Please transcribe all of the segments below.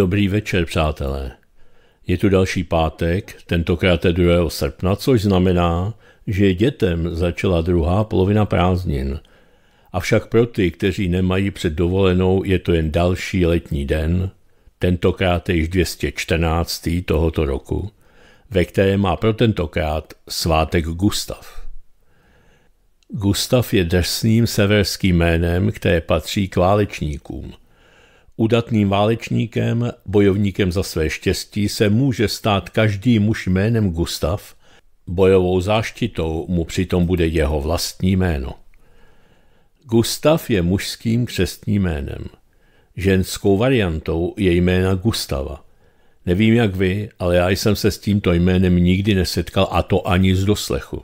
Dobrý večer, přátelé. Je tu další pátek, tentokrát je 2. srpna, což znamená, že dětem začala druhá polovina prázdnin. Avšak pro ty, kteří nemají před dovolenou, je to jen další letní den, tentokrát je již 214. tohoto roku, ve které má pro tentokrát svátek Gustav. Gustav je drsným severským jménem, které patří k válečníkům – Udatným válečníkem, bojovníkem za své štěstí, se může stát každý muž jménem Gustav, bojovou záštitou mu přitom bude jeho vlastní jméno. Gustav je mužským křestním jménem. Ženskou variantou je jména Gustava. Nevím jak vy, ale já jsem se s tímto jménem nikdy nesetkal a to ani z doslechu.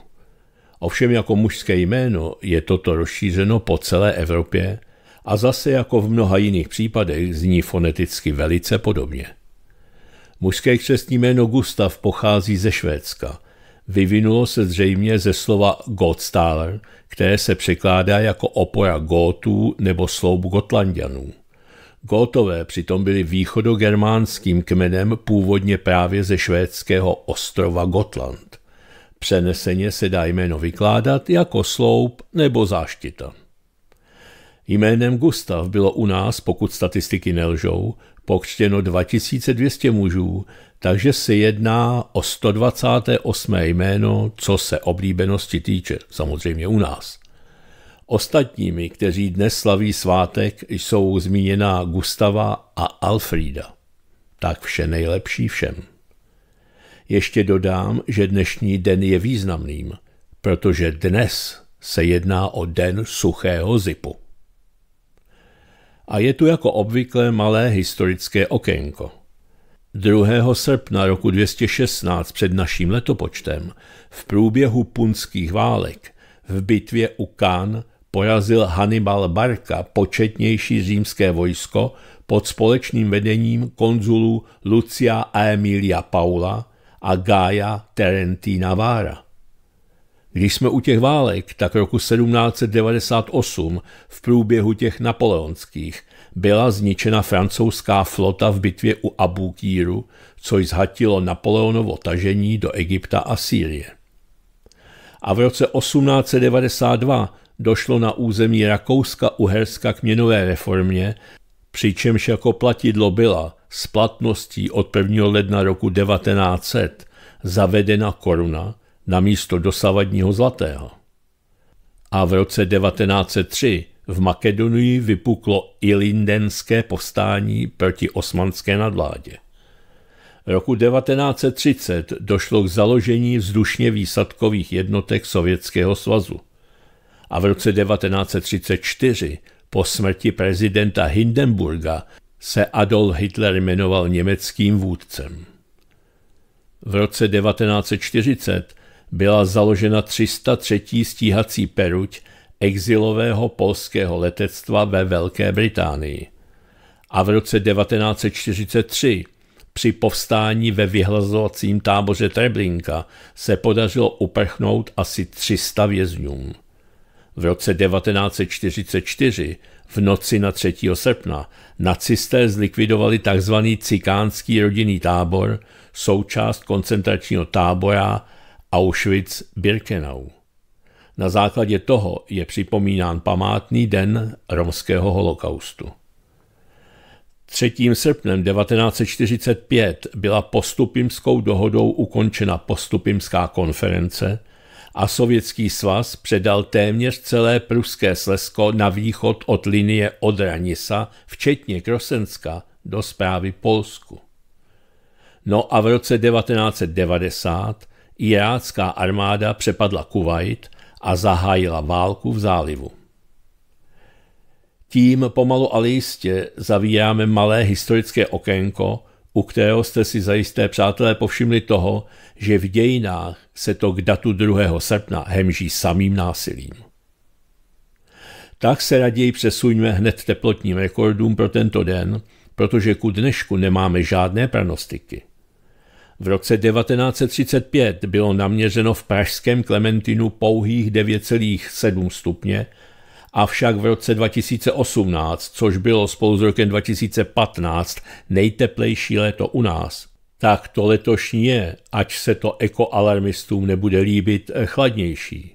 Ovšem jako mužské jméno je toto rozšířeno po celé Evropě – a zase jako v mnoha jiných případech zní foneticky velice podobně. Mužské křestní jméno Gustav pochází ze Švédska. Vyvinulo se zřejmě ze slova Gottstaler, které se překládá jako opora Gótů nebo sloup Gotlandianů. Gótové přitom byli východogermánským kmenem původně právě ze švédského ostrova Gotland. Přeneseně se dá jméno vykládat jako sloup nebo záštita. Jménem Gustav bylo u nás, pokud statistiky nelžou, pokřtěno 2200 mužů, takže se jedná o 128. jméno, co se oblíbenosti týče, samozřejmě u nás. Ostatními, kteří dnes slaví svátek, jsou zmíněná Gustava a Alfrída. Tak vše nejlepší všem. Ještě dodám, že dnešní den je významným, protože dnes se jedná o den suchého zipu a je tu jako obvykle malé historické okénko. 2. srpna roku 216 před naším letopočtem v průběhu punských válek v bitvě u Kán porazil Hannibal Barca početnější římské vojsko pod společným vedením konzulů Lucia a Emilia Paula a Gaia Terentina Vara. Když jsme u těch válek, tak roku 1798 v průběhu těch napoleonských byla zničena francouzská flota v bitvě u Abukíru, což zhatilo Napoleonovo tažení do Egypta a Sýrie. A v roce 1892 došlo na území Rakouska-Uherska k měnové reformě, přičemž jako platidlo byla s platností od 1. ledna roku 1900 zavedena koruna – na místo dosavadního zlatého. A v roce 1903 v Makedonii vypuklo ilindenské povstání proti osmanské nadvládě. Roku 1930 došlo k založení vzdušně výsadkových jednotek Sovětského svazu. A v roce 1934 po smrti prezidenta Hindenburga se Adolf Hitler jmenoval německým vůdcem. V roce 1940 byla založena 303. stíhací peruť exilového polského letectva ve Velké Británii. A v roce 1943 při povstání ve vyhlazovacím táboře Treblinka se podařilo uprchnout asi 300 vězňům. V roce 1944, v noci na 3. srpna, nacisté zlikvidovali tzv. cikánský rodinný tábor, součást koncentračního tábora Auschwitz-Birkenau. Na základě toho je připomínán památný den romského holokaustu. 3. srpnem 1945 byla postupimskou dohodou ukončena postupimská konference a Sovětský svaz předal téměř celé pruské Slesko na východ od linie Odranisa, včetně Krosenska, do zprávy Polsku. No a v roce 1990 Irácká armáda přepadla Kuwait a zahájila válku v zálivu. Tím pomalu ale jistě zavíráme malé historické okénko, u kterého jste si zajisté přátelé povšimli toho, že v dějinách se to k datu 2. srpna hemží samým násilím. Tak se raději přesuňme hned teplotním rekordům pro tento den, protože ku dnešku nemáme žádné pranostiky. V roce 1935 bylo naměřeno v pražském Klementinu pouhých 9,7 stupně, avšak v roce 2018, což bylo spolu s rokem 2015 nejteplejší léto u nás, tak to letošní je, ať se to ekoalarmistům nebude líbit, eh, chladnější.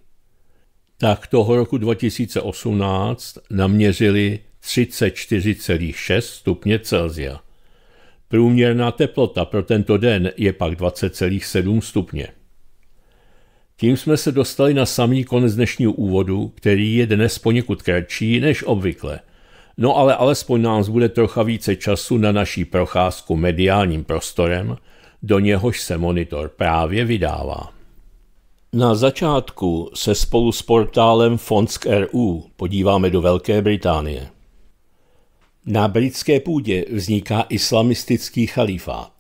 Tak toho roku 2018 naměřili 34,6 stupně Celsia. Průměrná teplota pro tento den je pak 20,7 stupně. Tím jsme se dostali na samý konec dnešního úvodu, který je dnes poněkud kratší než obvykle. No ale alespoň nám zbude trocha více času na naší procházku mediálním prostorem, do něhož se monitor právě vydává. Na začátku se spolu s portálem Fonsk.ru podíváme do Velké Británie. Na britské půdě vzniká islamistický chalifát.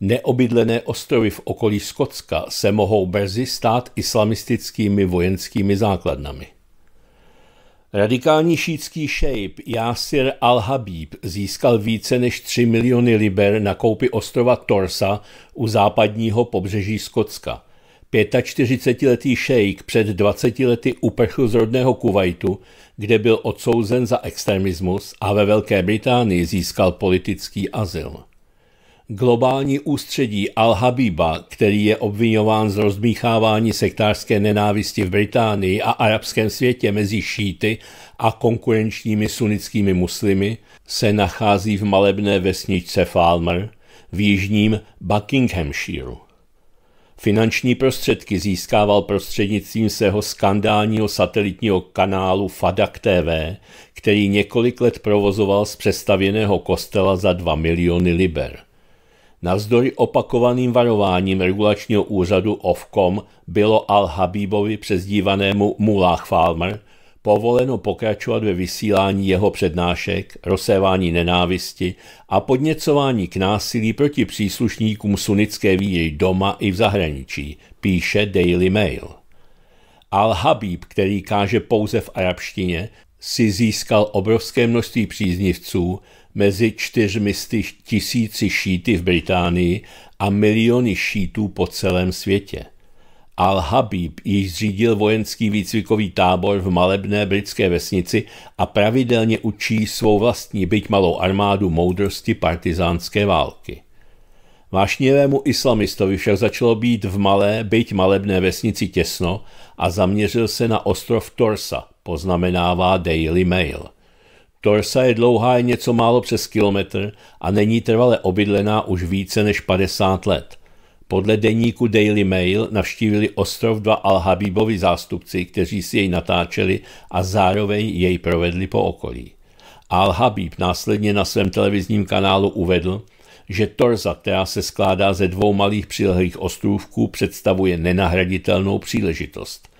Neobydlené ostrovy v okolí Skotska se mohou brzy stát islamistickými vojenskými základnami. Radikální šítský šejb Jásir al-Habib získal více než 3 miliony liber na koupi ostrova Torsa u západního pobřeží Skotska. 45-letý šejk před 20 lety uprchl z rodného Kuwaitu, kde byl odsouzen za extremismus a ve Velké Británii získal politický azyl. Globální ústředí Al-Habiba, který je obvinován z rozmíchávání sektářské nenávisti v Británii a arabském světě mezi šíty a konkurenčními sunnickými muslimy, se nachází v malebné vesničce Falmer v jižním Buckinghamshire. Finanční prostředky získával prostřednictvím svého skandálního satelitního kanálu Fadak TV, který několik let provozoval z přestavěného kostela za 2 miliony liber. Navzdory opakovaným varováním regulačního úřadu Ofcom bylo Al-Habibovi přezdívanému Mullah Falmer povoleno pokračovat ve vysílání jeho přednášek, rozsévání nenávisti a podněcování k násilí proti příslušníkům sunnické víry doma i v zahraničí, píše Daily Mail. Al-Habib, který káže pouze v arabštině, si získal obrovské množství příznivců mezi čtyřmi tisíci šíty v Británii a miliony šítů po celém světě. Al-Habib již zřídil vojenský výcvikový tábor v malebné britské vesnici a pravidelně učí svou vlastní byť malou armádu moudrosti partizánské války. Vášnivému islamistovi však začalo být v malé, byť malebné vesnici těsno a zaměřil se na ostrov Torsa, poznamenává Daily Mail. Torsa je dlouhá jen něco málo přes kilometr a není trvale obydlená už více než 50 let – podle deníku Daily Mail navštívili ostrov dva Al-Habibovi zástupci, kteří si jej natáčeli a zároveň jej provedli po okolí. Al-Habib následně na svém televizním kanálu uvedl, že Torza, která se skládá ze dvou malých přilehlých ostrůvků, představuje nenahraditelnou příležitost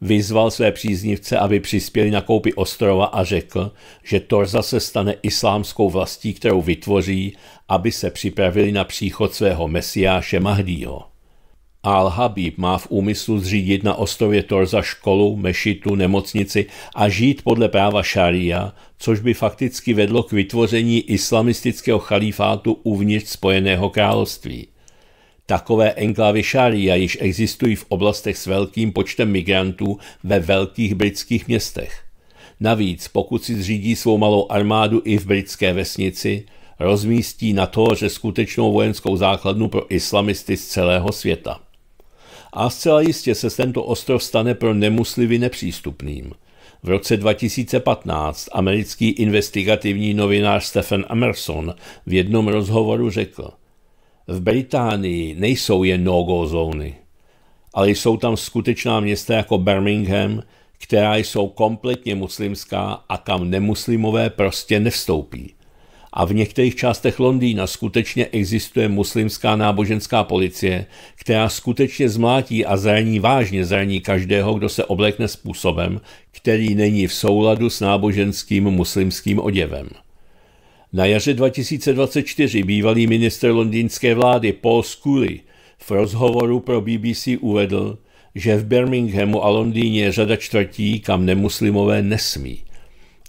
vyzval své příznivce, aby přispěli na koupi ostrova a řekl, že Torza se stane islámskou vlastí, kterou vytvoří, aby se připravili na příchod svého mesiáše Mahdího. Al-Habib má v úmyslu zřídit na ostrově Torza školu, mešitu, nemocnici a žít podle práva šaria, což by fakticky vedlo k vytvoření islamistického chalífátu uvnitř Spojeného království – Takové enklavy šária již existují v oblastech s velkým počtem migrantů ve velkých britských městech. Navíc, pokud si zřídí svou malou armádu i v britské vesnici, rozmístí na to, že skutečnou vojenskou základnu pro islamisty z celého světa. A zcela jistě se tento ostrov stane pro nemuslivy nepřístupným. V roce 2015 americký investigativní novinář Stephen Emerson v jednom rozhovoru řekl – v Británii nejsou jen no-go zóny, ale jsou tam skutečná města jako Birmingham, která jsou kompletně muslimská a kam nemuslimové prostě nevstoupí. A v některých částech Londýna skutečně existuje muslimská náboženská policie, která skutečně zmlátí a zraní vážně zraní každého, kdo se oblékne způsobem, který není v souladu s náboženským muslimským oděvem. Na jaře 2024 bývalý ministr londýnské vlády Paul Scully v rozhovoru pro BBC uvedl, že v Birminghamu a Londýně je řada čtvrtí, kam nemuslimové nesmí.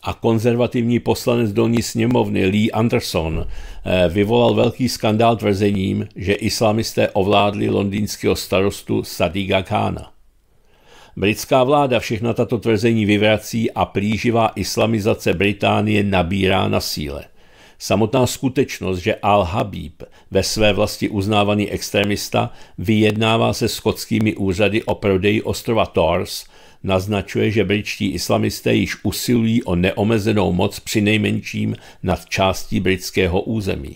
A konzervativní poslanec dolní sněmovny Lee Anderson eh, vyvolal velký skandál tvrzením, že islamisté ovládli londýnského starostu Sadiga Khana. Britská vláda všechna tato tvrzení vyvrací a plíživá islamizace Británie nabírá na síle – Samotná skutečnost, že Al-Habib, ve své vlasti uznávaný extremista, vyjednává se skotskými úřady o prodeji ostrova Tors, naznačuje, že britští islamisté již usilují o neomezenou moc při nejmenším nad částí britského území.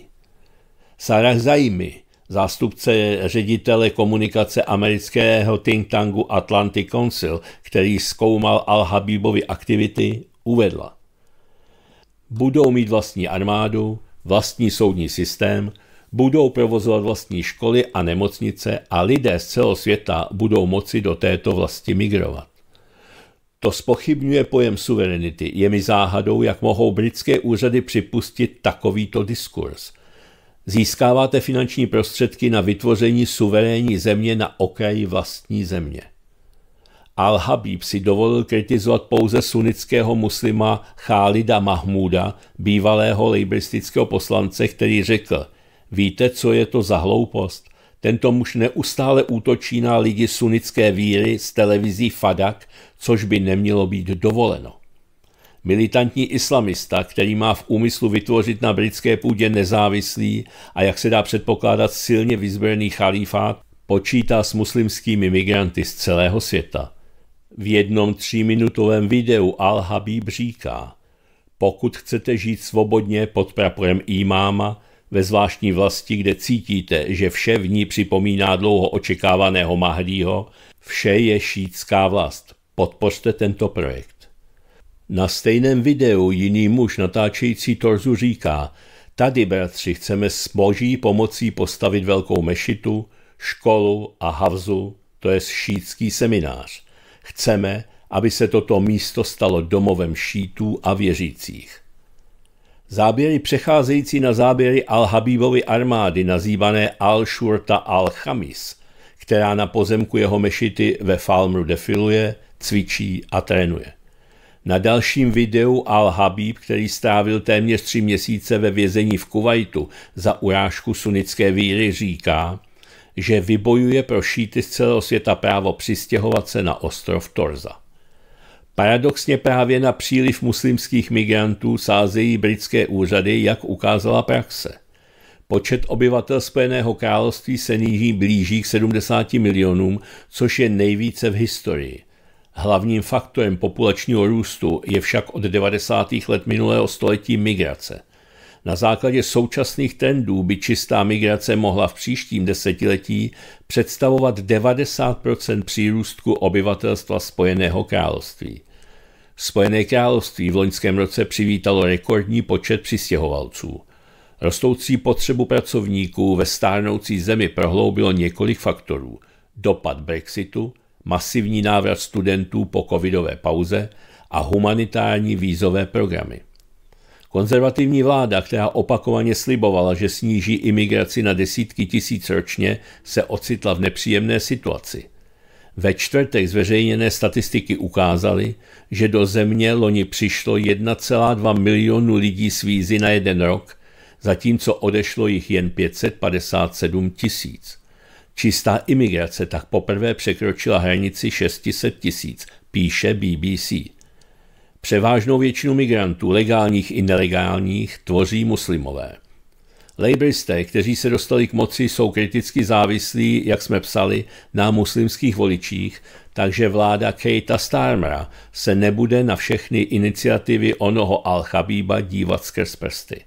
Sarah Zajmy, zástupce ředitele komunikace amerického think tanku Atlantic Council, který zkoumal Al-Habibovi aktivity, uvedla budou mít vlastní armádu, vlastní soudní systém, budou provozovat vlastní školy a nemocnice a lidé z celého světa budou moci do této vlasti migrovat. To spochybňuje pojem suverenity. Je mi záhadou, jak mohou britské úřady připustit takovýto diskurs. Získáváte finanční prostředky na vytvoření suverénní země na okraji vlastní země. Al-Habib si dovolil kritizovat pouze sunnického muslima Chálida Mahmuda, bývalého lejbristického poslance, který řekl, víte, co je to za hloupost? Tento muž neustále útočí na lidi sunnické víry z televizí Fadak, což by nemělo být dovoleno. Militantní islamista, který má v úmyslu vytvořit na britské půdě nezávislý a jak se dá předpokládat silně vyzbrojený chalífát, počítá s muslimskými migranty z celého světa. V jednom tříminutovém videu Al-Habib říká, pokud chcete žít svobodně pod praporem imáma ve zvláštní vlasti, kde cítíte, že vše v ní připomíná dlouho očekávaného Mahdího, vše je šítská vlast. Podpořte tento projekt. Na stejném videu jiný muž natáčející torzu říká, tady, bratři, chceme s boží pomocí postavit velkou mešitu, školu a havzu, to je šítský seminář. Chceme, aby se toto místo stalo domovem šítů a věřících. Záběry přecházející na záběry al habibovy armády, nazývané Al-Shurta Al-Khamis, která na pozemku jeho mešity ve Falmru defiluje, cvičí a trénuje. Na dalším videu Al-Habib, který strávil téměř tři měsíce ve vězení v Kuwaitu za urážku sunnické víry, říká, že vybojuje pro šíty z celého světa právo přistěhovat se na ostrov Torza. Paradoxně právě na příliv muslimských migrantů sázejí britské úřady, jak ukázala praxe. Počet obyvatel Spojeného království se nyní blíží k 70 milionům, což je nejvíce v historii. Hlavním faktorem populačního růstu je však od 90. let minulého století migrace – na základě současných trendů by čistá migrace mohla v příštím desetiletí představovat 90 přírůstku obyvatelstva Spojeného království. Spojené království v loňském roce přivítalo rekordní počet přistěhovalců. Rostoucí potřebu pracovníků ve stárnoucí zemi prohloubilo několik faktorů. Dopad Brexitu, masivní návrat studentů po covidové pauze a humanitární vízové programy. Konzervativní vláda, která opakovaně slibovala, že sníží imigraci na desítky tisíc ročně, se ocitla v nepříjemné situaci. Ve čtvrtek zveřejněné statistiky ukázaly, že do země loni přišlo 1,2 milionu lidí s vízy na jeden rok, zatímco odešlo jich jen 557 tisíc. Čistá imigrace tak poprvé překročila hranici 600 tisíc, píše BBC. Převážnou většinu migrantů, legálních i nelegálních, tvoří muslimové. Labouristé, kteří se dostali k moci, jsou kriticky závislí, jak jsme psali, na muslimských voličích, takže vláda Keita Starmera se nebude na všechny iniciativy onoho Al-Chabíba dívat skrz prsty.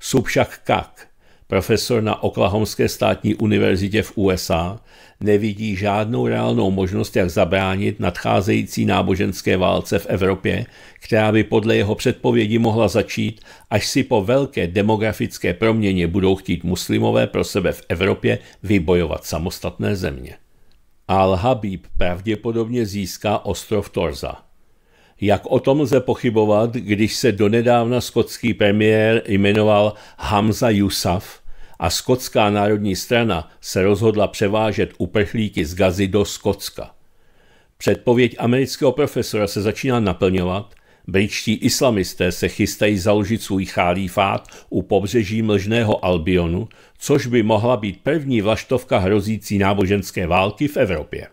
Subšak Kak, profesor na Oklahomské státní univerzitě v USA, nevidí žádnou reálnou možnost, jak zabránit nadcházející náboženské válce v Evropě, která by podle jeho předpovědi mohla začít, až si po velké demografické proměně budou chtít muslimové pro sebe v Evropě vybojovat samostatné země. Al-Habib pravděpodobně získá ostrov Torza. Jak o tom lze pochybovat, když se donedávna skotský premiér jmenoval Hamza Yusaf a skotská národní strana se rozhodla převážet uprchlíky z Gazy do Skotska. Předpověď amerického profesora se začíná naplňovat, britští islamisté se chystají založit svůj chálífát u pobřeží Mlžného Albionu, což by mohla být první vlaštovka hrozící náboženské války v Evropě.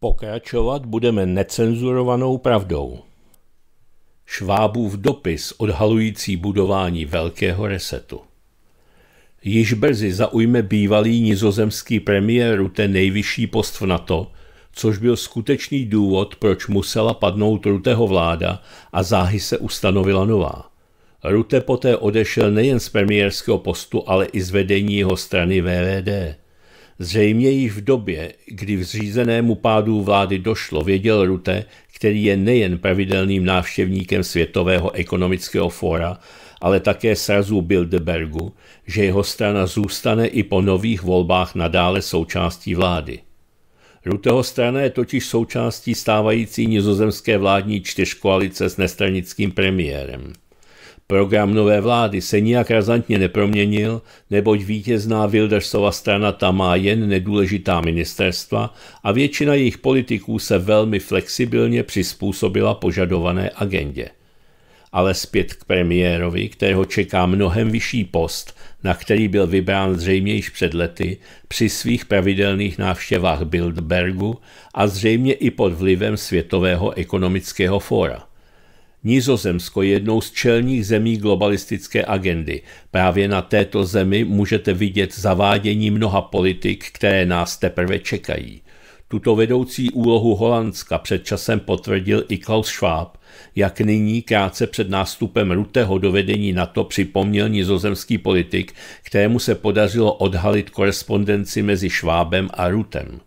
Pokračovat budeme necenzurovanou pravdou. Švábův dopis odhalující budování velkého resetu. Již brzy zaujme bývalý nizozemský premiér Rute nejvyšší post v NATO, což byl skutečný důvod, proč musela padnout Ruteho vláda a záhy se ustanovila nová. Rute poté odešel nejen z premiérského postu, ale i z vedení jeho strany VVD. Zřejmě již v době, kdy v zřízenému pádu vlády došlo, věděl Rute, který je nejen pravidelným návštěvníkem Světového ekonomického fóra, ale také srazu Bilderbergu, že jeho strana zůstane i po nových volbách nadále součástí vlády. Ruteho strana je totiž součástí stávající nizozemské vládní čtyřkoalice s nestranickým premiérem. Program nové vlády se nijak razantně neproměnil, neboť vítězná Vildersova strana tam má jen nedůležitá ministerstva a většina jejich politiků se velmi flexibilně přizpůsobila požadované agendě. Ale zpět k premiérovi, kterého čeká mnohem vyšší post, na který byl vybrán zřejmě již před lety při svých pravidelných návštěvách Bildbergu a zřejmě i pod vlivem Světového ekonomického fóra. Nizozemsko je jednou z čelních zemí globalistické agendy. Právě na této zemi můžete vidět zavádění mnoha politik, které nás teprve čekají. Tuto vedoucí úlohu Holandska před časem potvrdil i Klaus Schwab, jak nyní krátce před nástupem Rutého do vedení NATO připomněl nizozemský politik, kterému se podařilo odhalit korespondenci mezi Schwabem a Rutem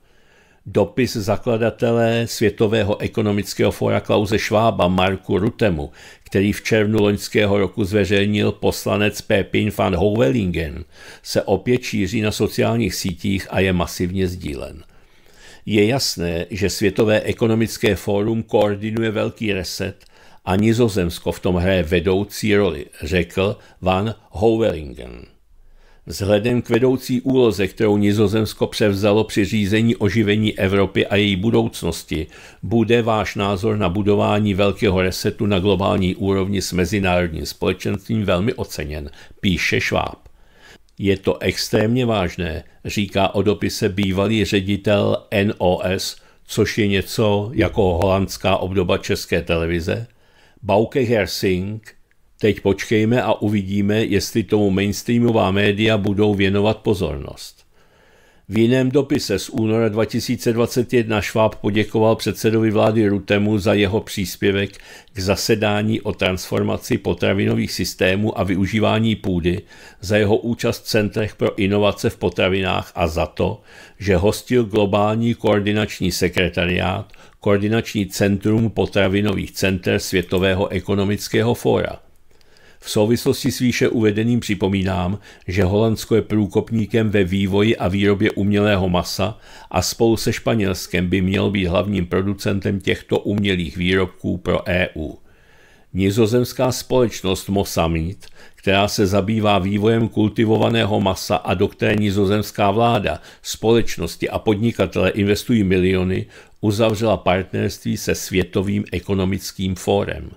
dopis zakladatele Světového ekonomického fóra Klauze Švába Marku Rutemu, který v červnu loňského roku zveřejnil poslanec Pepin van Houwelingen, se opět šíří na sociálních sítích a je masivně sdílen. Je jasné, že Světové ekonomické fórum koordinuje velký reset a Nizozemsko v tom hraje vedoucí roli, řekl van Houwelingen. Vzhledem k vedoucí úloze, kterou Nizozemsko převzalo při řízení oživení Evropy a její budoucnosti, bude váš názor na budování velkého resetu na globální úrovni s mezinárodním společenstvím velmi oceněn, píše Šváb. Je to extrémně vážné, říká o dopise bývalý ředitel NOS, což je něco jako holandská obdoba české televize, Bauke Hersing, Teď počkejme a uvidíme, jestli tomu mainstreamová média budou věnovat pozornost. V jiném dopise z února 2021 Šváb poděkoval předsedovi vlády Rutemu za jeho příspěvek k zasedání o transformaci potravinových systémů a využívání půdy, za jeho účast v Centrech pro inovace v potravinách a za to, že hostil globální koordinační sekretariát, koordinační centrum potravinových center Světového ekonomického fóra. V souvislosti s výše uvedeným připomínám, že Holandsko je průkopníkem ve vývoji a výrobě umělého masa a spolu se Španělskem by měl být hlavním producentem těchto umělých výrobků pro EU. Nizozemská společnost Mosamit, která se zabývá vývojem kultivovaného masa a do které nizozemská vláda, společnosti a podnikatele investují miliony, uzavřela partnerství se Světovým ekonomickým fórem.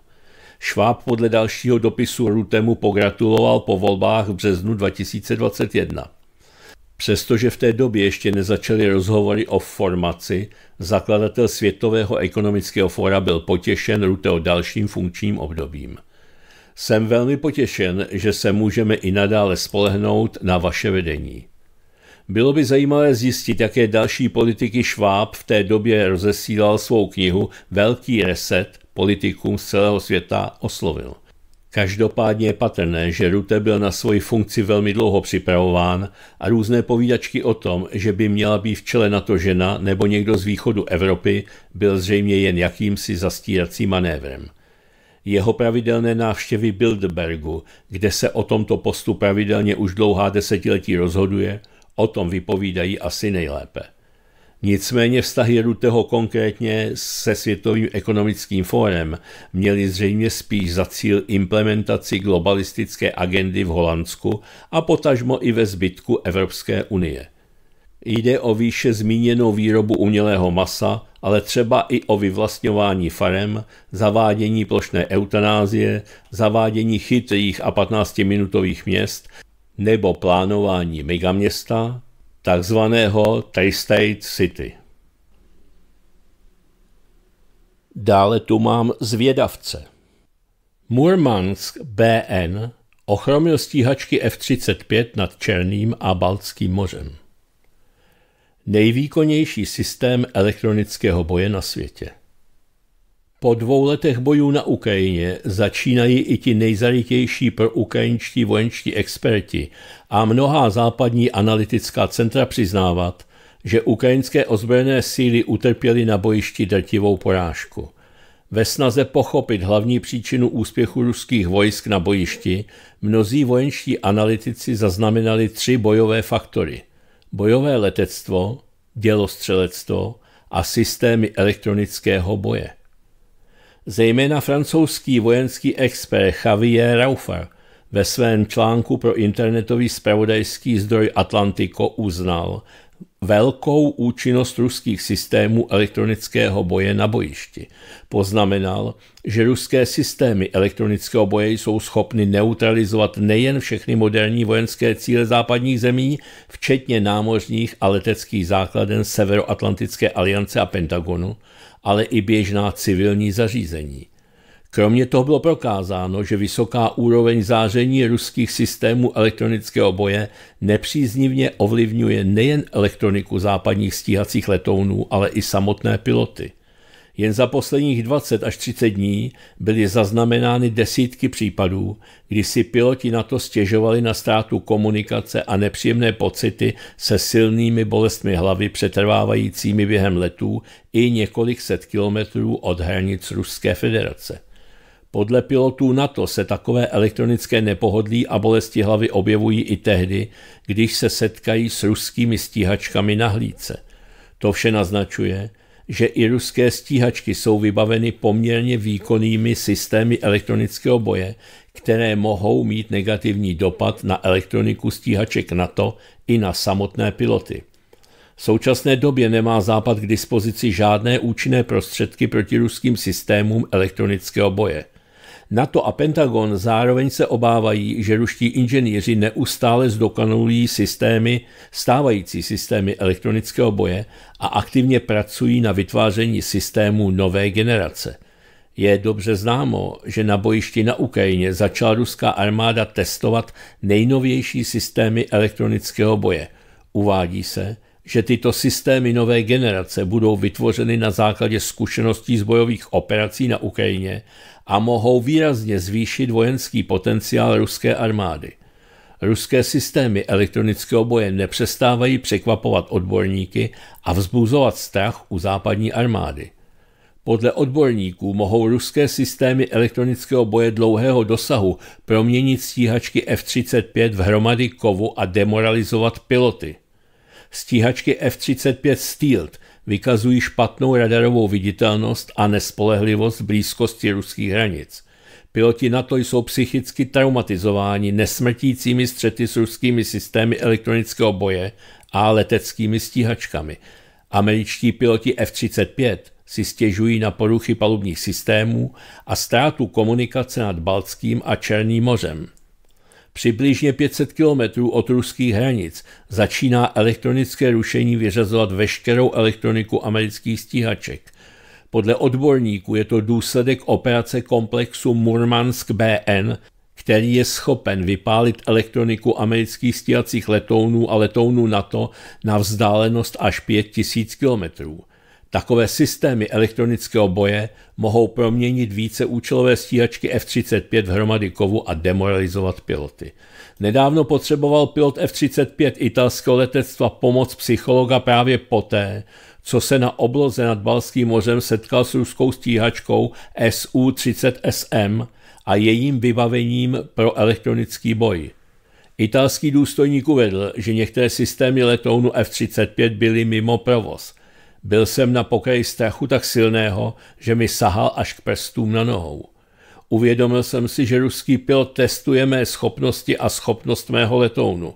Šváb podle dalšího dopisu Rutemu pogratuloval po volbách v březnu 2021. Přestože v té době ještě nezačaly rozhovory o formaci, zakladatel Světového ekonomického fóra byl potěšen Ruteho dalším funkčním obdobím. Jsem velmi potěšen, že se můžeme i nadále spolehnout na vaše vedení. Bylo by zajímavé zjistit, jaké další politiky Šváb v té době rozesílal svou knihu Velký reset politikům z celého světa oslovil. Každopádně je patrné, že Rute byl na svoji funkci velmi dlouho připravován a různé povídačky o tom, že by měla být v čele na to žena nebo někdo z východu Evropy, byl zřejmě jen jakýmsi zastíracím manévrem. Jeho pravidelné návštěvy Bilderbergu, kde se o tomto postu pravidelně už dlouhá desetiletí rozhoduje – o tom vypovídají asi nejlépe. Nicméně vztahy Rutého konkrétně se Světovým ekonomickým fórem měly zřejmě spíš za cíl implementaci globalistické agendy v Holandsku a potažmo i ve zbytku Evropské unie. Jde o výše zmíněnou výrobu umělého masa, ale třeba i o vyvlastňování farem, zavádění plošné eutanázie, zavádění chytrých a 15-minutových měst nebo plánování megaměsta, takzvaného Tri-State City. Dále tu mám zvědavce. Murmansk BN ochromil stíhačky F-35 nad Černým a Baltským mořem. Nejvýkonnější systém elektronického boje na světě. Po dvou letech bojů na Ukrajině začínají i ti nejzalitější pro ukrajinští vojenští experti a mnohá západní analytická centra přiznávat, že ukrajinské ozbrojené síly utrpěly na bojišti drtivou porážku. Ve snaze pochopit hlavní příčinu úspěchu ruských vojsk na bojišti, mnozí vojenští analytici zaznamenali tři bojové faktory. Bojové letectvo, dělostřelectvo a systémy elektronického boje. Zejména francouzský vojenský expert Javier Raufer ve svém článku pro internetový spravodajský zdroj Atlantico uznal velkou účinnost ruských systémů elektronického boje na bojišti. Poznamenal, že ruské systémy elektronického boje jsou schopny neutralizovat nejen všechny moderní vojenské cíle západních zemí, včetně námořních a leteckých základen Severoatlantické aliance a Pentagonu, ale i běžná civilní zařízení. Kromě toho bylo prokázáno, že vysoká úroveň záření ruských systémů elektronického boje nepříznivně ovlivňuje nejen elektroniku západních stíhacích letounů, ale i samotné piloty – jen za posledních 20 až 30 dní byly zaznamenány desítky případů, kdy si piloti na to stěžovali na ztrátu komunikace a nepříjemné pocity se silnými bolestmi hlavy přetrvávajícími během letů i několik set kilometrů od hranic Ruské federace. Podle pilotů NATO se takové elektronické nepohodlí a bolesti hlavy objevují i tehdy, když se setkají s ruskými stíhačkami na hlídce. To vše naznačuje, že i ruské stíhačky jsou vybaveny poměrně výkonnými systémy elektronického boje, které mohou mít negativní dopad na elektroniku stíhaček NATO i na samotné piloty. V současné době nemá Západ k dispozici žádné účinné prostředky proti ruským systémům elektronického boje. NATO a Pentagon zároveň se obávají, že ruští inženýři neustále zdokonalují systémy, stávající systémy elektronického boje a aktivně pracují na vytváření systémů nové generace. Je dobře známo, že na bojišti na Ukrajině začala ruská armáda testovat nejnovější systémy elektronického boje. Uvádí se, že tyto systémy nové generace budou vytvořeny na základě zkušeností z bojových operací na Ukrajině a mohou výrazně zvýšit vojenský potenciál ruské armády. Ruské systémy elektronického boje nepřestávají překvapovat odborníky a vzbuzovat strach u západní armády. Podle odborníků mohou ruské systémy elektronického boje dlouhého dosahu proměnit stíhačky F-35 v hromady kovu a demoralizovat piloty. Stíhačky F-35 Stealth vykazují špatnou radarovou viditelnost a nespolehlivost blízkosti ruských hranic. Piloti NATO jsou psychicky traumatizováni nesmrtícími střety s ruskými systémy elektronického boje a leteckými stíhačkami. Američtí piloti F-35 si stěžují na poruchy palubních systémů a ztrátu komunikace nad Baltským a Černým mořem. Přibližně 500 kilometrů od ruských hranic začíná elektronické rušení vyřazovat veškerou elektroniku amerických stíhaček. Podle odborníků je to důsledek operace komplexu Murmansk BN, který je schopen vypálit elektroniku amerických stíhacích letounů a letounů NATO na vzdálenost až 5000 kilometrů. Takové systémy elektronického boje mohou proměnit více účelové stíhačky F-35 v hromady kovu a demoralizovat piloty. Nedávno potřeboval pilot F-35 italského letectva pomoc psychologa právě poté, co se na obloze nad Balským mořem setkal s ruskou stíhačkou SU-30SM a jejím vybavením pro elektronický boj. Italský důstojník uvedl, že některé systémy letounu F-35 byly mimo provoz – byl jsem na pokraji strachu tak silného, že mi sahal až k prstům na nohou. Uvědomil jsem si, že ruský pilot testuje mé schopnosti a schopnost mého letounu.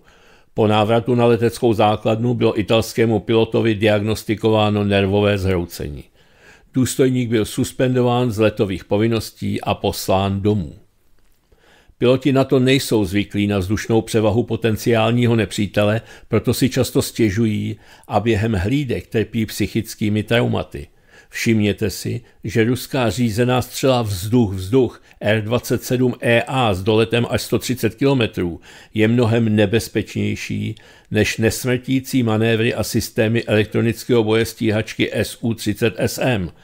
Po návratu na leteckou základnu bylo italskému pilotovi diagnostikováno nervové zhroucení. Důstojník byl suspendován z letových povinností a poslán domů. Piloti na to nejsou zvyklí na vzdušnou převahu potenciálního nepřítele, proto si často stěžují a během hlídek trpí psychickými traumaty. Všimněte si, že ruská řízená střela vzduch-vzduch R-27EA e s doletem až 130 km je mnohem nebezpečnější než nesmrtící manévry a systémy elektronického boje stíhačky SU-30SM –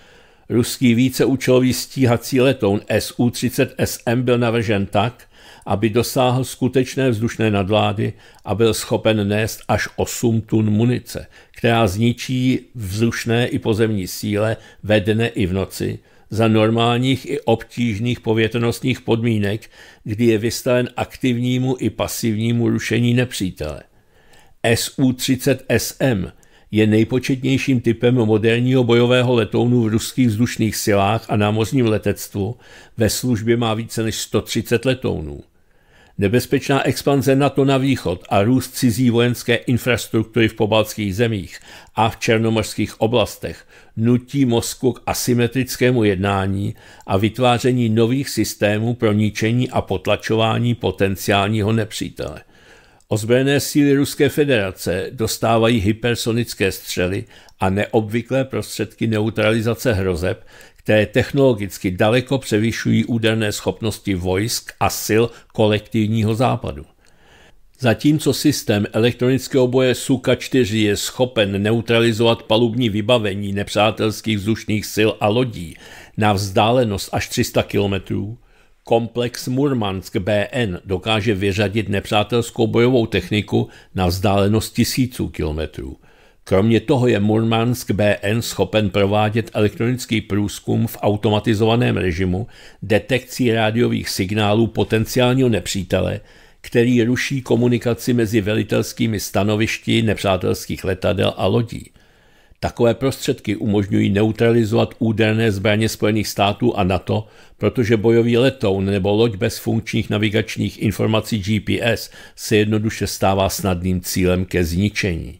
Ruský víceúčelový stíhací letoun Su-30SM byl navržen tak, aby dosáhl skutečné vzdušné nadlády a byl schopen nést až 8 tun munice, která zničí vzdušné i pozemní síle ve dne i v noci za normálních i obtížných povětrnostních podmínek, kdy je vystaven aktivnímu i pasivnímu rušení nepřítele. Su-30SM je nejpočetnějším typem moderního bojového letounu v ruských vzdušných silách a námořním letectvu, ve službě má více než 130 letounů. Nebezpečná expanze NATO na východ a růst cizí vojenské infrastruktury v pobaltských zemích a v černomorských oblastech nutí Moskvu k asymetrickému jednání a vytváření nových systémů pro ničení a potlačování potenciálního nepřítele – Ozbrojené síly Ruské federace dostávají hypersonické střely a neobvyklé prostředky neutralizace hrozeb, které technologicky daleko převyšují úderné schopnosti vojsk a sil kolektivního západu. Zatímco systém elektronického boje Suka-4 je schopen neutralizovat palubní vybavení nepřátelských vzdušných sil a lodí na vzdálenost až 300 kilometrů, Komplex Murmansk BN dokáže vyřadit nepřátelskou bojovou techniku na vzdálenost tisíců kilometrů. Kromě toho je Murmansk BN schopen provádět elektronický průzkum v automatizovaném režimu detekcí rádiových signálů potenciálního nepřítele, který ruší komunikaci mezi velitelskými stanovišti nepřátelských letadel a lodí. Takové prostředky umožňují neutralizovat úderné zbraně Spojených států a NATO, protože bojový letoun nebo loď bez funkčních navigačních informací GPS se jednoduše stává snadným cílem ke zničení.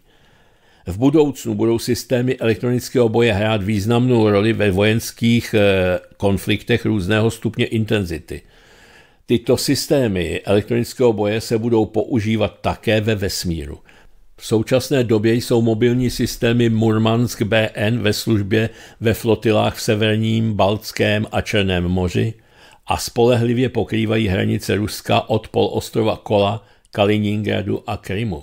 V budoucnu budou systémy elektronického boje hrát významnou roli ve vojenských eh, konfliktech různého stupně intenzity. Tyto systémy elektronického boje se budou používat také ve vesmíru – v současné době jsou mobilní systémy Murmansk BN ve službě ve flotilách v Severním, Baltském a Černém moři a spolehlivě pokrývají hranice Ruska od polostrova Kola, Kaliningradu a Krymu.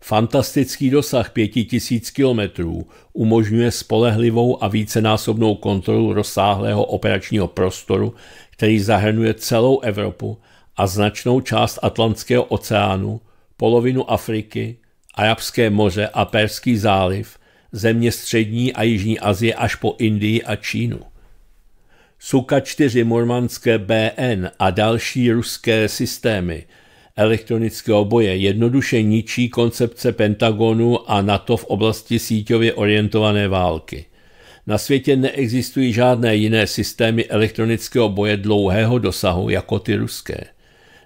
Fantastický dosah 5000 kilometrů umožňuje spolehlivou a vícenásobnou kontrolu rozsáhlého operačního prostoru, který zahrnuje celou Evropu a značnou část Atlantského oceánu, polovinu Afriky, Arabské moře a Perský záliv, země střední a jižní Asie až po Indii a Čínu. Suka 4 mormanské BN a další ruské systémy elektronického boje jednoduše ničí koncepce Pentagonu a NATO v oblasti síťově orientované války. Na světě neexistují žádné jiné systémy elektronického boje dlouhého dosahu jako ty ruské –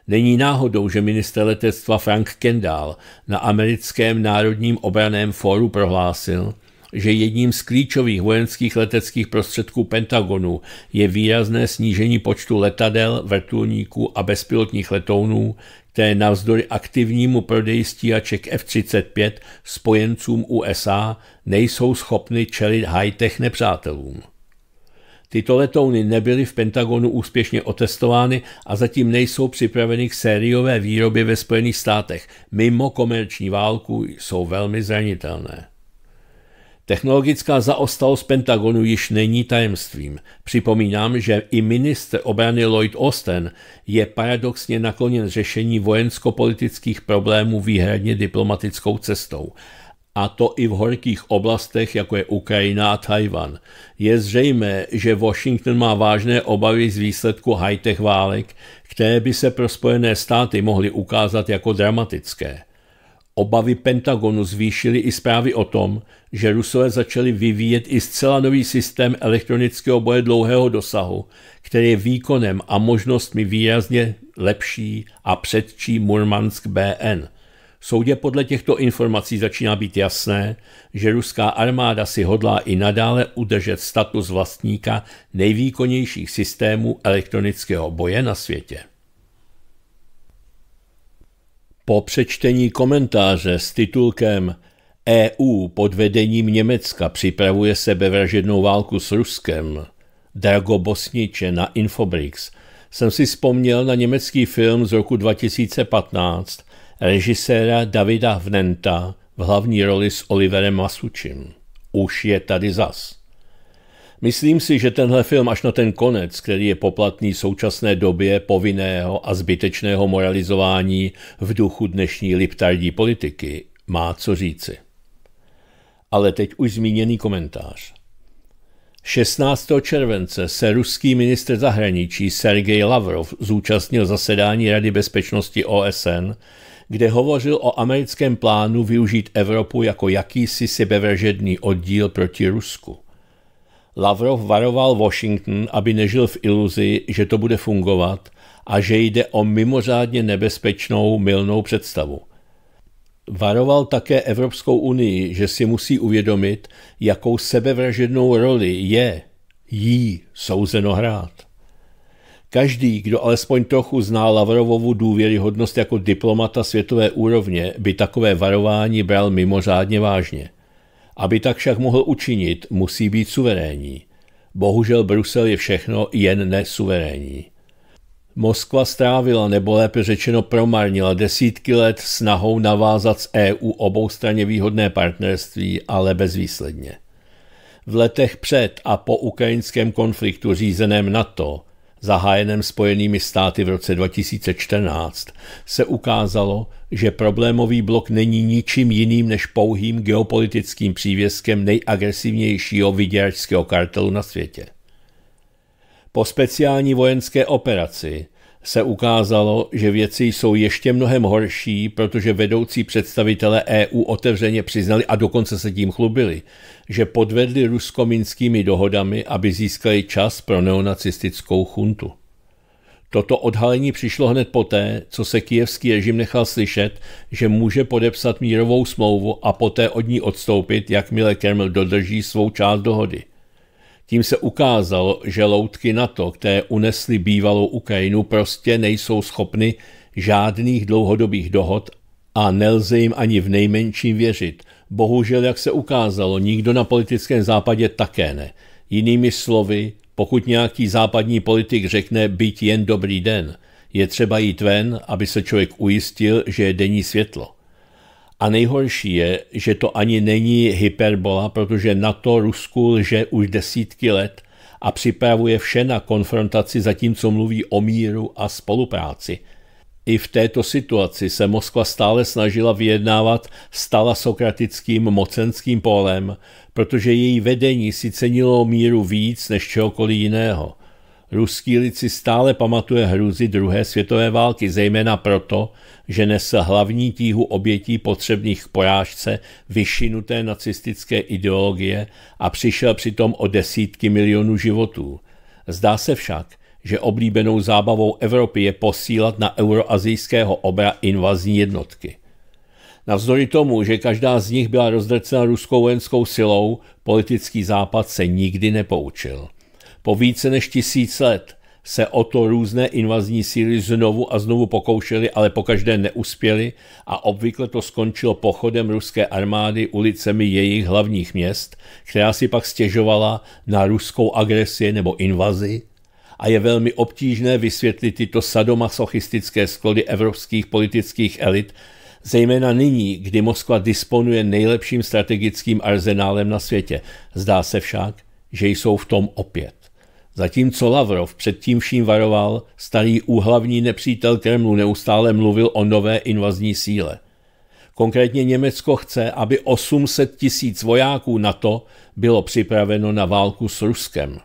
Není náhodou, že minister letectva Frank Kendall na americkém národním obraném fóru prohlásil, že jedním z klíčových vojenských leteckých prostředků Pentagonu je výrazné snížení počtu letadel, vrtulníků a bezpilotních letounů, které navzdory aktivnímu prodeji stíhaček F-35 spojencům USA nejsou schopny čelit high-tech nepřátelům. Tyto letouny nebyly v Pentagonu úspěšně otestovány a zatím nejsou připraveny k sériové výrobě ve Spojených státech. Mimo komerční válku jsou velmi zranitelné. Technologická zaostalost Pentagonu již není tajemstvím. Připomínám, že i ministr obrany Lloyd Austin je paradoxně nakloněn řešení vojensko-politických problémů výhradně diplomatickou cestou a to i v horkých oblastech, jako je Ukrajina a Tajvan. Je zřejmé, že Washington má vážné obavy z výsledku high-tech válek, které by se pro Spojené státy mohly ukázat jako dramatické. Obavy Pentagonu zvýšily i zprávy o tom, že Rusové začali vyvíjet i zcela nový systém elektronického boje dlouhého dosahu, který je výkonem a možnostmi výrazně lepší a předčí Murmansk BN – Soudě podle těchto informací začíná být jasné, že ruská armáda si hodlá i nadále udržet status vlastníka nejvýkonnějších systémů elektronického boje na světě. Po přečtení komentáře s titulkem EU pod vedením Německa připravuje sebevražednou válku s Ruskem, Drago Bosniče na Infobrix, jsem si vzpomněl na německý film z roku 2015 režiséra Davida Vnenta v hlavní roli s Oliverem Masučím. Už je tady zas. Myslím si, že tenhle film až na ten konec, který je poplatný současné době povinného a zbytečného moralizování v duchu dnešní liptardí politiky, má co říci. Ale teď už zmíněný komentář. 16. července se ruský ministr zahraničí Sergej Lavrov zúčastnil zasedání Rady bezpečnosti OSN, kde hovořil o americkém plánu využít Evropu jako jakýsi sebevražedný oddíl proti Rusku. Lavrov varoval Washington, aby nežil v iluzi, že to bude fungovat a že jde o mimořádně nebezpečnou milnou představu. Varoval také Evropskou unii, že si musí uvědomit, jakou sebevražednou roli je jí souzeno hrát. Každý, kdo alespoň trochu zná Lavrovovu důvěryhodnost jako diplomata světové úrovně, by takové varování bral mimořádně vážně. Aby tak však mohl učinit, musí být suverénní. Bohužel Brusel je všechno jen nesuverénní. Moskva strávila, nebo lépe řečeno promarnila desítky let snahou navázat s EU oboustranně výhodné partnerství, ale bezvýsledně. V letech před a po ukrajinském konfliktu řízeném NATO zahájeném Spojenými státy v roce 2014, se ukázalo, že problémový blok není ničím jiným než pouhým geopolitickým přívěskem nejagresivnějšího vyděračského kartelu na světě. Po speciální vojenské operaci – se ukázalo, že věci jsou ještě mnohem horší, protože vedoucí představitelé EU otevřeně přiznali a dokonce se tím chlubili, že podvedli ruskominskými dohodami, aby získali čas pro neonacistickou chuntu. Toto odhalení přišlo hned poté, co se kijevský režim nechal slyšet, že může podepsat mírovou smlouvu a poté od ní odstoupit, jakmile Kreml dodrží svou část dohody. Tím se ukázalo, že loutky NATO, které unesly bývalou Ukrajinu, prostě nejsou schopny žádných dlouhodobých dohod a nelze jim ani v nejmenším věřit. Bohužel, jak se ukázalo, nikdo na politickém západě také ne. Jinými slovy, pokud nějaký západní politik řekne být jen dobrý den, je třeba jít ven, aby se člověk ujistil, že je denní světlo. A nejhorší je, že to ani není hyperbola, protože na to Rusku lže už desítky let a připravuje vše na konfrontaci, zatímco mluví o míru a spolupráci. I v této situaci se Moskva stále snažila vyjednávat s talasokratickým mocenským polem, protože její vedení si cenilo míru víc než čehokoliv jiného. Ruský lid si stále pamatuje hrůzy druhé světové války, zejména proto, že nesl hlavní tíhu obětí potřebných k porážce vyšinuté nacistické ideologie a přišel přitom o desítky milionů životů. Zdá se však, že oblíbenou zábavou Evropy je posílat na euroazijského obra invazní jednotky. Navzdory tomu, že každá z nich byla rozdrcena ruskou vojenskou silou, politický západ se nikdy nepoučil. Po více než tisíc let se o to různé invazní síly znovu a znovu pokoušely, ale pokaždé neuspěly a obvykle to skončilo pochodem ruské armády ulicemi jejich hlavních měst, která si pak stěžovala na ruskou agresi nebo invazi a je velmi obtížné vysvětlit tyto sadomasochistické sklody evropských politických elit, zejména nyní, kdy Moskva disponuje nejlepším strategickým arzenálem na světě. Zdá se však, že jsou v tom opět. Zatímco Lavrov předtím vším varoval, starý úhlavní nepřítel Kremlu neustále mluvil o nové invazní síle. Konkrétně Německo chce, aby 800 tisíc vojáků NATO bylo připraveno na válku s Ruskem.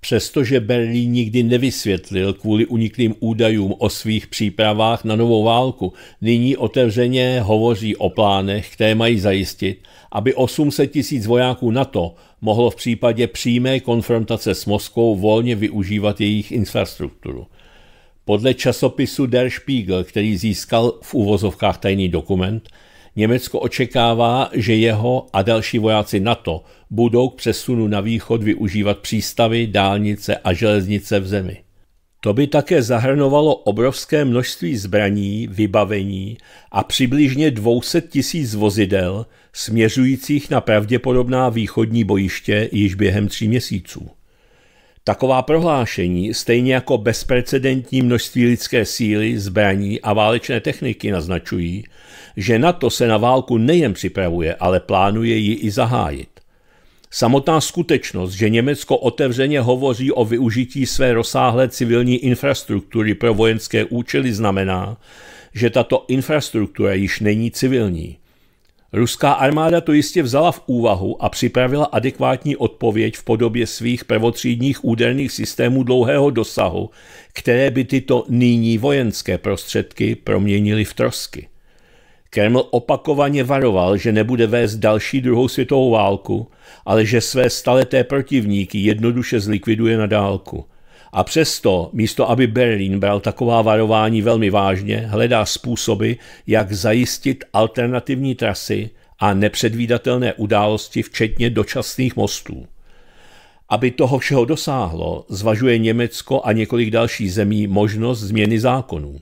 Přestože Berlín nikdy nevysvětlil kvůli uniklým údajům o svých přípravách na novou válku, nyní otevřeně hovoří o plánech, které mají zajistit, aby 800 tisíc vojáků NATO mohlo v případě přímé konfrontace s Moskvou volně využívat jejich infrastrukturu. Podle časopisu Der Spiegel, který získal v uvozovkách tajný dokument, Německo očekává, že jeho a další vojáci NATO budou k přesunu na východ využívat přístavy, dálnice a železnice v zemi. To by také zahrnovalo obrovské množství zbraní, vybavení a přibližně 200 tisíc vozidel směřujících na pravděpodobná východní bojiště již během tří měsíců. Taková prohlášení, stejně jako bezprecedentní množství lidské síly, zbraní a válečné techniky naznačují, že NATO se na válku nejen připravuje, ale plánuje ji i zahájit. Samotná skutečnost, že Německo otevřeně hovoří o využití své rozsáhlé civilní infrastruktury pro vojenské účely, znamená, že tato infrastruktura již není civilní. Ruská armáda to jistě vzala v úvahu a připravila adekvátní odpověď v podobě svých prvotřídních úderných systémů dlouhého dosahu, které by tyto nyní vojenské prostředky proměnily v trosky. Kreml opakovaně varoval, že nebude vést další druhou světovou válku, ale že své staleté protivníky jednoduše zlikviduje na dálku. A přesto, místo aby Berlín bral taková varování velmi vážně, hledá způsoby, jak zajistit alternativní trasy a nepředvídatelné události, včetně dočasných mostů. Aby toho všeho dosáhlo, zvažuje Německo a několik dalších zemí možnost změny zákonů.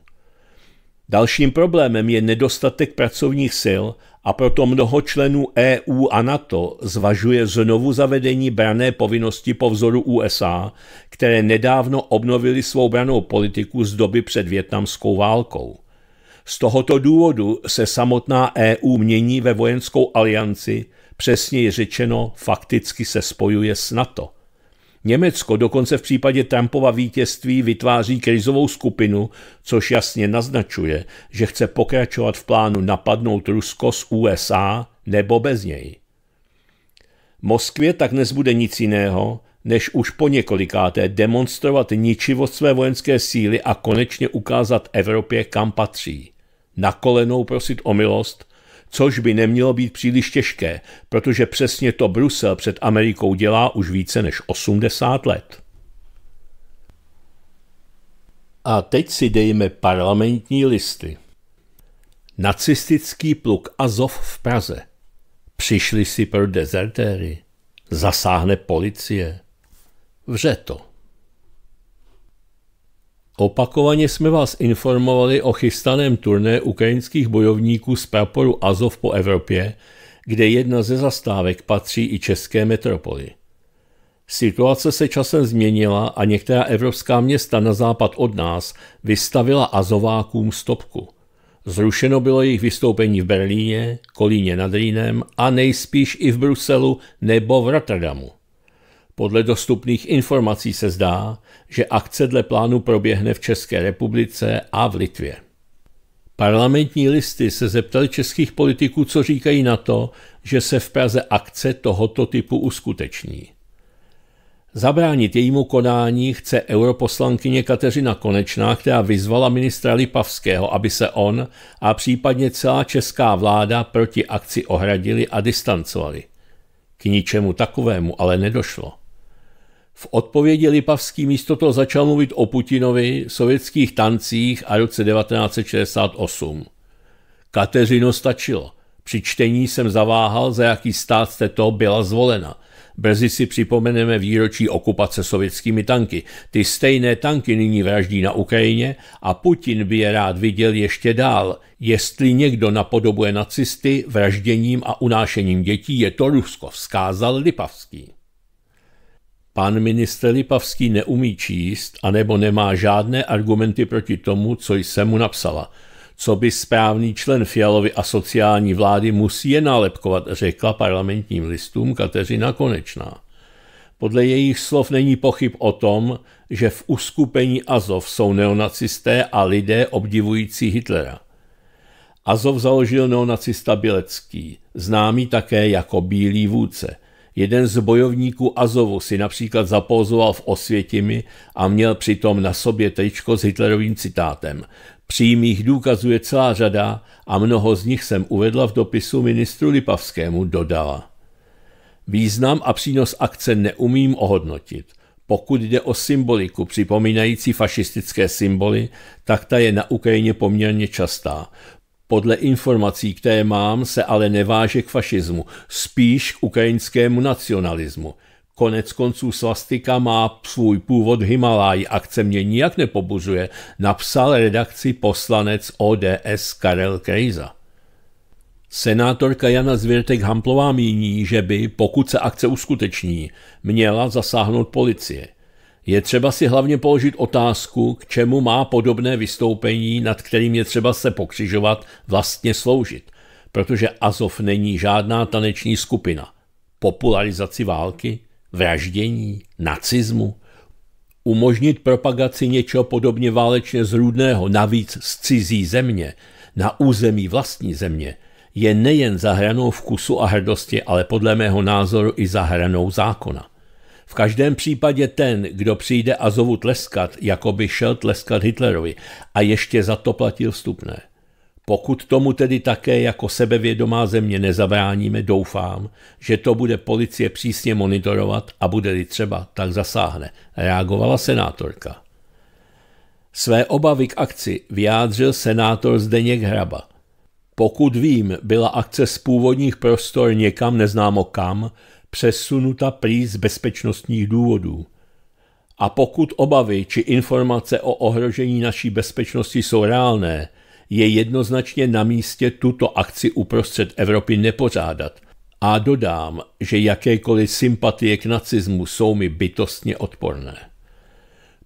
Dalším problémem je nedostatek pracovních sil a proto mnoho členů EU a NATO zvažuje znovu zavedení brané povinnosti po vzoru USA, které nedávno obnovili svou branou politiku z doby před větnamskou válkou. Z tohoto důvodu se samotná EU mění ve vojenskou alianci, přesněji řečeno fakticky se spojuje s NATO. Německo dokonce v případě Trumpova vítězství vytváří krizovou skupinu, což jasně naznačuje, že chce pokračovat v plánu napadnout Rusko z USA nebo bez něj. Moskvě tak nezbude nic jiného, než už po několikáté demonstrovat ničivost své vojenské síly a konečně ukázat Evropě, kam patří. Na kolenou prosit o milost což by nemělo být příliš těžké, protože přesně to Brusel před Amerikou dělá už více než 80 let. A teď si dejme parlamentní listy. Nacistický pluk Azov v Praze. Přišli si pro dezertéry. Zasáhne policie. Vře to. Opakovaně jsme vás informovali o chystaném turné ukrajinských bojovníků z praporu Azov po Evropě, kde jedna ze zastávek patří i české metropoli. Situace se časem změnila a některá evropská města na západ od nás vystavila Azovákům stopku. Zrušeno bylo jejich vystoupení v Berlíně, Kolíně nad Rýnem a nejspíš i v Bruselu nebo v Rotterdamu. Podle dostupných informací se zdá, že akce dle plánu proběhne v České republice a v Litvě. Parlamentní listy se zeptali českých politiků, co říkají na to, že se v Praze akce tohoto typu uskuteční. Zabránit jejímu konání chce europoslankyně Kateřina Konečná, která vyzvala ministra Lipavského, aby se on a případně celá česká vláda proti akci ohradili a distancovali. K ničemu takovému ale nedošlo. V odpovědi Lipavský místo toho začal mluvit o Putinovi, sovětských tancích a roce 1968. Kateřino stačilo. Při čtení jsem zaváhal, za jaký stát jste to byla zvolena. Brzy si připomeneme výročí okupace sovětskými tanky. Ty stejné tanky nyní vraždí na Ukrajině a Putin by je rád viděl ještě dál. Jestli někdo napodobuje nacisty vražděním a unášením dětí, je to Rusko, vzkázal Lipavský. Pan minister Lipavský neumí číst, anebo nemá žádné argumenty proti tomu, co jsem mu napsala. Co by správný člen Fialovy a sociální vlády musí je nálepkovat, řekla parlamentním listům Kateřina Konečná. Podle jejich slov není pochyb o tom, že v uskupení Azov jsou neonacisté a lidé obdivující Hitlera. Azov založil neonacista Bilecký, známý také jako Bílý vůdce – Jeden z bojovníků Azovu si například zapózoval v Osvětimi a měl přitom na sobě tričko s Hitlerovým citátem. Přímých důkazů je celá řada a mnoho z nich jsem uvedla v dopisu ministru Lipavskému, dodala. Význam a přínos akce neumím ohodnotit. Pokud jde o symboliku připomínající fašistické symboly, tak ta je na Ukrajině poměrně častá. Podle informací, které mám, se ale neváže k fašismu, spíš k ukrajinskému nacionalismu. Konec konců svastika má svůj původ Himalaj, akce mě nijak nepobuzuje, napsal redakci poslanec ODS Karel Krejza. Senátorka Jana Zvěrtek Hamplová míní, že by, pokud se akce uskuteční, měla zasáhnout policie. Je třeba si hlavně položit otázku, k čemu má podobné vystoupení, nad kterým je třeba se pokřižovat, vlastně sloužit. Protože Azov není žádná taneční skupina. Popularizaci války, vraždění, nacismu, umožnit propagaci něčeho podobně válečně zrůdného, navíc z cizí země, na území vlastní země, je nejen za hranou vkusu a hrdosti, ale podle mého názoru i za hranou zákona. V každém případě ten, kdo přijde Azovu tleskat, jako by šel tleskat Hitlerovi a ještě za to platil vstupné. Pokud tomu tedy také jako sebevědomá země nezabráníme, doufám, že to bude policie přísně monitorovat a bude-li třeba, tak zasáhne, reagovala senátorka. Své obavy k akci vyjádřil senátor Zdeněk Hraba. Pokud vím, byla akce z původních prostor někam neznámo kam, přesunuta prý z bezpečnostních důvodů. A pokud obavy či informace o ohrožení naší bezpečnosti jsou reálné, je jednoznačně na místě tuto akci uprostřed Evropy nepořádat. A dodám, že jakékoliv sympatie k nacismu jsou mi bytostně odporné.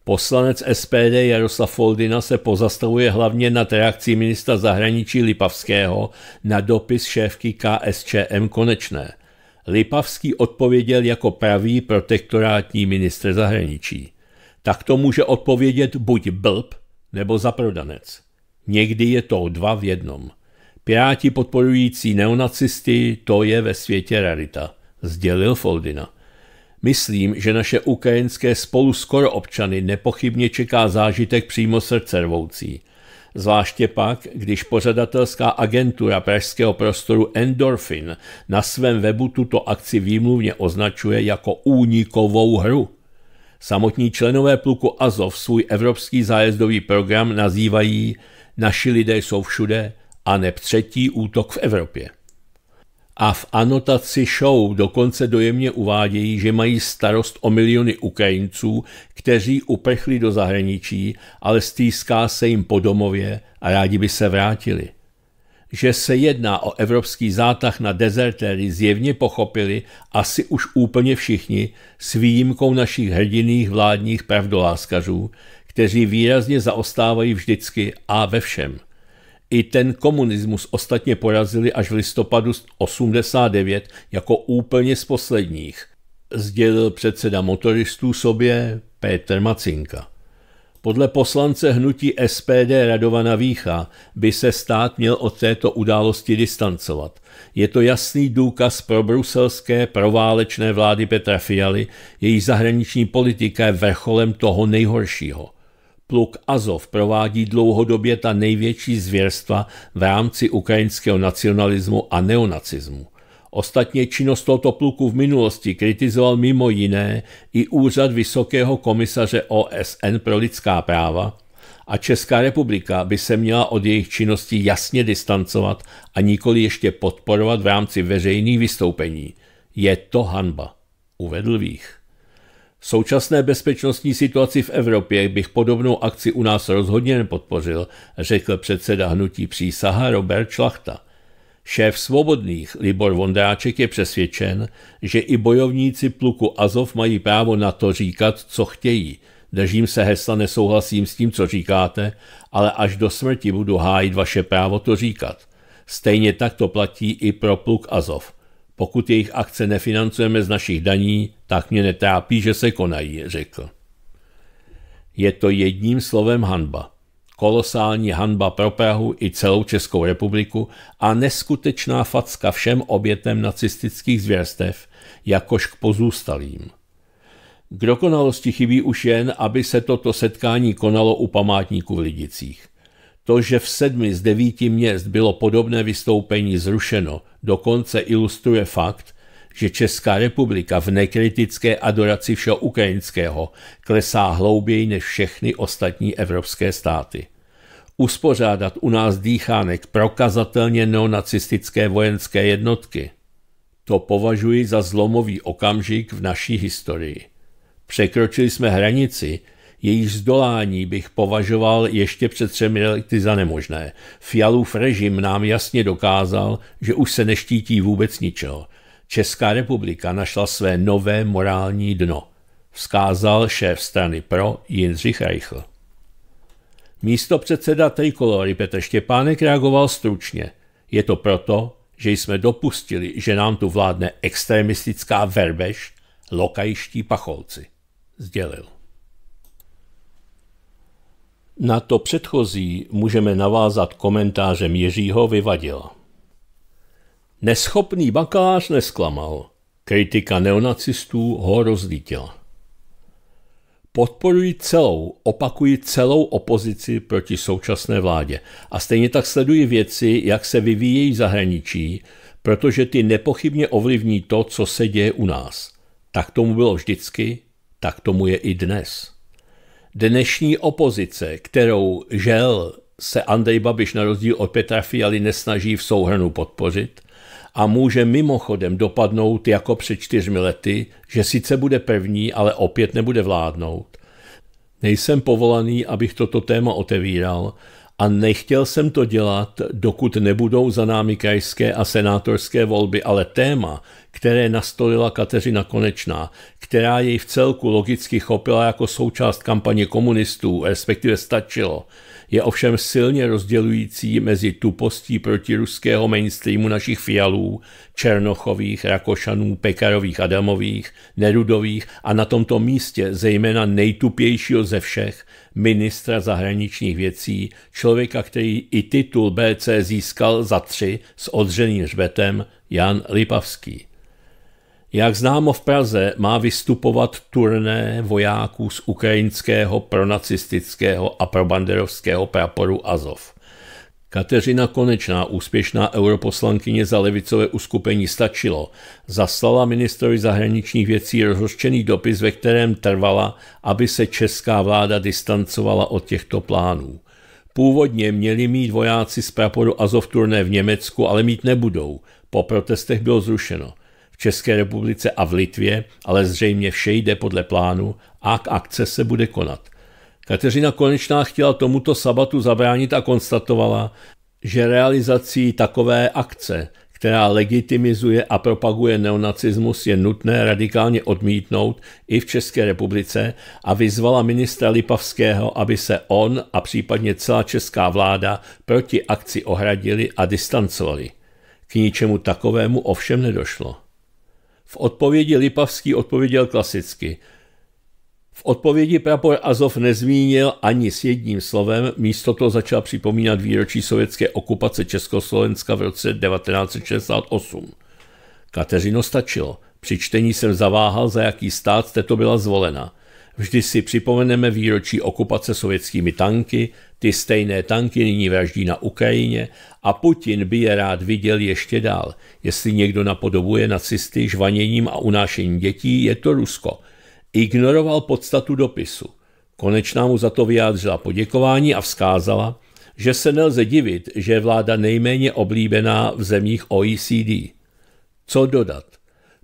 Poslanec SPD Jaroslav Foldina se pozastavuje hlavně nad reakcí ministra zahraničí Lipavského na dopis šéfky KSČM Konečné – Lipavský odpověděl jako pravý protektorátní ministr zahraničí. Tak to může odpovědět buď blb, nebo zaprodanec. Někdy je to dva v jednom. Piráti podporující neonacisty, to je ve světě rarita, sdělil Foldina. Myslím, že naše ukrajinské spolu skoro občany nepochybně čeká zážitek přímo rvoucí. Zvláště pak, když pořadatelská agentura pražského prostoru Endorphin na svém webu tuto akci výmluvně označuje jako únikovou hru. Samotní členové pluku Azov svůj evropský zájezdový program nazývají Naši lidé jsou všude a ne třetí útok v Evropě a v anotaci show dokonce dojemně uvádějí, že mají starost o miliony Ukrajinců, kteří uprchli do zahraničí, ale stýská se jim po domově a rádi by se vrátili. Že se jedná o evropský zátah na dezertéry zjevně pochopili asi už úplně všichni s výjimkou našich hrdiných vládních pravdoláskařů, kteří výrazně zaostávají vždycky a ve všem – i ten komunismus ostatně porazili až v listopadu 89 jako úplně z posledních, sdělil předseda motoristů sobě Petr Macinka. Podle poslance hnutí SPD Radovana Vícha by se stát měl od této události distancovat. Je to jasný důkaz pro bruselské proválečné vlády Petra Fialy, její zahraniční politika je vrcholem toho nejhoršího – Pluk Azov provádí dlouhodobě ta největší zvěrstva v rámci ukrajinského nacionalismu a neonacismu. Ostatně činnost tohoto pluku v minulosti kritizoval mimo jiné i úřad Vysokého komisaře OSN pro lidská práva a Česká republika by se měla od jejich činnosti jasně distancovat a nikoli ještě podporovat v rámci veřejných vystoupení. Je to hanba, uvedl Vých. Současné bezpečnostní situaci v Evropě bych podobnou akci u nás rozhodně nepodpořil, řekl předseda hnutí přísaha Robert Šlachta. Šéf svobodných Libor Vondráček je přesvědčen, že i bojovníci pluku Azov mají právo na to říkat, co chtějí. Držím se hesla, nesouhlasím s tím, co říkáte, ale až do smrti budu hájit vaše právo to říkat. Stejně tak to platí i pro pluk Azov. Pokud jejich akce nefinancujeme z našich daní, tak mě netrápí, že se konají, řekl. Je to jedním slovem hanba. Kolosální hanba pro Prahu i celou Českou republiku a neskutečná facka všem obětem nacistických zvěrstev, jakož k pozůstalým. K dokonalosti chybí už jen, aby se toto setkání konalo u památníku v Lidicích. To, že v sedmi z devíti měst bylo podobné vystoupení zrušeno, dokonce ilustruje fakt, že Česká republika v nekritické adoraci všeho ukrajinského klesá hlouběji než všechny ostatní evropské státy. Uspořádat u nás dýchánek prokazatelně neonacistické vojenské jednotky. To považuji za zlomový okamžik v naší historii. Překročili jsme hranici, jejich zdolání bych považoval ještě před třemi lety za nemožné. Fialův režim nám jasně dokázal, že už se neštítí vůbec ničeho. Česká republika našla své nové morální dno, vzkázal šéf strany pro Jindřich Reichl. Místo předseda Trikolory Petr Štěpánek reagoval stručně. Je to proto, že jsme dopustili, že nám tu vládne extremistická verbež, lokajští pacholci, sdělil. Na to předchozí můžeme navázat komentářem Ježího Vyvadila. Neschopný bakalář nesklamal. Kritika neonacistů ho rozlítila. Podporuji celou, opakuji celou opozici proti současné vládě a stejně tak sleduji věci, jak se vyvíjejí zahraničí, protože ty nepochybně ovlivní to, co se děje u nás. Tak tomu bylo vždycky, tak tomu je i dnes. Dnešní opozice, kterou žel se Andrej Babiš na rozdíl od Petra Fialy nesnaží v souhrnu podpořit a může mimochodem dopadnout jako před čtyřmi lety, že sice bude první, ale opět nebude vládnout. Nejsem povolaný, abych toto téma otevíral, a nechtěl jsem to dělat, dokud nebudou za námi krajské a senátorské volby, ale téma, které nastolila Kateřina Konečná, která jej v celku logicky chopila jako součást kampaně komunistů, respektive stačilo – je ovšem silně rozdělující mezi tupostí protiruského mainstreamu našich fialů, Černochových, Rakošanů, Pekarových, Adamových, Nerudových a na tomto místě zejména nejtupějšího ze všech, ministra zahraničních věcí, člověka, který i titul BC získal za tři s odřeným řbetem, Jan Lipavský. Jak známo v Praze má vystupovat turné vojáků z ukrajinského pronacistického a probanderovského praporu Azov. Kateřina Konečná, úspěšná europoslankyně za levicové uskupení Stačilo, zaslala ministrovi zahraničních věcí rozhořčený dopis, ve kterém trvala, aby se česká vláda distancovala od těchto plánů. Původně měli mít vojáci z praporu Azov turné v Německu, ale mít nebudou. Po protestech bylo zrušeno. České republice a v Litvě, ale zřejmě vše jde podle plánu a k akce se bude konat. Kateřina Konečná chtěla tomuto sabatu zabránit a konstatovala, že realizací takové akce, která legitimizuje a propaguje neonacismus, je nutné radikálně odmítnout i v České republice a vyzvala ministra Lipavského, aby se on a případně celá česká vláda proti akci ohradili a distancovali. K ničemu takovému ovšem nedošlo. V odpovědi Lipavský odpověděl klasicky. V odpovědi prapor Azov nezmínil ani s jedním slovem, místo toho začal připomínat výročí sovětské okupace Československa v roce 1968. Kateřino stačilo. Při čtení jsem zaváhal, za jaký stát jste to byla zvolena. Vždy si připomeneme výročí okupace sovětskými tanky, ty stejné tanky nyní vraždí na Ukrajině a Putin by je rád viděl ještě dál. Jestli někdo napodobuje nacisty žvaněním a unášením dětí, je to Rusko. Ignoroval podstatu dopisu. Konečná mu za to vyjádřila poděkování a vzkázala, že se nelze divit, že je vláda nejméně oblíbená v zemích OECD. Co dodat?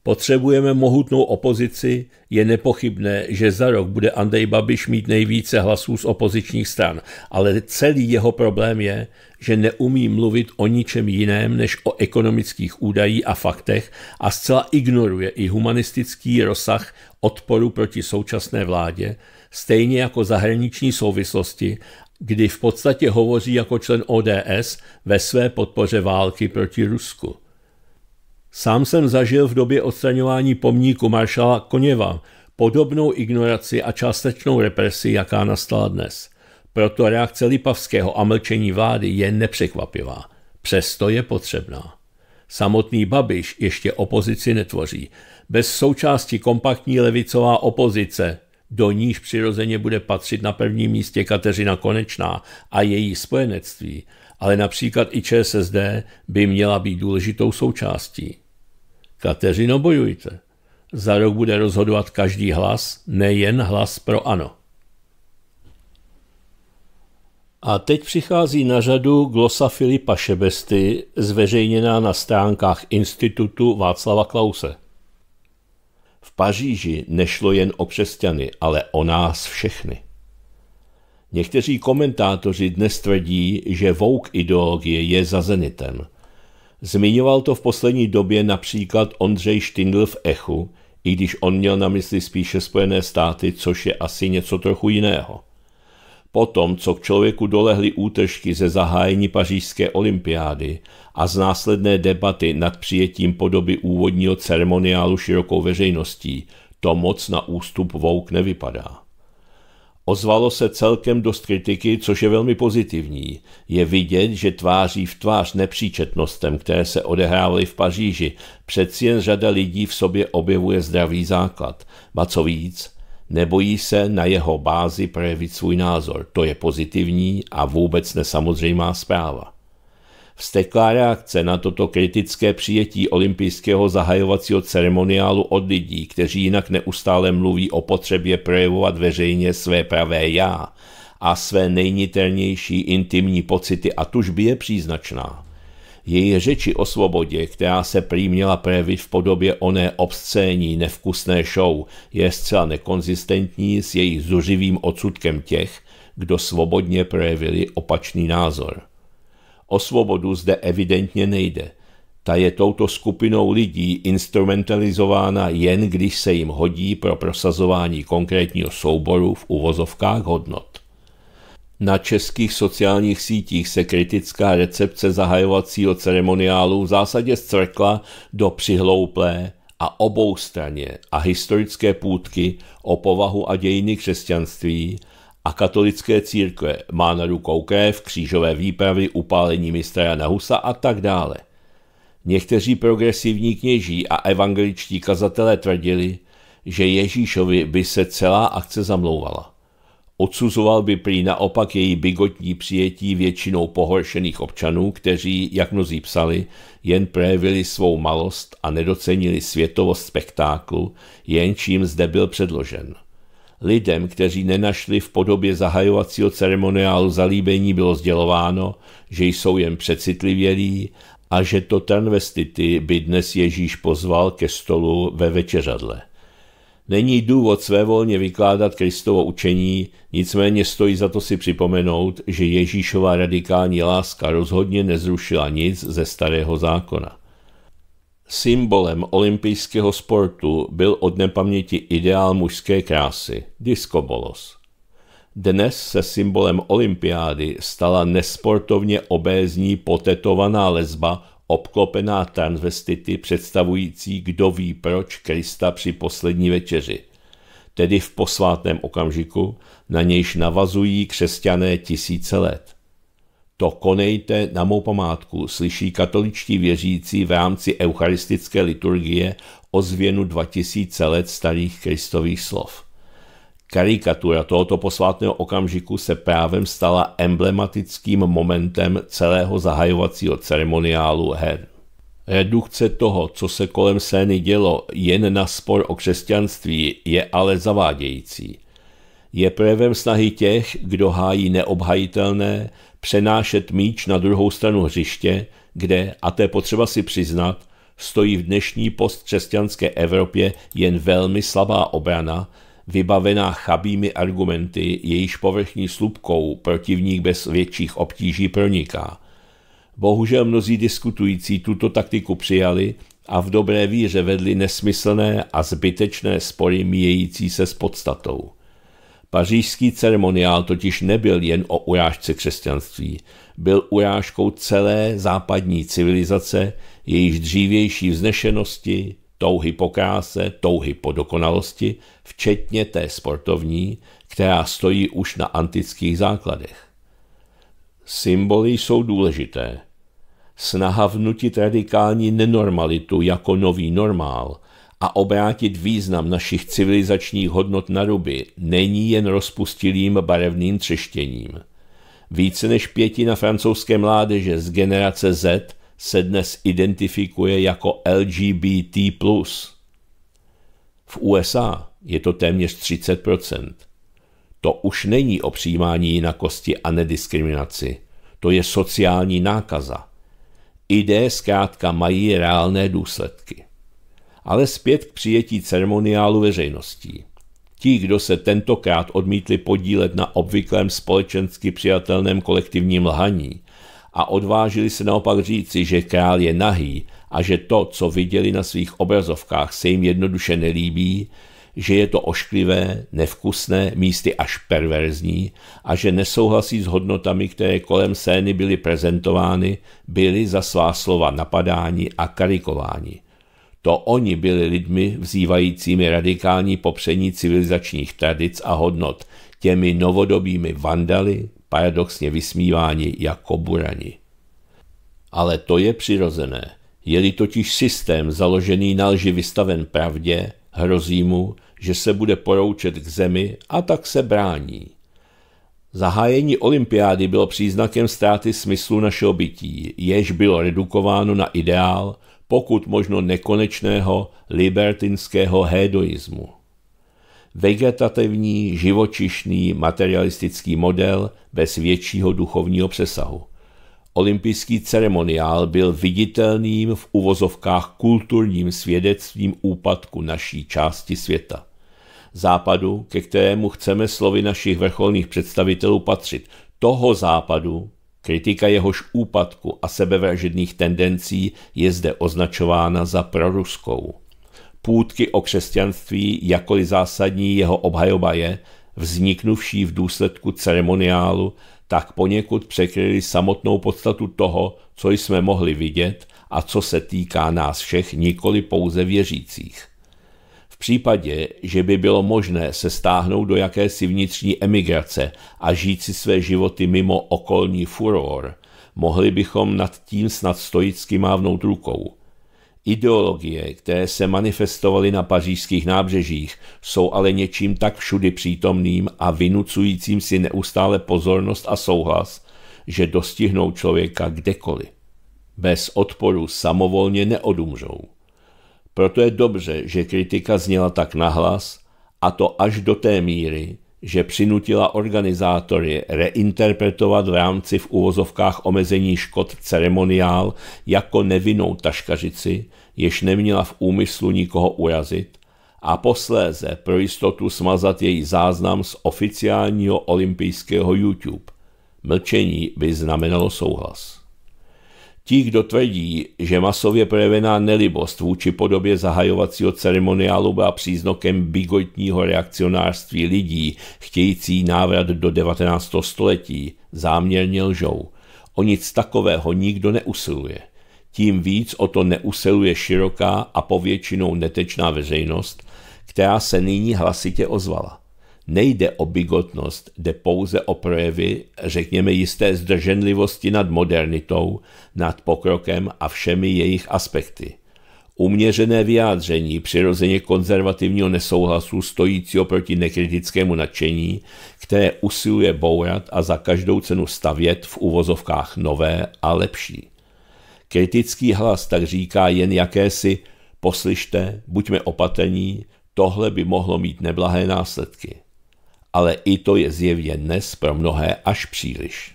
Potřebujeme mohutnou opozici, je nepochybné, že za rok bude Andrej Babiš mít nejvíce hlasů z opozičních stran, ale celý jeho problém je, že neumí mluvit o ničem jiném než o ekonomických údajích a faktech a zcela ignoruje i humanistický rozsah odporu proti současné vládě, stejně jako zahraniční souvislosti, kdy v podstatě hovoří jako člen ODS ve své podpoře války proti Rusku. Sám jsem zažil v době odstraňování pomníku maršala Koněva podobnou ignoraci a částečnou represi, jaká nastala dnes. Proto reakce Lipavského a mlčení vlády je nepřekvapivá. Přesto je potřebná. Samotný Babiš ještě opozici netvoří. Bez součásti kompaktní levicová opozice, do níž přirozeně bude patřit na prvním místě Kateřina Konečná a její spojenectví, ale například i ČSSD by měla být důležitou součástí. Kateřino, bojujte. Za rok bude rozhodovat každý hlas, nejen hlas pro ano. A teď přichází na řadu glosa Filipa Šebesty, zveřejněná na stránkách Institutu Václava Klause. V Paříži nešlo jen o křesťany, ale o nás všechny. Někteří komentátoři dnes tvrdí, že vouk ideologie je za zenitem. Zmiňoval to v poslední době například Ondřej Štindl v Echu, i když on měl na mysli spíše Spojené státy, což je asi něco trochu jiného. Potom, co k člověku dolehly útržky ze zahájení pařížské olympiády a z následné debaty nad přijetím podoby úvodního ceremoniálu širokou veřejností, to moc na ústup vouk nevypadá. Ozvalo se celkem dost kritiky, což je velmi pozitivní. Je vidět, že tváří v tvář nepříčetnostem, které se odehrávaly v Paříži, přeci jen řada lidí v sobě objevuje zdravý základ. A co víc, nebojí se na jeho bázi projevit svůj názor. To je pozitivní a vůbec nesamozřejmá zpráva. Vsteklá reakce na toto kritické přijetí olympijského zahajovacího ceremoniálu od lidí, kteří jinak neustále mluví o potřebě projevovat veřejně své pravé já a své nejniternější intimní pocity a tužby je příznačná. Její řeči o svobodě, která se prý měla projevit v podobě oné obscénní, nevkusné show, je zcela nekonzistentní s jejich zuřivým odsudkem těch, kdo svobodně projevili opačný názor. O svobodu zde evidentně nejde. Ta je touto skupinou lidí instrumentalizována jen, když se jim hodí pro prosazování konkrétního souboru v uvozovkách hodnot. Na českých sociálních sítích se kritická recepce zahajovacího ceremoniálu v zásadě zcrkla do přihlouplé a obou straně a historické půdky o povahu a dějiny křesťanství a katolické církve, má na rukou krev, křížové výpravy, upálení mistra Jana Husa a tak dále. Někteří progresivní kněží a evangeličtí kazatelé tvrdili, že Ježíšovi by se celá akce zamlouvala. Odsuzoval by prý naopak její bigotní přijetí většinou pohoršených občanů, kteří, jak mnozí psali, jen projevili svou malost a nedocenili světovost spektáklu, jen čím zde byl předložen. Lidem, kteří nenašli v podobě zahajovacího ceremoniálu zalíbení, bylo sdělováno, že jsou jen přecitlivělí a že to transvestity by dnes Ježíš pozval ke stolu ve večeřadle. Není důvod svévolně vykládat Kristovo učení, nicméně stojí za to si připomenout, že Ježíšova radikální láska rozhodně nezrušila nic ze starého zákona. Symbolem olympijského sportu byl od nepaměti ideál mužské krásy – diskobolos. Dnes se symbolem olympiády stala nesportovně obézní potetovaná lesba obklopená transvestity představující kdo ví proč Krista při poslední večeři, tedy v posvátném okamžiku, na nějž navazují křesťané tisíce let. To konejte na mou památku, slyší katoličtí věřící v rámci eucharistické liturgie o zvěnu 2000 let starých kristových slov. Karikatura tohoto posvátného okamžiku se právem stala emblematickým momentem celého zahajovacího ceremoniálu her. Redukce toho, co se kolem scény dělo, jen na spor o křesťanství je ale zavádějící – je projevem snahy těch, kdo hájí neobhajitelné, přenášet míč na druhou stranu hřiště, kde, a to je potřeba si přiznat, stojí v dnešní postkřesťanské Evropě jen velmi slabá obrana, vybavená chabými argumenty, jejíž povrchní slupkou protivník bez větších obtíží proniká. Bohužel mnozí diskutující tuto taktiku přijali a v dobré víře vedli nesmyslné a zbytečné spory míjející se s podstatou. Pařížský ceremoniál totiž nebyl jen o urážce křesťanství, byl urážkou celé západní civilizace, jejíž dřívější vznešenosti, touhy po kráse, touhy po dokonalosti, včetně té sportovní, která stojí už na antických základech. Symboly jsou důležité. Snaha vnutit radikální nenormalitu jako nový normál – a obrátit význam našich civilizačních hodnot na ruby není jen rozpustilým barevným třeštěním. Více než pětina francouzské mládeže z generace Z se dnes identifikuje jako LGBT+. V USA je to téměř 30 To už není o přijímání jinakosti a nediskriminaci. To je sociální nákaza. Ideje zkrátka mají reálné důsledky ale zpět k přijetí ceremoniálu veřejností. Ti, kdo se tentokrát odmítli podílet na obvyklém společensky přijatelném kolektivním lhaní a odvážili se naopak říci, že král je nahý a že to, co viděli na svých obrazovkách, se jim jednoduše nelíbí, že je to ošklivé, nevkusné, místy až perverzní a že nesouhlasí s hodnotami, které kolem scény byly prezentovány, byly za svá slova napadáni a karikováni. To oni byli lidmi vzývajícími radikální popření civilizačních tradic a hodnot, těmi novodobými vandaly, paradoxně vysmíváni jako burani. Ale to je přirozené. Je-li totiž systém založený na lži vystaven pravdě, hrozí mu, že se bude poroučet k zemi a tak se brání. Zahájení olympiády bylo příznakem ztráty smyslu našeho bytí, jež bylo redukováno na ideál, pokud možno nekonečného libertinského hedoismu. Vegetativní, živočišný, materialistický model bez většího duchovního přesahu. Olympijský ceremoniál byl viditelným v uvozovkách kulturním svědectvím úpadku naší části světa. Západu, ke kterému chceme slovy našich vrcholných představitelů patřit, toho západu, Kritika jehož úpadku a sebevražedných tendencí je zde označována za proruskou. Půdky o křesťanství, jakoli zásadní jeho obhajoba je, vzniknuvší v důsledku ceremoniálu, tak poněkud překryli samotnou podstatu toho, co jsme mohli vidět a co se týká nás všech, nikoli pouze věřících. V případě, že by bylo možné se stáhnout do jakési vnitřní emigrace a žít si své životy mimo okolní furor, mohli bychom nad tím snad stoicky mávnout rukou. Ideologie, které se manifestovaly na pařížských nábřežích, jsou ale něčím tak všudy přítomným a vynucujícím si neustále pozornost a souhlas, že dostihnou člověka kdekoliv. Bez odporu samovolně neodumřou. Proto je dobře, že kritika zněla tak nahlas, a to až do té míry, že přinutila organizátory reinterpretovat v rámci v uvozovkách omezení škod ceremoniál jako nevinnou taškařici, jež neměla v úmyslu nikoho urazit, a posléze pro jistotu smazat její záznam z oficiálního olympijského YouTube. Mlčení by znamenalo souhlas. Ti, kdo tvrdí, že masově projevená nelibost vůči podobě zahajovacího ceremoniálu byla příznokem bigotního reakcionářství lidí, chtějící návrat do 19. století, záměrně lžou. O nic takového nikdo neusiluje. Tím víc o to neusiluje široká a povětšinou netečná veřejnost, která se nyní hlasitě ozvala. Nejde o bigotnost, jde pouze o projevy, řekněme, jisté zdrženlivosti nad modernitou, nad pokrokem a všemi jejich aspekty. Uměřené vyjádření přirozeně konzervativního nesouhlasu stojícího proti nekritickému nadšení, které usiluje bourat a za každou cenu stavět v uvozovkách nové a lepší. Kritický hlas tak říká jen jakési poslyšte, buďme opatrní, tohle by mohlo mít neblahé následky ale i to je zjevně dnes pro mnohé až příliš.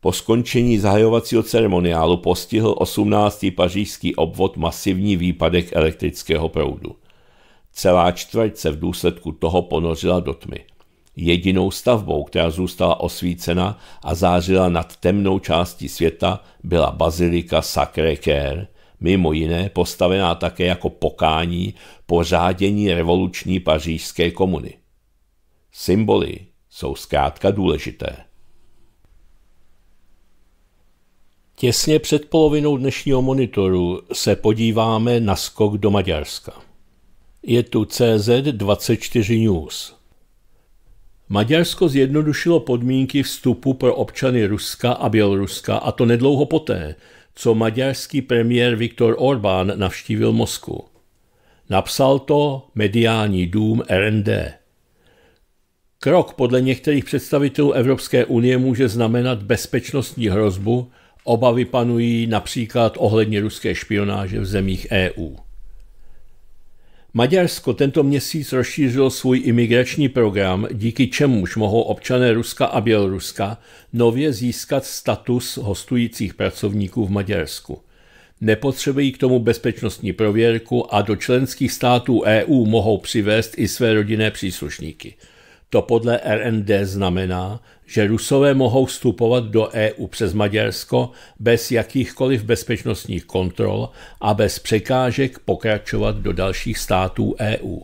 Po skončení zahajovacího ceremoniálu postihl 18. pařížský obvod masivní výpadek elektrického proudu. Celá čtvrť se v důsledku toho ponořila do tmy. Jedinou stavbou, která zůstala osvícena a zářila nad temnou částí světa, byla bazilika Sacré-Cœur, mimo jiné postavená také jako pokání řádění revoluční pařížské komuny. Symboly jsou zkrátka důležité. Těsně před polovinou dnešního monitoru se podíváme na skok do Maďarska. Je tu CZ24 News. Maďarsko zjednodušilo podmínky vstupu pro občany Ruska a Běloruska a to nedlouho poté, co maďarský premiér Viktor Orbán navštívil Moskvu. Napsal to mediální dům RND. Krok podle některých představitelů Evropské unie může znamenat bezpečnostní hrozbu, obavy panují například ohledně ruské špionáže v zemích EU. Maďarsko tento měsíc rozšířilo svůj imigrační program, díky čemuž mohou občané Ruska a Běloruska nově získat status hostujících pracovníků v Maďarsku. Nepotřebují k tomu bezpečnostní prověrku a do členských států EU mohou přivést i své rodinné příslušníky – to podle RND znamená, že Rusové mohou vstupovat do EU přes Maďarsko bez jakýchkoliv bezpečnostních kontrol a bez překážek pokračovat do dalších států EU.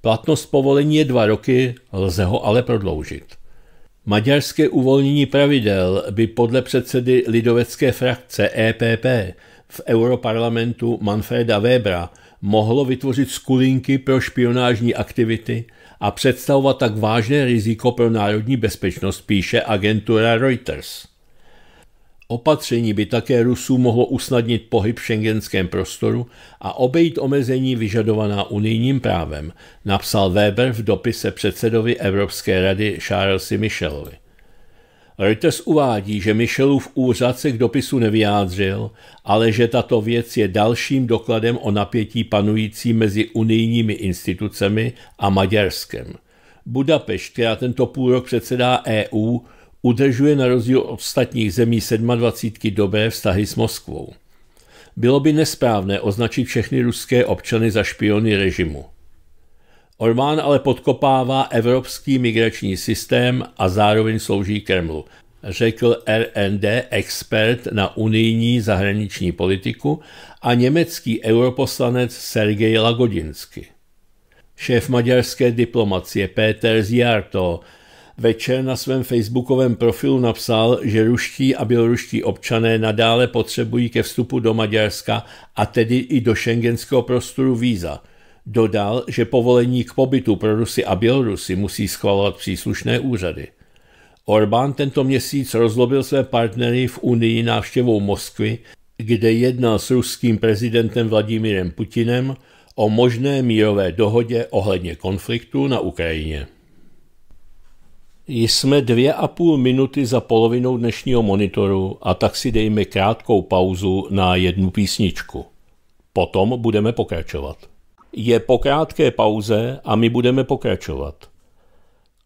Platnost povolení je dva roky, lze ho ale prodloužit. Maďarské uvolnění pravidel by podle předsedy lidovecké frakce EPP v europarlamentu Manfreda Webera mohlo vytvořit skulinky pro špionážní aktivity – a představovat tak vážné riziko pro národní bezpečnost, píše agentura Reuters. Opatření by také Rusů mohlo usnadnit pohyb v šengenském prostoru a obejít omezení vyžadovaná unijním právem, napsal Weber v dopise předsedovi Evropské rady Charlesi Michelovi. Reuters uvádí, že Michelův úřad se k dopisu nevyjádřil, ale že tato věc je dalším dokladem o napětí panující mezi unijními institucemi a Maďarskem. Budapešť, která tento půlrok předsedá EU, udržuje na rozdíl od ostatních zemí 27 dobré vztahy s Moskvou. Bylo by nesprávné označit všechny ruské občany za špiony režimu. Orbán ale podkopává evropský migrační systém a zároveň slouží Kremlu, řekl RND expert na unijní zahraniční politiku a německý europoslanec Sergej Lagodinsky. Šéf maďarské diplomacie Péter Ziarto večer na svém facebookovém profilu napsal, že ruští a běloruští občané nadále potřebují ke vstupu do Maďarska a tedy i do šengenského prostoru víza – Dodal, že povolení k pobytu pro Rusy a Bělorusy musí schvalovat příslušné úřady. Orbán tento měsíc rozlobil své partnery v Unii návštěvou Moskvy, kde jednal s ruským prezidentem Vladimírem Putinem o možné mírové dohodě ohledně konfliktu na Ukrajině. Jsme dvě a půl minuty za polovinou dnešního monitoru a tak si dejme krátkou pauzu na jednu písničku. Potom budeme pokračovat je po krátké pauze a my budeme pokračovat.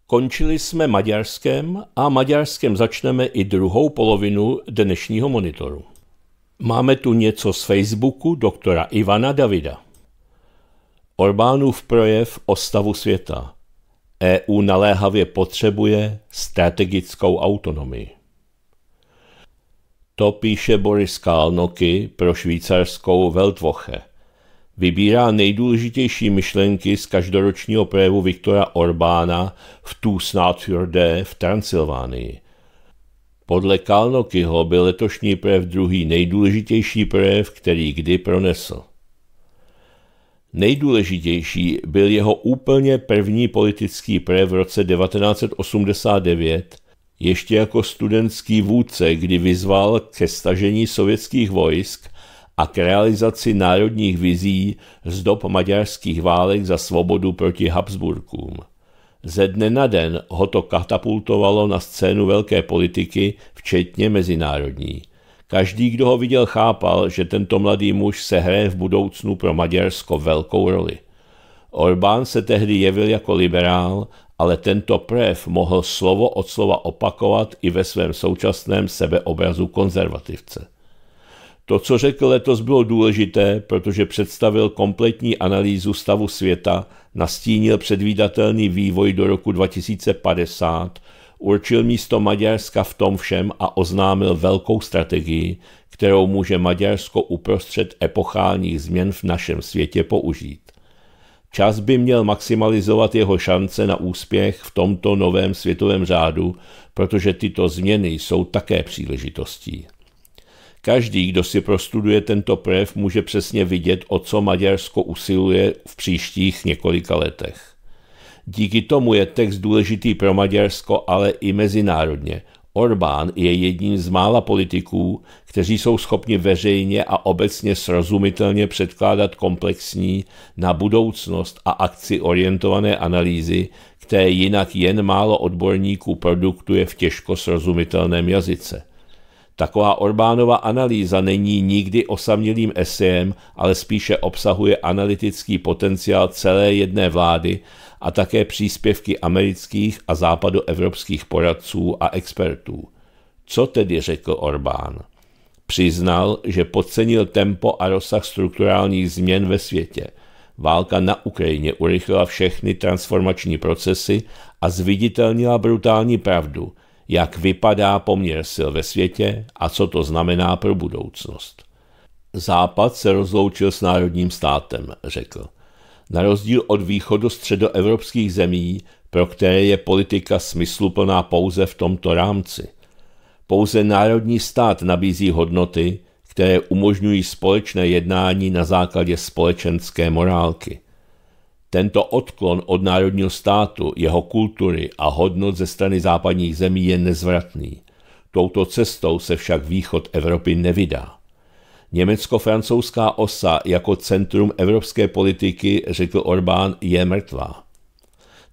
Končili jsme Maďarskem a Maďarskem začneme i druhou polovinu dnešního monitoru. Máme tu něco z Facebooku doktora Ivana Davida. Orbánův projev o stavu světa. EU naléhavě potřebuje strategickou autonomii. To píše Boris Kálnoky pro švýcarskou Weltwoche vybírá nejdůležitější myšlenky z každoročního projevu Viktora Orbána v Tusnádfjorde v Transylvánii. Podle Kalnokyho byl letošní projev druhý nejdůležitější projev, který kdy pronesl. Nejdůležitější byl jeho úplně první politický projev v roce 1989, ještě jako studentský vůdce, kdy vyzval ke stažení sovětských vojsk – a k realizaci národních vizí z dob maďarských válek za svobodu proti Habsburkům. Ze dne na den ho to katapultovalo na scénu velké politiky, včetně mezinárodní. Každý, kdo ho viděl, chápal, že tento mladý muž se hraje v budoucnu pro Maďarsko velkou roli. Orbán se tehdy jevil jako liberál, ale tento prev mohl slovo od slova opakovat i ve svém současném sebeobrazu konzervativce. To, co řekl letos, bylo důležité, protože představil kompletní analýzu stavu světa, nastínil předvídatelný vývoj do roku 2050, určil místo Maďarska v tom všem a oznámil velkou strategii, kterou může Maďarsko uprostřed epochálních změn v našem světě použít. Čas by měl maximalizovat jeho šance na úspěch v tomto novém světovém řádu, protože tyto změny jsou také příležitostí. Každý, kdo si prostuduje tento projev, může přesně vidět, o co Maďarsko usiluje v příštích několika letech. Díky tomu je text důležitý pro Maďarsko, ale i mezinárodně. Orbán je jedním z mála politiků, kteří jsou schopni veřejně a obecně srozumitelně předkládat komplexní, na budoucnost a akci orientované analýzy, které jinak jen málo odborníků produktuje v těžko srozumitelném jazyce. Taková Orbánova analýza není nikdy osamělým esejem, ale spíše obsahuje analytický potenciál celé jedné vlády a také příspěvky amerických a západoevropských poradců a expertů. Co tedy řekl Orbán? Přiznal, že podcenil tempo a rozsah strukturálních změn ve světě. Válka na Ukrajině urychlila všechny transformační procesy a zviditelnila brutální pravdu – jak vypadá poměr sil ve světě a co to znamená pro budoucnost. Západ se rozloučil s národním státem, řekl. Na rozdíl od východu středoevropských zemí, pro které je politika smysluplná pouze v tomto rámci. Pouze národní stát nabízí hodnoty, které umožňují společné jednání na základě společenské morálky. Tento odklon od národního státu, jeho kultury a hodnot ze strany západních zemí je nezvratný. Touto cestou se však východ Evropy nevydá. Německo-francouzská osa jako centrum evropské politiky, řekl Orbán, je mrtvá.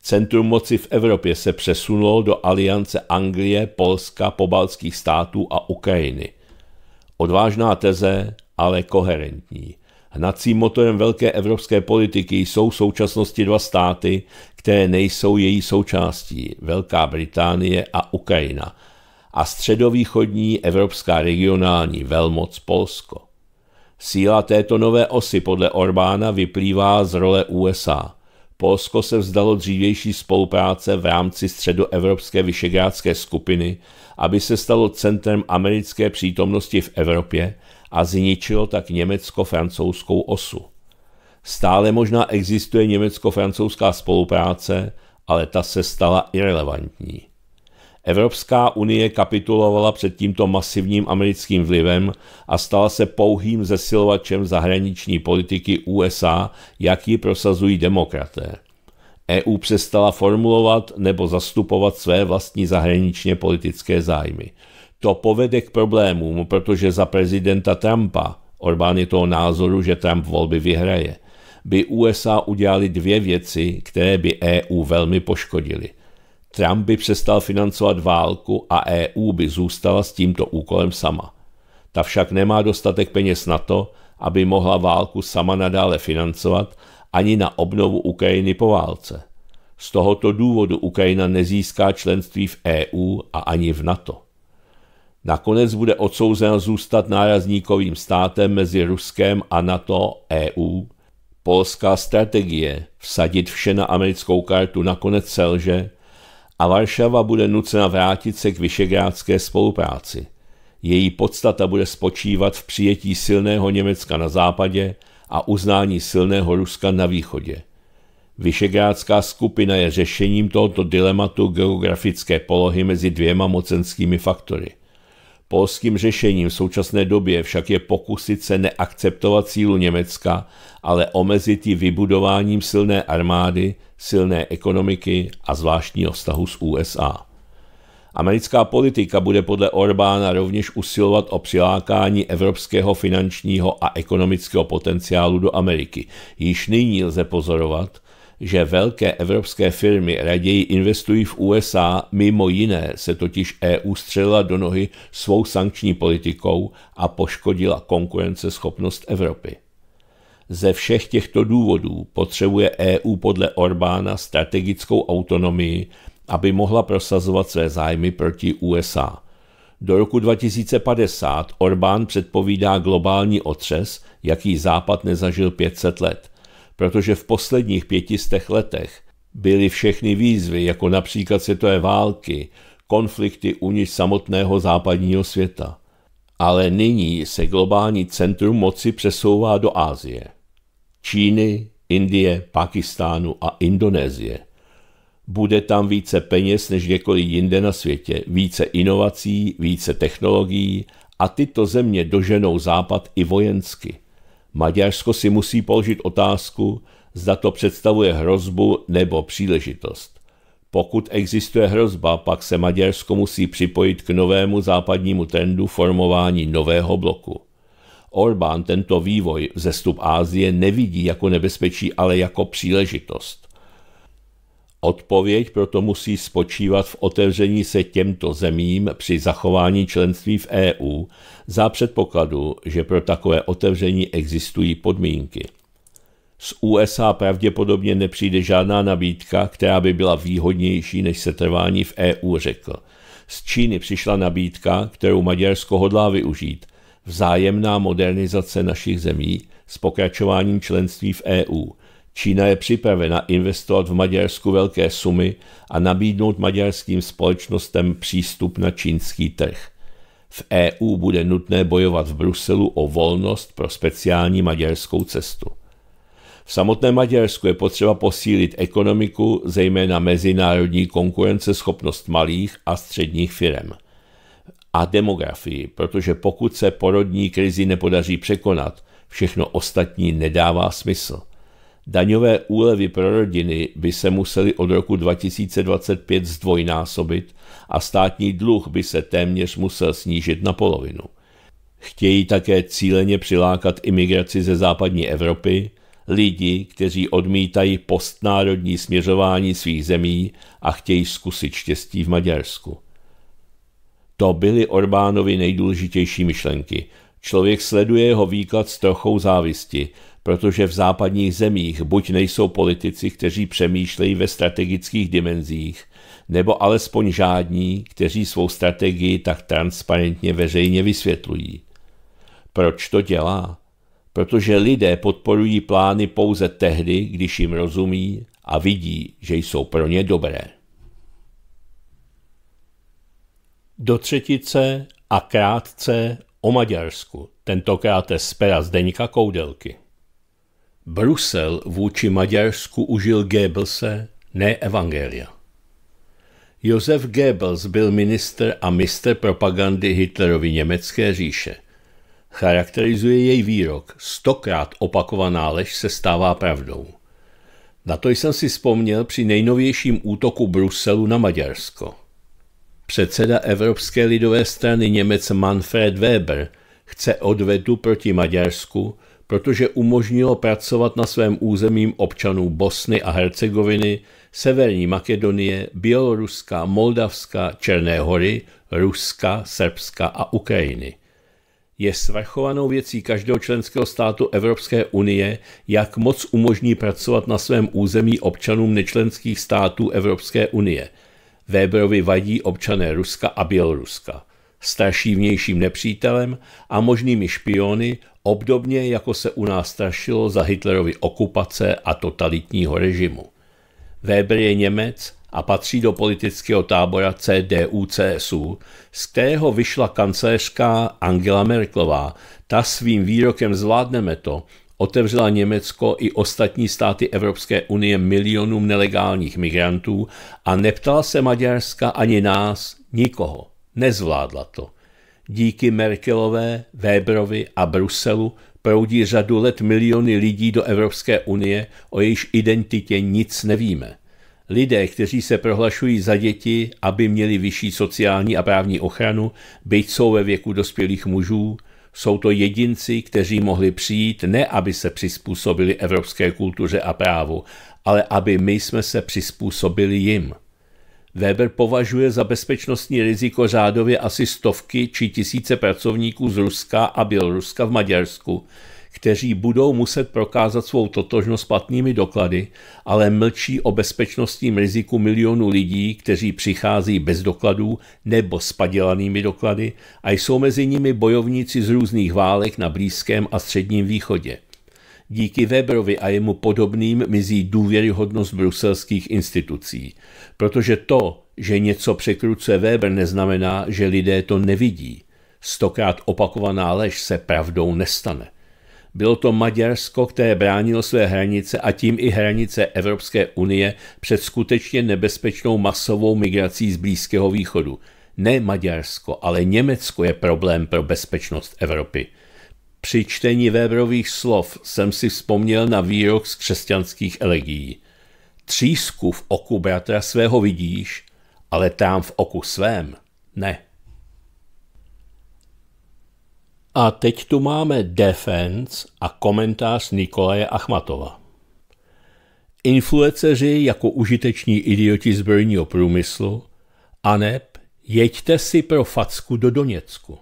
Centrum moci v Evropě se přesunulo do aliance Anglie, Polska, pobaltských států a Ukrajiny. Odvážná teze, ale koherentní. Hnacím motorem velké evropské politiky jsou v současnosti dva státy, které nejsou její součástí, Velká Británie a Ukrajina, a středovýchodní evropská regionální velmoc Polsko. Síla této nové osy podle Orbána vyplývá z role USA. Polsko se vzdalo dřívější spolupráce v rámci středoevropské vyšegrádské skupiny, aby se stalo centrem americké přítomnosti v Evropě a zničilo tak německo-francouzskou osu. Stále možná existuje německo-francouzská spolupráce, ale ta se stala irrelevantní. Evropská unie kapitulovala před tímto masivním americkým vlivem a stala se pouhým zesilovačem zahraniční politiky USA, jak ji prosazují demokraté. EU přestala formulovat nebo zastupovat své vlastní zahraničně politické zájmy. To povede k problémům, protože za prezidenta Trumpa, Orbán je toho názoru, že Trump volby vyhraje, by USA udělali dvě věci, které by EU velmi poškodily. Trump by přestal financovat válku a EU by zůstala s tímto úkolem sama. Ta však nemá dostatek peněz na to, aby mohla válku sama nadále financovat ani na obnovu Ukrajiny po válce. Z tohoto důvodu Ukrajina nezíská členství v EU a ani v NATO. Nakonec bude odsouzen zůstat nárazníkovým státem mezi Ruskem a NATO EU. Polská strategie vsadit vše na americkou kartu nakonec selže a Varšava bude nucena vrátit se k vyšegrádské spolupráci. Její podstata bude spočívat v přijetí silného Německa na západě a uznání silného Ruska na východě. Vyšegrádská skupina je řešením tohoto dilematu geografické polohy mezi dvěma mocenskými faktory – Polským řešením v současné době však je pokusit se neakceptovat sílu Německa, ale omezit ji vybudováním silné armády, silné ekonomiky a zvláštního vztahu s USA. Americká politika bude podle Orbána rovněž usilovat o přilákání evropského finančního a ekonomického potenciálu do Ameriky. Již nyní lze pozorovat, že velké evropské firmy raději investují v USA, mimo jiné se totiž EU střelila do nohy svou sankční politikou a poškodila konkurenceschopnost Evropy. Ze všech těchto důvodů potřebuje EU podle Orbána strategickou autonomii, aby mohla prosazovat své zájmy proti USA. Do roku 2050 Orbán předpovídá globální otřes, jaký Západ nezažil 500 let protože v posledních pětistech letech byly všechny výzvy, jako například světové války, konflikty uniž samotného západního světa. Ale nyní se globální centrum moci přesouvá do Ázie. Číny, Indie, Pakistánu a Indonésie. Bude tam více peněz než kdekoliv jinde na světě, více inovací, více technologií a tyto země doženou západ i vojensky. Maďarsko si musí položit otázku, zda to představuje hrozbu nebo příležitost. Pokud existuje hrozba, pak se Maďarsko musí připojit k novému západnímu trendu formování nového bloku. Orbán tento vývoj, zestup Ázie, nevidí jako nebezpečí, ale jako příležitost. Odpověď proto musí spočívat v otevření se těmto zemím při zachování členství v EU za předpokladu, že pro takové otevření existují podmínky. Z USA pravděpodobně nepřijde žádná nabídka, která by byla výhodnější než setrvání v EU, řekl. Z Číny přišla nabídka, kterou Maďarsko hodlá využít. Vzájemná modernizace našich zemí s pokračováním členství v EU – Čína je připravena investovat v Maďarsku velké sumy a nabídnout maďarským společnostem přístup na čínský trh. V EU bude nutné bojovat v Bruselu o volnost pro speciální maďarskou cestu. V samotné Maďarsku je potřeba posílit ekonomiku, zejména mezinárodní konkurenceschopnost malých a středních firm. A demografii, protože pokud se porodní krizi nepodaří překonat, všechno ostatní nedává smysl – Daňové úlevy pro rodiny by se musely od roku 2025 zdvojnásobit a státní dluh by se téměř musel snížit na polovinu. Chtějí také cíleně přilákat imigraci ze západní Evropy, lidi, kteří odmítají postnárodní směřování svých zemí a chtějí zkusit štěstí v Maďarsku. To byly Orbánovi nejdůležitější myšlenky. Člověk sleduje jeho výklad s trochou závisti – protože v západních zemích buď nejsou politici, kteří přemýšlejí ve strategických dimenzích, nebo alespoň žádní, kteří svou strategii tak transparentně veřejně vysvětlují. Proč to dělá? Protože lidé podporují plány pouze tehdy, když jim rozumí a vidí, že jsou pro ně dobré. Do třetice a krátce o Maďarsku, tentokrát z pera Zdeňka Koudelky. Brusel vůči Maďarsku užil Goebbelse, ne Evangelia. Josef Goebbels byl minister a mistr propagandy Hitlerovy německé říše. Charakterizuje jej výrok, stokrát opakovaná lež se stává pravdou. Na to jsem si vzpomněl při nejnovějším útoku Bruselu na Maďarsko. Předseda Evropské lidové strany Němec Manfred Weber chce odvedu proti Maďarsku – protože umožnilo pracovat na svém územím občanů Bosny a Hercegoviny, Severní Makedonie, Běloruska, Moldavska, Černé hory, Ruska, Srbska a Ukrajiny. Je svrchovanou věcí každého členského státu Evropské unie, jak moc umožní pracovat na svém území občanům nečlenských států Evropské unie. Weberovi vadí občané Ruska a Běloruska. Starší vnějším nepřítelem a možnými špiony obdobně jako se u nás strašilo za Hitlerovy okupace a totalitního režimu. Weber je Němec a patří do politického tábora CDU-CSU, z kterého vyšla kancelářská Angela Merklová. Ta svým výrokem zvládneme to, otevřela Německo i ostatní státy Evropské unie milionům nelegálních migrantů a neptala se Maďarska ani nás, nikoho. Nezvládla to díky Merkelové, Weberovi a Bruselu proudí řadu let miliony lidí do Evropské unie, o jejíž identitě nic nevíme. Lidé, kteří se prohlašují za děti, aby měli vyšší sociální a právní ochranu, byť jsou ve věku dospělých mužů, jsou to jedinci, kteří mohli přijít ne, aby se přizpůsobili evropské kultuře a právu, ale aby my jsme se přizpůsobili jim. Weber považuje za bezpečnostní riziko řádově asi stovky či tisíce pracovníků z Ruska a Běloruska v Maďarsku, kteří budou muset prokázat svou totožnost platnými doklady, ale mlčí o bezpečnostním riziku milionů lidí, kteří přichází bez dokladů nebo s padělanými doklady a jsou mezi nimi bojovníci z různých válek na Blízkém a Středním východě. Díky Weberovi a jemu podobným mizí důvěryhodnost bruselských institucí, protože to, že něco překrucuje Weber, neznamená, že lidé to nevidí. Stokrát opakovaná lež se pravdou nestane. Bylo to Maďarsko, které bránilo své hranice a tím i hranice Evropské unie před skutečně nebezpečnou masovou migrací z Blízkého východu. Ne Maďarsko, ale Německo je problém pro bezpečnost Evropy. Při čtení Weberových slov jsem si vzpomněl na výrok z křesťanských elegií. Třísku v oku bratra svého vidíš, ale tam v oku svém ne. A teď tu máme defense a komentář Nikolaje Achmatova. Influenceři jako užiteční idioti zbrojního průmyslu, aneb, jeďte si pro facku do Doněcku.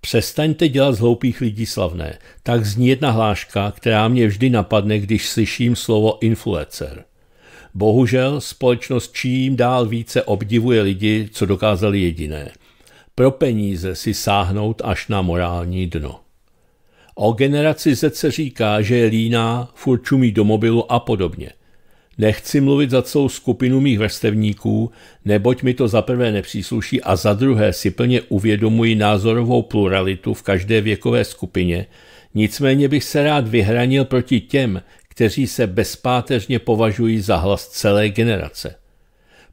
Přestaňte dělat z hloupých lidí slavné. Tak zní jedna hláška, která mě vždy napadne, když slyším slovo influencer. Bohužel společnost čím dál více obdivuje lidi, co dokázali jediné. Pro peníze si sáhnout až na morální dno. O generaci Z se říká, že je líná, furt čumí do mobilu a podobně. Nechci mluvit za celou skupinu mých vrstevníků, neboť mi to za prvé nepřísluší a za druhé si plně uvědomuji názorovou pluralitu v každé věkové skupině, nicméně bych se rád vyhranil proti těm, kteří se bezpáteřně považují za hlas celé generace.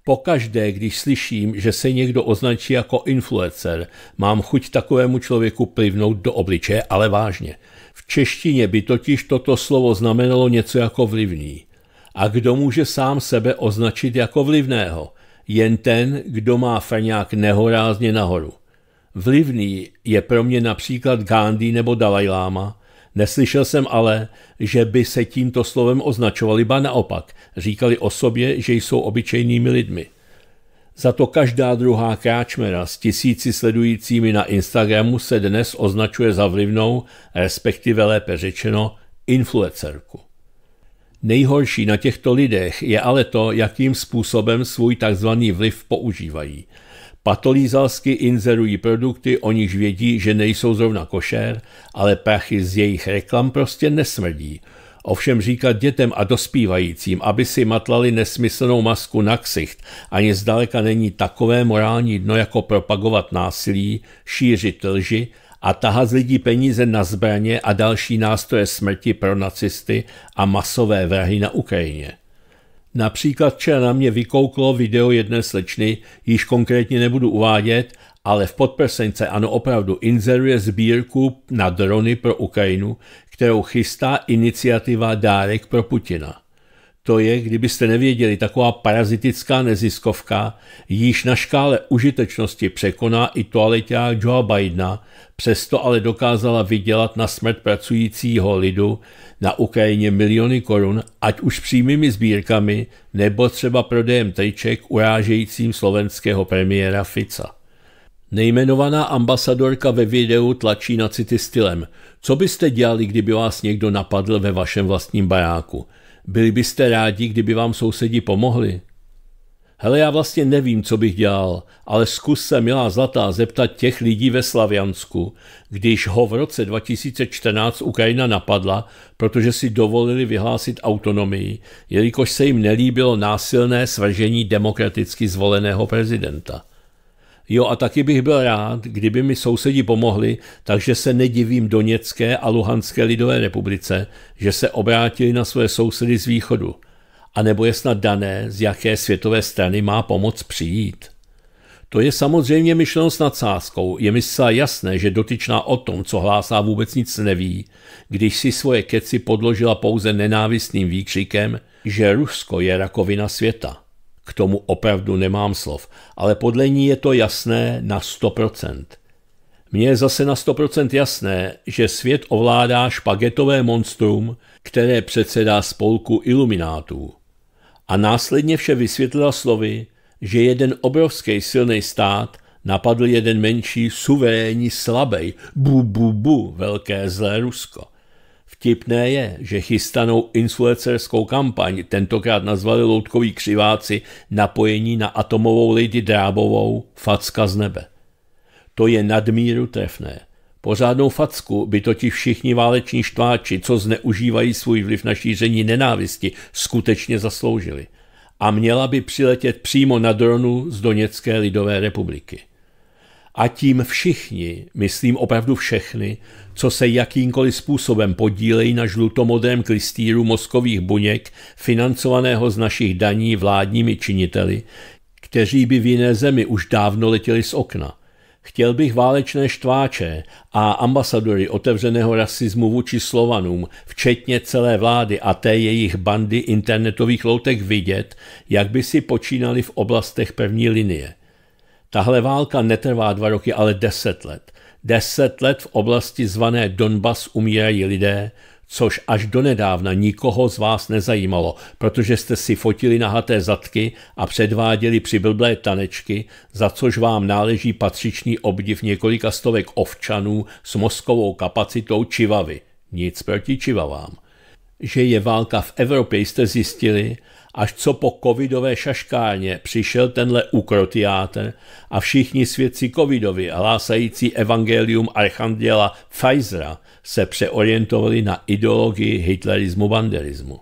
Pokaždé, když slyším, že se někdo označí jako influencer, mám chuť takovému člověku plivnout do obličeje, ale vážně. V češtině by totiž toto slovo znamenalo něco jako vlivný. A kdo může sám sebe označit jako vlivného? Jen ten, kdo má feňák nehorázně nahoru. Vlivný je pro mě například Gandhi nebo Dalai Lama. Neslyšel jsem ale, že by se tímto slovem označovali, ba naopak, říkali o sobě, že jsou obyčejnými lidmi. Za to každá druhá kráčmera s tisíci sledujícími na Instagramu se dnes označuje za vlivnou, respektive lépe řečeno, influencerku. Nejhorší na těchto lidech je ale to, jakým způsobem svůj tzv. vliv používají. Patolízalsky inzerují produkty, o nichž vědí, že nejsou zrovna košer, ale prachy z jejich reklam prostě nesmrdí. Ovšem říkat dětem a dospívajícím, aby si matlali nesmyslnou masku na ksicht, ani zdaleka není takové morální dno, jako propagovat násilí, šířit lži a tahat z lidí peníze na zbraně a další nástroje smrti pro nacisty a masové vrahy na Ukrajině. Například včera na mě vykouklo video jedné slečny, již konkrétně nebudu uvádět, ale v podprsence ano opravdu inzeruje sbírku na drony pro Ukrajinu, kterou chystá iniciativa Dárek pro Putina. To je, kdybyste nevěděli, taková parazitická neziskovka, již na škále užitečnosti překoná i toaletě Joe Bidena, přesto ale dokázala vydělat na smrt pracujícího lidu na Ukrajině miliony korun, ať už přímými sbírkami nebo třeba prodejem triček urážejícím slovenského premiéra Fica. Nejmenovaná ambasadorka ve videu tlačí na city stylem. Co byste dělali, kdyby vás někdo napadl ve vašem vlastním baráku? Byli byste rádi, kdyby vám sousedi pomohli? Hele, já vlastně nevím, co bych dělal, ale zkus se, milá zlatá, zeptat těch lidí ve Slaviansku, když ho v roce 2014 Ukrajina napadla, protože si dovolili vyhlásit autonomii, jelikož se jim nelíbilo násilné svržení demokraticky zvoleného prezidenta. Jo a taky bych byl rád, kdyby mi sousedi pomohli, takže se nedivím Doněcké a Luhanské lidové republice, že se obrátili na své sousedy z východu. A nebo je snad dané, z jaké světové strany má pomoc přijít. To je samozřejmě myšleno s nadsázkou. Je mi zcela jasné, že dotyčná o tom, co hlásá, vůbec nic neví, když si svoje keci podložila pouze nenávistným výkřikem, že Rusko je rakovina světa. K tomu opravdu nemám slov, ale podle ní je to jasné na 100%. Mně je zase na 100% jasné, že svět ovládá špagetové monstrum, které předsedá spolku iluminátů. A následně vše vysvětlila slovy, že jeden obrovský silný stát napadl jeden menší, suverénní, slabý, bu, bu, bu, velké zlé Rusko – Vtipné je, že chystanou influencerskou kampaň tentokrát nazvali loutkoví křiváci napojení na atomovou lidi drábovou facka z nebe. To je nadmíru trefné. Pořádnou facku by totiž všichni váleční štváči, co zneužívají svůj vliv na šíření nenávisti, skutečně zasloužili. A měla by přiletět přímo na dronu z Doněcké lidové republiky a tím všichni, myslím opravdu všechny, co se jakýmkoliv způsobem podílejí na žlutomodrém klistýru mozkových buněk, financovaného z našich daní vládními činiteli, kteří by v jiné zemi už dávno letěli z okna. Chtěl bych válečné štváče a ambasadory otevřeného rasismu vůči Slovanům, včetně celé vlády a té jejich bandy internetových loutek vidět, jak by si počínali v oblastech první linie – Tahle válka netrvá dva roky, ale deset let. Deset let v oblasti zvané Donbas umírají lidé, což až donedávna nikoho z vás nezajímalo, protože jste si fotili nahaté zadky a předváděli přiblblé tanečky, za což vám náleží patřičný obdiv několika stovek ovčanů s mozkovou kapacitou Čivavy. Nic proti Čivavám. Že je válka v Evropě jste zjistili, až co po covidové šaškárně přišel tenhle ukrotiáter a všichni svědci covidovi hlásající evangelium archanděla Pfizera se přeorientovali na ideologii hitlerismu banderismu.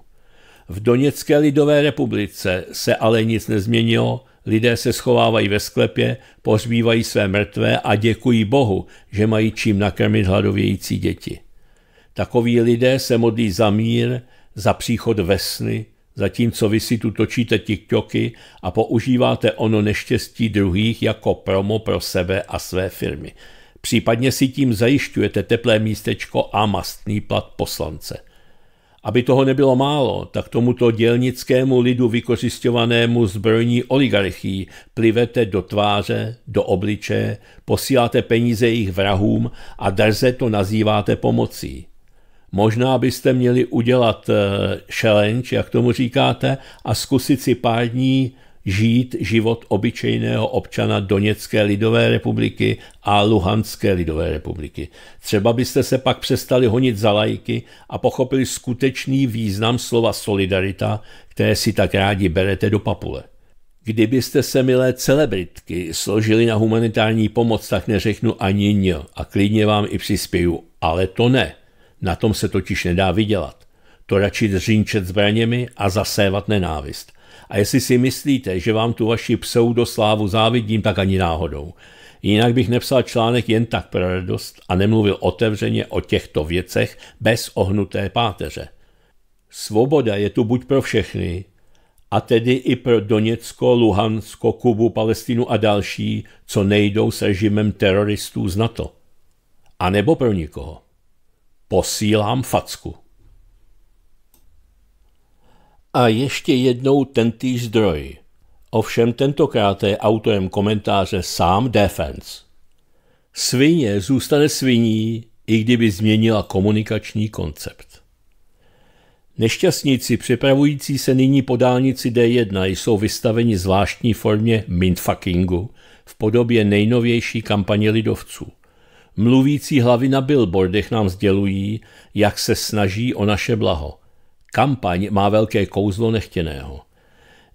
V Doněcké lidové republice se ale nic nezměnilo, lidé se schovávají ve sklepě, pohřbívají své mrtvé a děkují Bohu, že mají čím nakrmit hladovějící děti. Takoví lidé se modlí za mír, za příchod vesny, Zatímco vy si tu točíte tiktoky a používáte ono neštěstí druhých jako promo pro sebe a své firmy. Případně si tím zajišťujete teplé místečko a mastný plat poslance. Aby toho nebylo málo, tak tomuto dělnickému lidu vykořišťovanému zbrojní oligarchii plivete do tváře, do obličeje, posíláte peníze jejich vrahům a drze to nazýváte pomocí. Možná byste měli udělat eh, challenge, jak tomu říkáte, a zkusit si pár dní žít život obyčejného občana Doněcké lidové republiky a Luhanské lidové republiky. Třeba byste se pak přestali honit za lajky a pochopili skutečný význam slova solidarita, které si tak rádi berete do papule. Kdybyste se, milé celebritky, složili na humanitární pomoc, tak neřeknu ani ně a klidně vám i přispěju, ale to ne – na tom se totiž nedá vydělat. To radši dřínčet zbraněmi a zasévat nenávist. A jestli si myslíte, že vám tu vaši pseudoslávu závidím, tak ani náhodou. Jinak bych nepsal článek jen tak pro radost a nemluvil otevřeně o těchto věcech bez ohnuté páteře. Svoboda je tu buď pro všechny, a tedy i pro Doněcko, Luhansko, Kubu, Palestinu a další, co nejdou s režimem teroristů z NATO. A nebo pro nikoho. Posílám facku. A ještě jednou tentýž zdroj. Ovšem tentokrát je autorem komentáře sám Defense. Svině zůstane sviní, i kdyby změnila komunikační koncept. Nešťastníci připravující se nyní po dálnici D1 jsou vystaveni zvláštní formě mindfuckingu v podobě nejnovější kampaně lidovců – Mluvící hlavy na billboardech nám sdělují, jak se snaží o naše blaho. Kampaň má velké kouzlo nechtěného.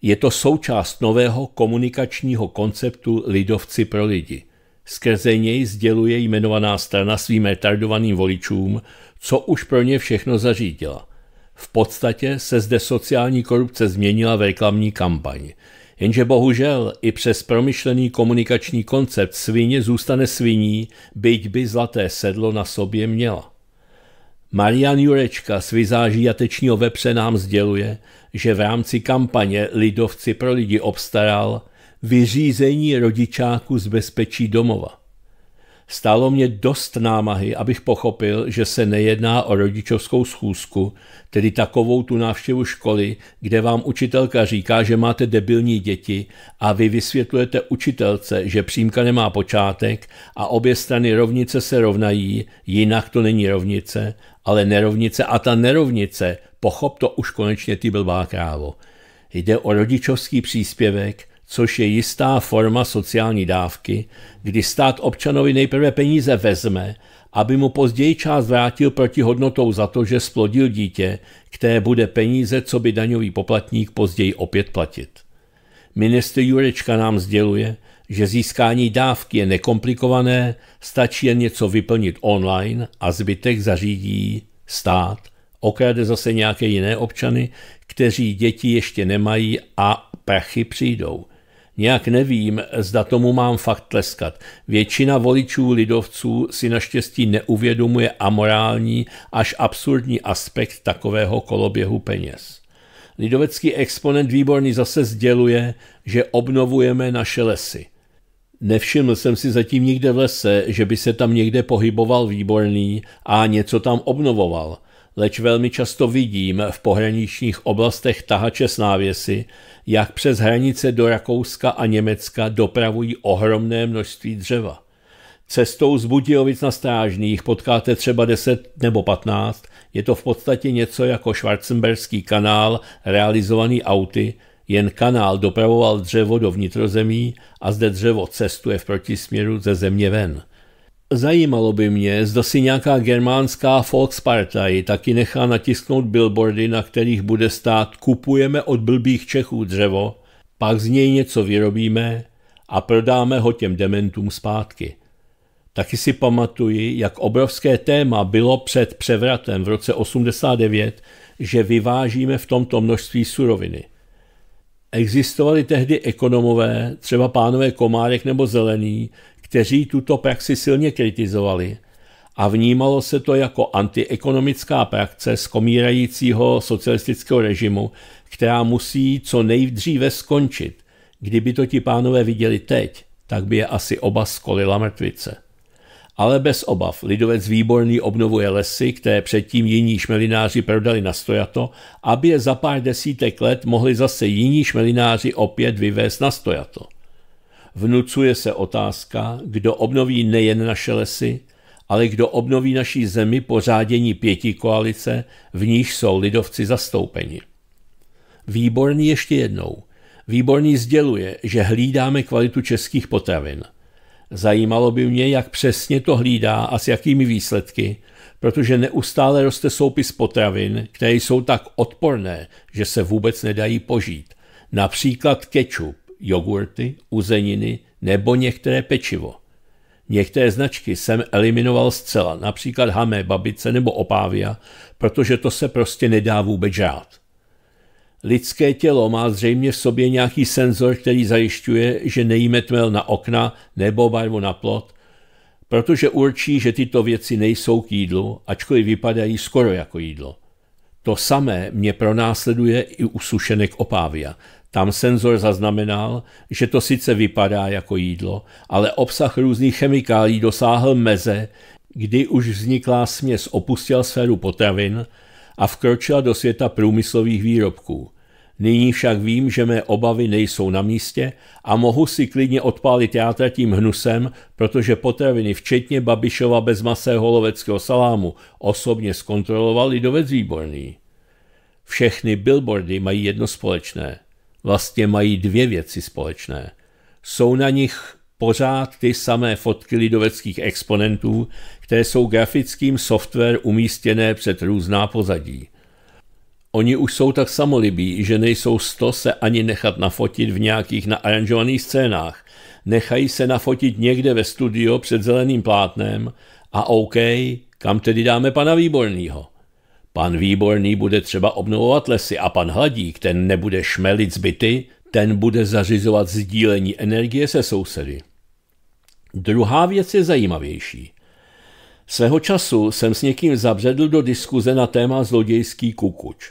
Je to součást nového komunikačního konceptu Lidovci pro lidi. Skrze něj sděluje jmenovaná strana svým retardovaným voličům, co už pro ně všechno zařídila. V podstatě se zde sociální korupce změnila v reklamní kampaň. Jenže bohužel i přes promyšlený komunikační koncept svině zůstane sviní, byť by zlaté sedlo na sobě měla. Marian Jurečka z vizáží jatečního vepře nám sděluje, že v rámci kampaně Lidovci pro lidi obstaral vyřízení rodičáku z bezpečí domova. Stálo mě dost námahy, abych pochopil, že se nejedná o rodičovskou schůzku, tedy takovou tu návštěvu školy, kde vám učitelka říká, že máte debilní děti a vy vysvětlujete učitelce, že přímka nemá počátek a obě strany rovnice se rovnají, jinak to není rovnice, ale nerovnice a ta nerovnice, pochop to už konečně ty blbá krávo. Jde o rodičovský příspěvek, což je jistá forma sociální dávky, kdy stát občanovi nejprve peníze vezme, aby mu později část vrátil proti hodnotou za to, že splodil dítě, které bude peníze, co by daňový poplatník později opět platit. Minister Jurečka nám sděluje, že získání dávky je nekomplikované, stačí jen něco vyplnit online a zbytek zařídí stát, okrade zase nějaké jiné občany, kteří děti ještě nemají a prachy přijdou – Nějak nevím, zda tomu mám fakt tleskat. Většina voličů lidovců si naštěstí neuvědomuje amorální až absurdní aspekt takového koloběhu peněz. Lidovecký exponent výborný zase sděluje, že obnovujeme naše lesy. Nevšiml jsem si zatím nikde v lese, že by se tam někde pohyboval výborný a něco tam obnovoval – leč velmi často vidím v pohraničních oblastech tahače s návěsy, jak přes hranice do Rakouska a Německa dopravují ohromné množství dřeva. Cestou z Budějovic na Strážných potkáte třeba 10 nebo 15, je to v podstatě něco jako Schwarzenberský kanál realizovaný auty, jen kanál dopravoval dřevo do vnitrozemí a zde dřevo cestuje v protisměru ze země ven. Zajímalo by mě, zda si nějaká germánská Volkspartei taky nechá natisknout billboardy, na kterých bude stát kupujeme od blbých Čechů dřevo, pak z něj něco vyrobíme a prodáme ho těm dementům zpátky. Taky si pamatuji, jak obrovské téma bylo před převratem v roce 89, že vyvážíme v tomto množství suroviny. Existovali tehdy ekonomové, třeba pánové Komárek nebo Zelený, kteří tuto praxi silně kritizovali a vnímalo se to jako antiekonomická praxe skomírajícího socialistického režimu, která musí co nejdříve skončit. Kdyby to ti pánové viděli teď, tak by je asi oba skolila mrtvice. Ale bez obav, lidovec výborný obnovuje lesy, které předtím jiní šmelináři prodali na stojato, aby je za pár desítek let mohli zase jiní šmelináři opět vyvést na stojato vnucuje se otázka, kdo obnoví nejen naše lesy, ale kdo obnoví naší zemi po řádění pěti koalice, v níž jsou lidovci zastoupeni. Výborný ještě jednou. Výborný sděluje, že hlídáme kvalitu českých potravin. Zajímalo by mě, jak přesně to hlídá a s jakými výsledky, protože neustále roste soupis potravin, které jsou tak odporné, že se vůbec nedají požít. Například kečup, jogurty, uzeniny nebo některé pečivo. Některé značky jsem eliminoval zcela, například hamé babice nebo opávia, protože to se prostě nedá vůbec žát. Lidské tělo má zřejmě v sobě nějaký senzor, který zajišťuje, že nejíme tmel na okna nebo barvu na plot, protože určí, že tyto věci nejsou k jídlu, ačkoliv vypadají skoro jako jídlo. To samé mě pronásleduje i u sušenek opávia – tam senzor zaznamenal, že to sice vypadá jako jídlo, ale obsah různých chemikálí dosáhl meze, kdy už vzniklá směs opustila sféru potravin a vkročila do světa průmyslových výrobků. Nyní však vím, že mé obavy nejsou na místě a mohu si klidně odpálit játra tím hnusem, protože potraviny, včetně Babišova bezmasého holoveckého salámu, osobně zkontroloval lidovec výborný. Všechny billboardy mají jedno společné – vlastně mají dvě věci společné. Jsou na nich pořád ty samé fotky lidoveckých exponentů, které jsou grafickým software umístěné před různá pozadí. Oni už jsou tak samolibí, že nejsou sto se ani nechat nafotit v nějakých naaranžovaných scénách. Nechají se nafotit někde ve studio před zeleným plátnem a OK, kam tedy dáme pana Výbornýho? Pan Výborný bude třeba obnovovat lesy a pan Hladík, ten nebude šmelit zbyty, ten bude zařizovat sdílení energie se sousedy. Druhá věc je zajímavější. Svého času jsem s někým zabředl do diskuze na téma zlodějský kukuč.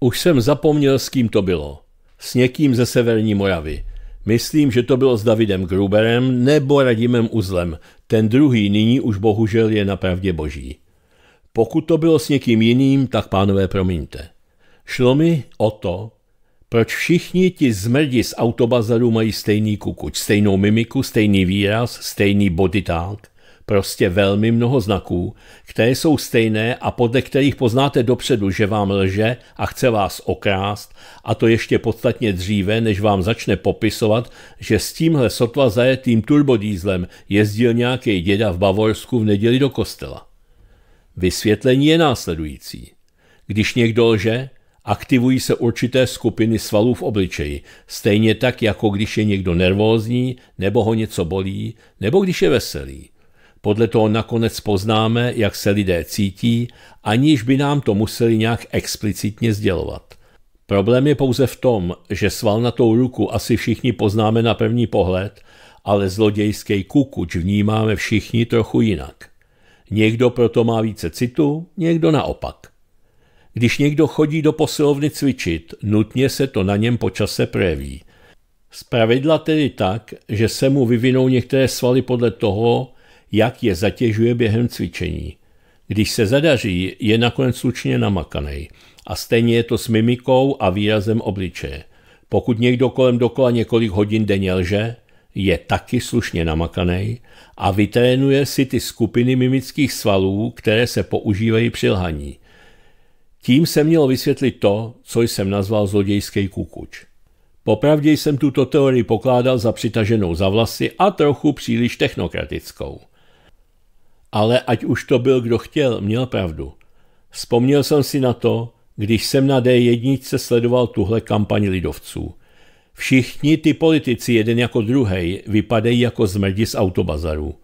Už jsem zapomněl, s kým to bylo. S někým ze Severní Moravy. Myslím, že to bylo s Davidem Gruberem nebo Radimem Uzlem. Ten druhý nyní už bohužel je na pravdě boží. Pokud to bylo s někým jiným, tak pánové promiňte. Šlo mi o to, proč všichni ti zmrdi z autobazaru mají stejný kukuč, stejnou mimiku, stejný výraz, stejný body talk, prostě velmi mnoho znaků, které jsou stejné a podle kterých poznáte dopředu, že vám lže a chce vás okrást a to ještě podstatně dříve, než vám začne popisovat, že s tímhle sotva zajetým turbodízlem jezdil nějaký děda v Bavorsku v neděli do kostela. Vysvětlení je následující. Když někdo lže, aktivují se určité skupiny svalů v obličeji, stejně tak, jako když je někdo nervózní, nebo ho něco bolí, nebo když je veselý. Podle toho nakonec poznáme, jak se lidé cítí, aniž by nám to museli nějak explicitně sdělovat. Problém je pouze v tom, že sval na tou ruku asi všichni poznáme na první pohled, ale zlodějský kukuč vnímáme všichni trochu jinak. Někdo proto má více citu, někdo naopak. Když někdo chodí do posilovny cvičit, nutně se to na něm počase projeví. Zpravidla tedy tak, že se mu vyvinou některé svaly podle toho, jak je zatěžuje během cvičení. Když se zadaří, je nakonec slučně namakaný. A stejně je to s mimikou a výrazem obličeje. Pokud někdo kolem dokola několik hodin denně lže, je taky slušně namakaný a vytrénuje si ty skupiny mimických svalů, které se používají při lhaní. Tím se mělo vysvětlit to, co jsem nazval zlodějský kukuč. Popravdě jsem tuto teorii pokládal za přitaženou za vlasy a trochu příliš technokratickou. Ale ať už to byl kdo chtěl, měl pravdu. Vzpomněl jsem si na to, když jsem na D1 sledoval tuhle kampaň lidovců. Všichni ty politici, jeden jako druhý, vypadají jako zmrdi z autobazaru.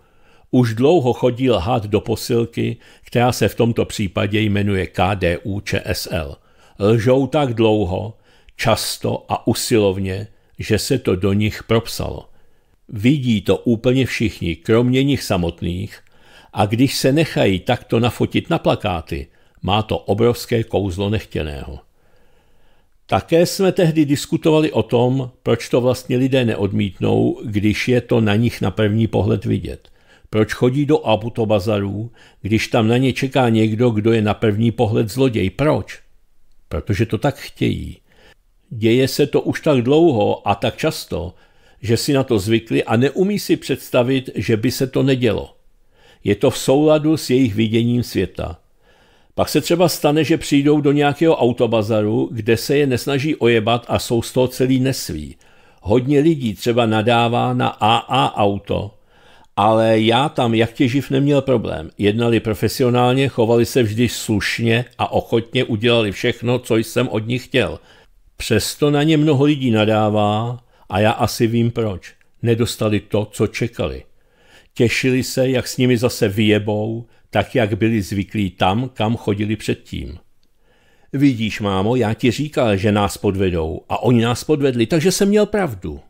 Už dlouho chodí lhát do posilky, která se v tomto případě jmenuje KDU ČSL. Lžou tak dlouho, často a usilovně, že se to do nich propsalo. Vidí to úplně všichni, kromě nich samotných, a když se nechají takto nafotit na plakáty, má to obrovské kouzlo nechtěného. Také jsme tehdy diskutovali o tom, proč to vlastně lidé neodmítnou, když je to na nich na první pohled vidět. Proč chodí do autobazarů, když tam na ně čeká někdo, kdo je na první pohled zloděj. Proč? Protože to tak chtějí. Děje se to už tak dlouho a tak často, že si na to zvykli a neumí si představit, že by se to nedělo. Je to v souladu s jejich viděním světa. Pak se třeba stane, že přijdou do nějakého autobazaru, kde se je nesnaží ojebat a jsou z toho celý nesví. Hodně lidí třeba nadává na AA auto, ale já tam jak těživ neměl problém. Jednali profesionálně, chovali se vždy slušně a ochotně udělali všechno, co jsem od nich chtěl. Přesto na ně mnoho lidí nadává a já asi vím proč. Nedostali to, co čekali. Těšili se, jak s nimi zase vyjebou, tak jak byli zvyklí tam, kam chodili předtím. Vidíš, mámo, já ti říkal, že nás podvedou a oni nás podvedli, takže jsem měl pravdu.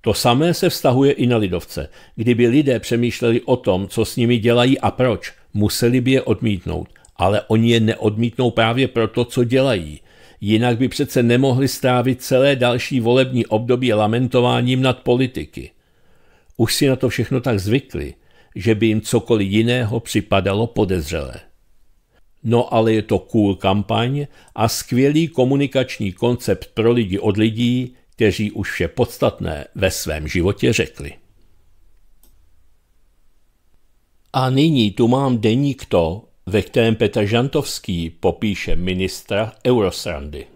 To samé se vztahuje i na lidovce. Kdyby lidé přemýšleli o tom, co s nimi dělají a proč, museli by je odmítnout, ale oni je neodmítnou právě proto, co dělají. Jinak by přece nemohli strávit celé další volební období lamentováním nad politiky. Už si na to všechno tak zvykli, že by jim cokoliv jiného připadalo podezřelé. No ale je to cool kampaň a skvělý komunikační koncept pro lidi od lidí, kteří už vše podstatné ve svém životě řekli. A nyní tu mám deník to, ve kterém Petr Žantovský popíše ministra Eurosrandy.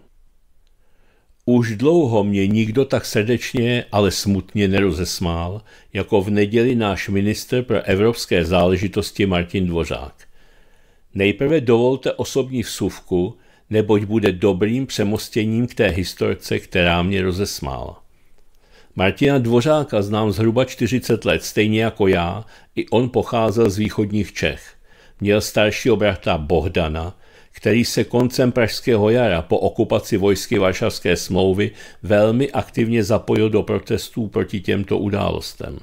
Už dlouho mě nikdo tak srdečně, ale smutně nerozesmál, jako v neděli náš minister pro evropské záležitosti Martin Dvořák. Nejprve dovolte osobní vsuvku, neboť bude dobrým přemostěním k té historce, která mě rozesmála. Martina Dvořáka znám zhruba 40 let, stejně jako já, i on pocházel z východních Čech. Měl staršího brata Bohdana, který se koncem Pražského jara po okupaci vojsky Varšavské smlouvy velmi aktivně zapojil do protestů proti těmto událostem.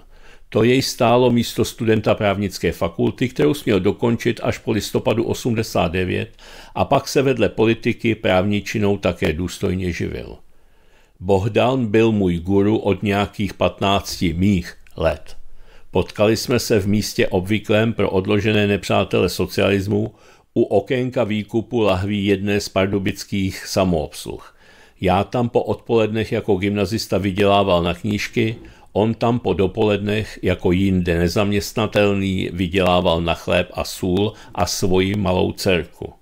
To jej stálo místo studenta právnické fakulty, kterou směl dokončit až po listopadu 89 a pak se vedle politiky právničinou také důstojně živil. Bohdan byl můj guru od nějakých 15 mých let. Potkali jsme se v místě obvyklém pro odložené nepřátele socialismu, u okénka výkupu lahví jedné z pardubických samoobsluh. Já tam po odpolednech jako gymnazista vydělával na knížky, on tam po dopolednech jako jinde nezaměstnatelný vydělával na chléb a sůl a svoji malou dcerku.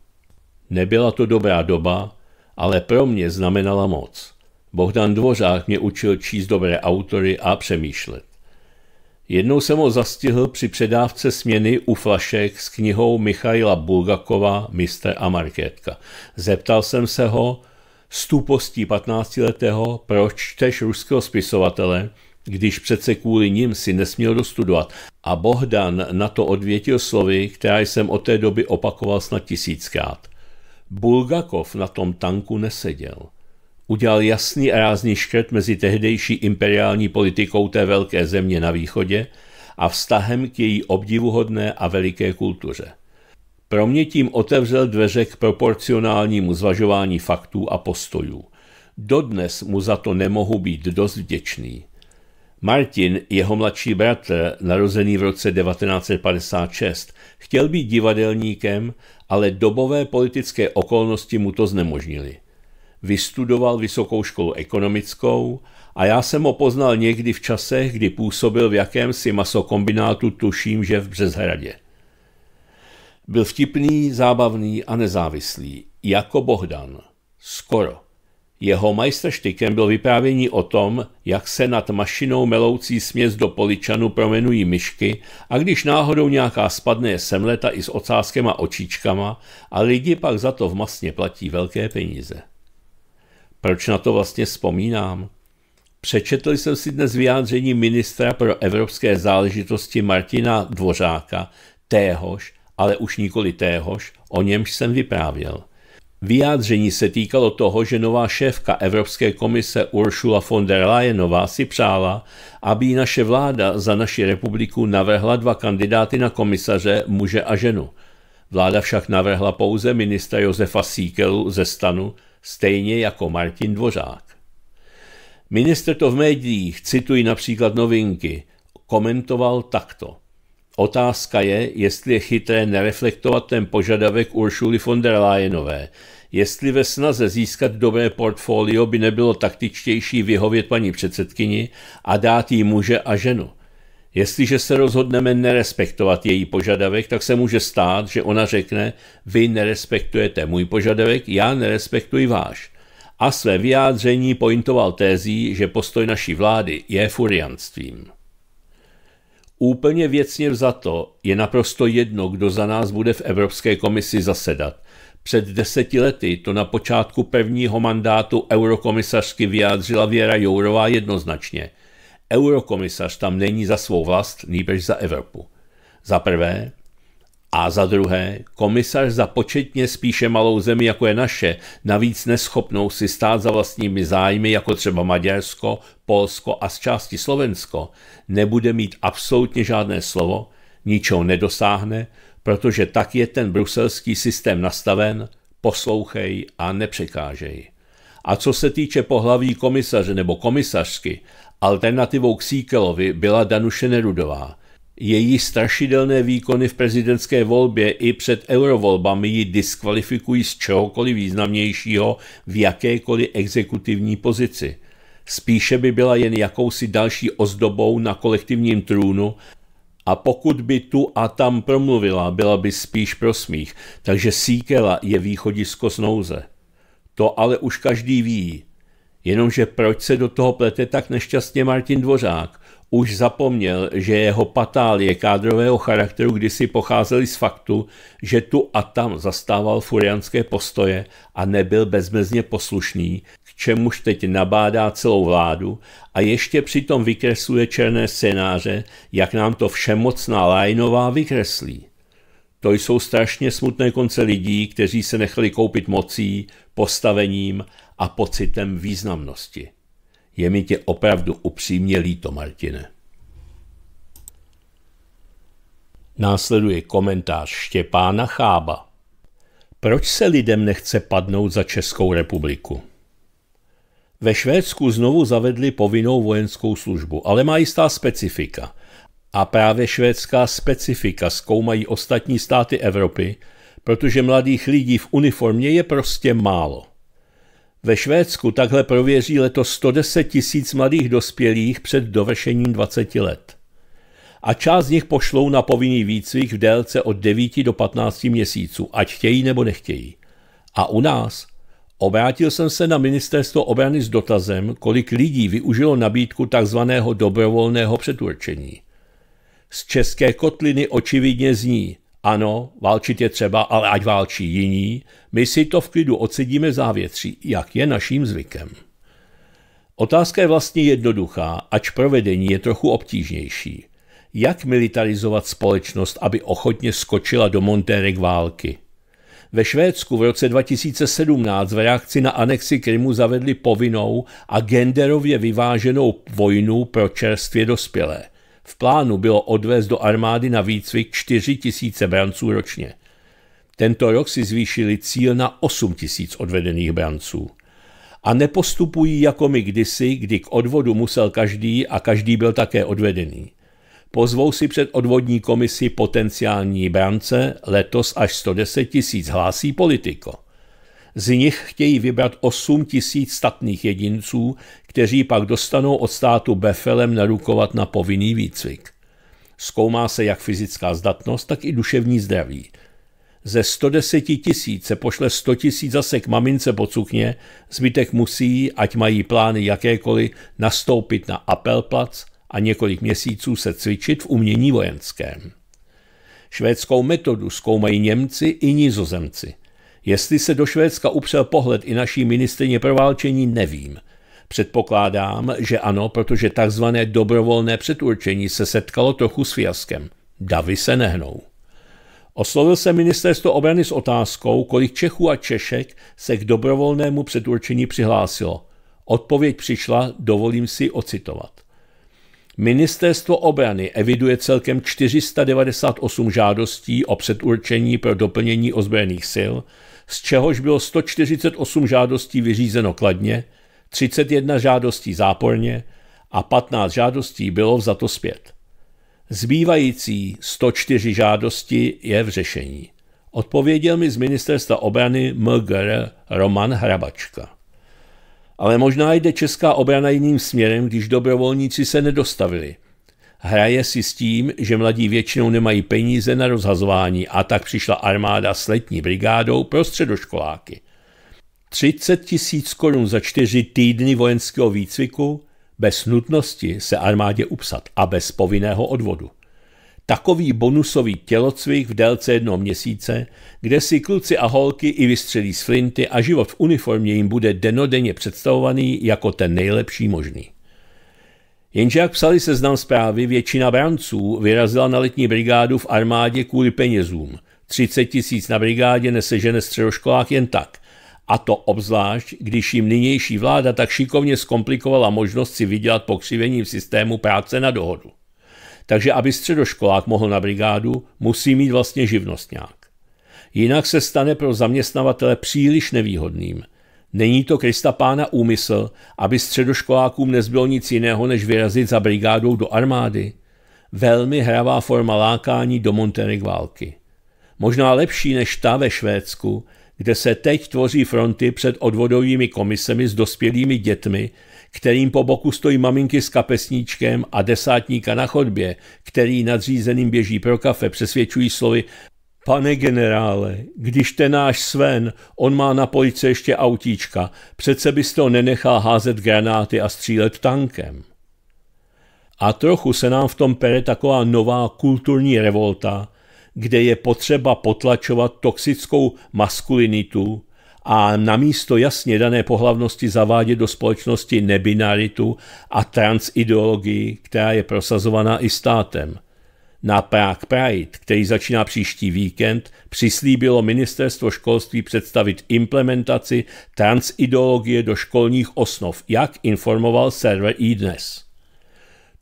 Nebyla to dobrá doba, ale pro mě znamenala moc. Bohdan Dvořák mě učil číst dobré autory a přemýšlet. Jednou jsem ho zastihl při předávce směny u flašek s knihou Michaila Bulgakova Mistr a Markétka. Zeptal jsem se ho s tupostí 15-letého, proč čteš ruského spisovatele, když přece kvůli ním si nesměl dostudovat. A Bohdan na to odvětil slovy, která jsem od té doby opakoval snad tisíckrát. Bulgakov na tom tanku neseděl udělal jasný a rázný škrt mezi tehdejší imperiální politikou té velké země na východě a vztahem k její obdivuhodné a veliké kultuře. Pro mě tím otevřel dveře k proporcionálnímu zvažování faktů a postojů. Dodnes mu za to nemohu být dost vděčný. Martin, jeho mladší bratr, narozený v roce 1956, chtěl být divadelníkem, ale dobové politické okolnosti mu to znemožnili vystudoval vysokou školu ekonomickou a já jsem ho poznal někdy v časech, kdy působil v jakémsi masokombinátu tuším, že v Březhradě. Byl vtipný, zábavný a nezávislý, jako Bohdan. Skoro. Jeho majstrštykem byl vyprávění o tom, jak se nad mašinou meloucí směs do poličanu promenují myšky a když náhodou nějaká spadne je semleta i s ocáskem a očičkama a lidi pak za to v masně platí velké peníze. Proč na to vlastně vzpomínám? Přečetl jsem si dnes vyjádření ministra pro evropské záležitosti Martina Dvořáka, téhož, ale už nikoli téhož, o němž jsem vyprávěl. Vyjádření se týkalo toho, že nová šéfka Evropské komise Ursula von der Leyenová si přála, aby naše vláda za naši republiku navrhla dva kandidáty na komisaře, muže a ženu. Vláda však navrhla pouze ministra Josefa Síkelu ze stanu, stejně jako Martin Dvořák. Minister to v médiích, cituji například novinky, komentoval takto. Otázka je, jestli je chytré nereflektovat ten požadavek Uršuly von der Leyenové, jestli ve snaze získat dobré portfolio by nebylo taktičtější vyhovět paní předsedkyni a dát jí muže a ženu. Jestliže se rozhodneme nerespektovat její požadavek, tak se může stát, že ona řekne, vy nerespektujete můj požadavek, já nerespektuji váš. A své vyjádření pointoval tézí, že postoj naší vlády je furianstvím. Úplně věcně vzato je naprosto jedno, kdo za nás bude v Evropské komisi zasedat. Před deseti lety to na počátku prvního mandátu eurokomisařsky vyjádřila Věra Jourová jednoznačně. Eurokomisař tam není za svou vlast, nýbrž za Evropu. Za prvé, a za druhé, komisař za početně spíše malou zemi, jako je naše, navíc neschopnou si stát za vlastními zájmy, jako třeba Maďarsko, Polsko a z části Slovensko, nebude mít absolutně žádné slovo, ničeho nedosáhne, protože tak je ten bruselský systém nastaven, poslouchej a nepřekážej. A co se týče pohlaví komisaře nebo komisařsky, Alternativou k Síkelovi byla Danuše Nerudová. Její strašidelné výkony v prezidentské volbě i před eurovolbami ji diskvalifikují z čehokoliv významnějšího v jakékoliv exekutivní pozici. Spíše by byla jen jakousi další ozdobou na kolektivním trůnu a pokud by tu a tam promluvila, byla by spíš pro smích, takže síkela je východisko z nouze. To ale už každý ví, Jenomže proč se do toho plete tak nešťastně Martin Dvořák? Už zapomněl, že jeho patálie kádrového charakteru kdysi pocházely z faktu, že tu a tam zastával furianské postoje a nebyl bezmezně poslušný, k čemuž teď nabádá celou vládu a ještě přitom vykresluje černé scénáře, jak nám to všemocná Lajnová vykreslí. To jsou strašně smutné konce lidí, kteří se nechali koupit mocí, postavením a pocitem významnosti. Je mi tě opravdu upřímně líto, Martine. Následuje komentář Štěpána Chába. Proč se lidem nechce padnout za Českou republiku? Ve Švédsku znovu zavedli povinnou vojenskou službu, ale má jistá specifika – a právě švédská specifika zkoumají ostatní státy Evropy, protože mladých lidí v uniformě je prostě málo. Ve Švédsku takhle prověří letos 110 tisíc mladých dospělých před dovršením 20 let. A část z nich pošlou na povinný výcvik v délce od 9 do 15 měsíců, ať chtějí nebo nechtějí. A u nás? Obrátil jsem se na ministerstvo obrany s dotazem, kolik lidí využilo nabídku tzv. dobrovolného předurčení. Z české kotliny očividně zní ano, válčit je třeba, ale ať válčí jiní, my si to v klidu odsedíme závětří, jak je naším zvykem. Otázka je vlastně jednoduchá, ač provedení je trochu obtížnější. Jak militarizovat společnost, aby ochotně skočila do montérek války? Ve Švédsku v roce 2017 v reakci na anexi Krymu zavedli povinnou a genderově vyváženou vojnu pro čerstvě dospělé – v plánu bylo odvést do armády na výcvik 4 tisíce branců ročně. Tento rok si zvýšili cíl na 8 tisíc odvedených branců. A nepostupují jako my kdysi, kdy k odvodu musel každý a každý byl také odvedený. Pozvou si před odvodní komisi potenciální brance, letos až 110 tisíc, hlásí politiko. Z nich chtějí vybrat 8 tisíc statných jedinců, kteří pak dostanou od státu befelem narukovat na povinný výcvik. Zkoumá se jak fyzická zdatnost, tak i duševní zdraví. Ze 110 tisíc se pošle 100 tisíc zase k mamince po cukně, zbytek musí, ať mají plány jakékoliv, nastoupit na apelplac a několik měsíců se cvičit v umění vojenském. Švédskou metodu zkoumají Němci i Nizozemci. Jestli se do Švédska upřel pohled i naší ministrině pro válčení, nevím. Předpokládám, že ano, protože takzvané dobrovolné předurčení se setkalo trochu s fiaskem. Davy se nehnou. Oslovil se ministerstvo obrany s otázkou, kolik Čechů a Češek se k dobrovolnému předurčení přihlásilo. Odpověď přišla, dovolím si ocitovat. Ministerstvo obrany eviduje celkem 498 žádostí o předurčení pro doplnění ozbrojených sil, z čehož bylo 148 žádostí vyřízeno kladně, 31 žádostí záporně a 15 žádostí bylo vzato zpět. Zbývající 104 žádosti je v řešení. Odpověděl mi z ministerstva obrany MGR Roman Hrabačka. Ale možná jde česká obrana jiným směrem, když dobrovolníci se nedostavili. Hraje si s tím, že mladí většinou nemají peníze na rozhazování a tak přišla armáda s letní brigádou pro středoškoláky. 30 tisíc korun za čtyři týdny vojenského výcviku bez nutnosti se armádě upsat a bez povinného odvodu. Takový bonusový tělocvik v délce jednoho měsíce, kde si kluci a holky i vystřelí z flinty a život v uniformě jim bude denodenně představovaný jako ten nejlepší možný. Jenže jak psali seznam zprávy, většina branců vyrazila na letní brigádu v armádě kvůli penězům. 30 tisíc na brigádě nesežene středoškolák jen tak – a to obzvlášť, když jim nynější vláda tak šikovně zkomplikovala možnost si vydělat pokřivením systému práce na dohodu. Takže aby středoškolák mohl na brigádu, musí mít vlastně živnostňák. Jinak se stane pro zaměstnavatele příliš nevýhodným. Není to Krista pána úmysl, aby středoškolákům nezbylo nic jiného, než vyrazit za brigádou do armády. Velmi hravá forma lákání do Monterey války možná lepší než ta ve Švédsku, kde se teď tvoří fronty před odvodovými komisemi s dospělými dětmi, kterým po boku stojí maminky s kapesníčkem a desátníka na chodbě, který nadřízeným běží pro kafe, přesvědčují slovy Pane generále, když ten náš Sven, on má na police ještě autíčka, přece byste ho nenechal házet granáty a střílet tankem. A trochu se nám v tom pere taková nová kulturní revolta, kde je potřeba potlačovat toxickou maskulinitu a namísto jasně dané pohlavnosti zavádět do společnosti nebinaritu a transideologii, která je prosazovaná i státem. Na Prague Pride, který začíná příští víkend, přislíbilo ministerstvo školství představit implementaci transideologie do školních osnov, jak informoval server iDnes. E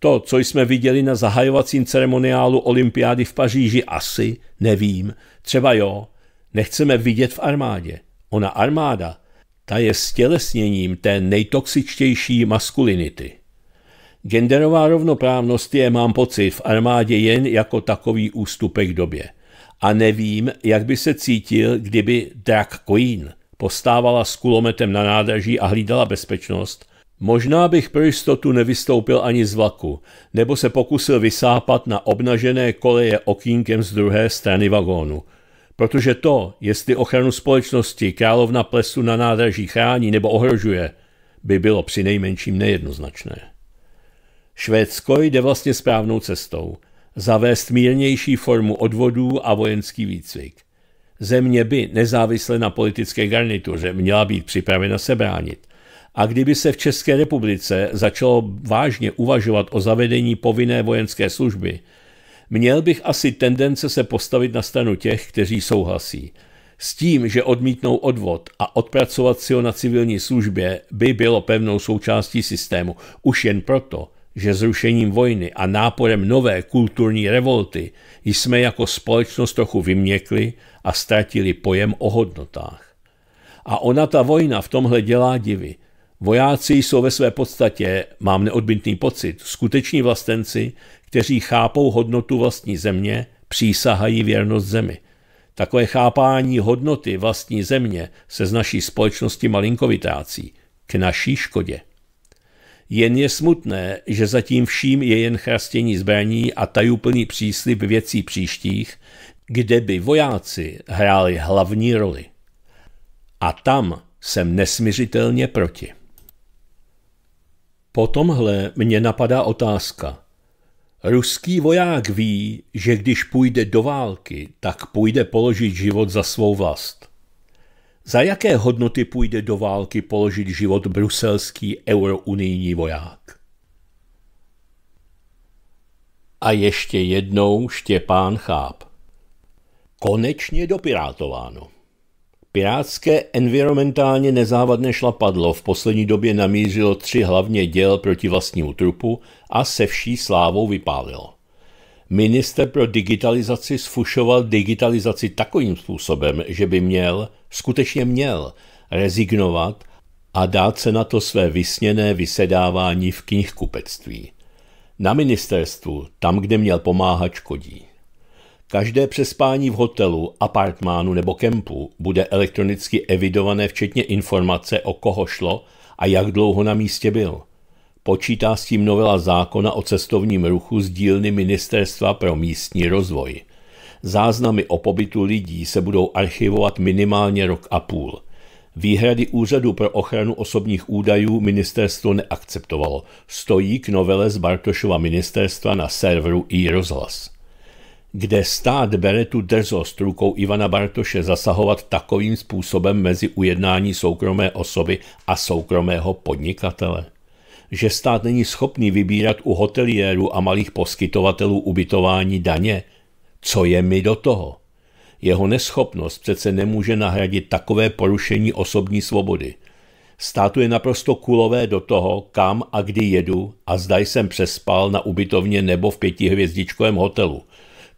to, co jsme viděli na zahajovacím ceremoniálu olympiády v Paříži, asi, nevím. Třeba jo. Nechceme vidět v armádě. Ona armáda, ta je stělesněním té nejtoxičtější maskulinity. Genderová rovnoprávnost je, mám pocit, v armádě jen jako takový ústupek době. A nevím, jak by se cítil, kdyby drag queen postávala s kulometem na nádraží a hlídala bezpečnost, Možná bych pro jistotu nevystoupil ani z vlaku, nebo se pokusil vysápat na obnažené koleje okýnkem z druhé strany vagónu. Protože to, jestli ochranu společnosti královna plesu na nádraží chrání nebo ohrožuje, by bylo při nejmenším nejednoznačné. Švédsko jde vlastně správnou cestou. Zavést mírnější formu odvodů a vojenský výcvik. Země by, nezávisle na politické garnituře, měla být připravena se bránit. A kdyby se v České republice začalo vážně uvažovat o zavedení povinné vojenské služby, měl bych asi tendence se postavit na stranu těch, kteří souhlasí. S tím, že odmítnou odvod a odpracovat si ho na civilní službě by bylo pevnou součástí systému, už jen proto, že zrušením vojny a náporem nové kulturní revolty jsme jako společnost trochu vyměkli a ztratili pojem o hodnotách. A ona ta vojna v tomhle dělá divy – Vojáci jsou ve své podstatě, mám neodbitný pocit, skuteční vlastenci, kteří chápou hodnotu vlastní země, přísahají věrnost zemi. Takové chápání hodnoty vlastní země se z naší společnosti malinkovitácí, k naší škodě. Jen je smutné, že zatím vším je jen chrastění zbraní a tajuplný příslip věcí příštích, kde by vojáci hráli hlavní roli. A tam jsem nesmířitelně proti. Po tomhle mě napadá otázka. Ruský voják ví, že když půjde do války, tak půjde položit život za svou vlast. Za jaké hodnoty půjde do války položit život bruselský eurounijní voják? A ještě jednou Štěpán Cháp. Konečně dopirátováno. Pirátské environmentálně nezávadné šlapadlo v poslední době namířilo tři hlavně děl proti vlastnímu trupu a se vší slávou vypálilo. Minister pro digitalizaci sfušoval digitalizaci takovým způsobem, že by měl, skutečně měl, rezignovat a dát se na to své vysněné vysedávání v knihkupectví. Na ministerstvu, tam, kde měl pomáhat, škodí. Každé přespání v hotelu, apartmánu nebo kempu bude elektronicky evidované včetně informace, o koho šlo a jak dlouho na místě byl. Počítá s tím novela zákona o cestovním ruchu z dílny Ministerstva pro místní rozvoj. Záznamy o pobytu lidí se budou archivovat minimálně rok a půl. Výhrady Úřadu pro ochranu osobních údajů ministerstvo neakceptovalo. Stojí k novele z Bartošova ministerstva na serveru i rozhlas kde stát bere tu drzost rukou Ivana Bartoše zasahovat takovým způsobem mezi ujednání soukromé osoby a soukromého podnikatele? Že stát není schopný vybírat u hoteliérů a malých poskytovatelů ubytování daně? Co je mi do toho? Jeho neschopnost přece nemůže nahradit takové porušení osobní svobody. Státu je naprosto kulové do toho, kam a kdy jedu a zdaj jsem přespal na ubytovně nebo v pětihvězdičkovém hotelu –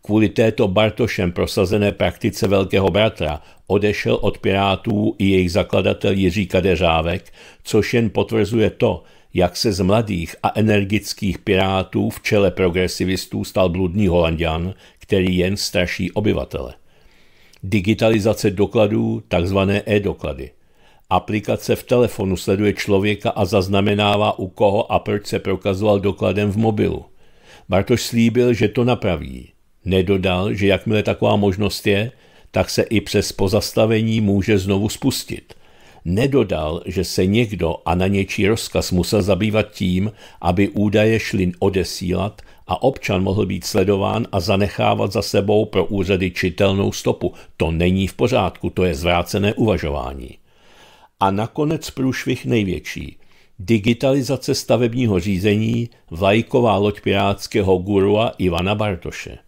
kvůli této Bartošem prosazené praktice Velkého bratra odešel od Pirátů i jejich zakladatel Jiří Kadeřávek, což jen potvrzuje to, jak se z mladých a energických Pirátů v čele progresivistů stal bludný holandian, který jen straší obyvatele. Digitalizace dokladů, takzvané e-doklady. Aplikace v telefonu sleduje člověka a zaznamenává, u koho a proč se prokazoval dokladem v mobilu. Bartoš slíbil, že to napraví. Nedodal, že jakmile taková možnost je, tak se i přes pozastavení může znovu spustit. Nedodal, že se někdo a na něčí rozkaz musel zabývat tím, aby údaje šly odesílat a občan mohl být sledován a zanechávat za sebou pro úřady čitelnou stopu. To není v pořádku, to je zvrácené uvažování. A nakonec průšvih největší. Digitalizace stavebního řízení vlajková loď pirátského gurua Ivana Bartoše.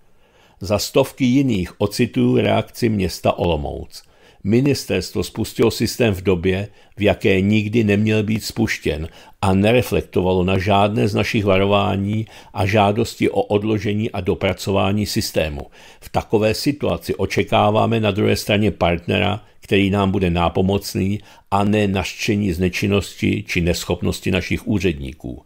Za stovky jiných ocituju reakci města Olomouc. Ministerstvo spustilo systém v době, v jaké nikdy neměl být spuštěn a nereflektovalo na žádné z našich varování a žádosti o odložení a dopracování systému. V takové situaci očekáváme na druhé straně partnera, který nám bude nápomocný a ne naštění z nečinnosti či neschopnosti našich úředníků.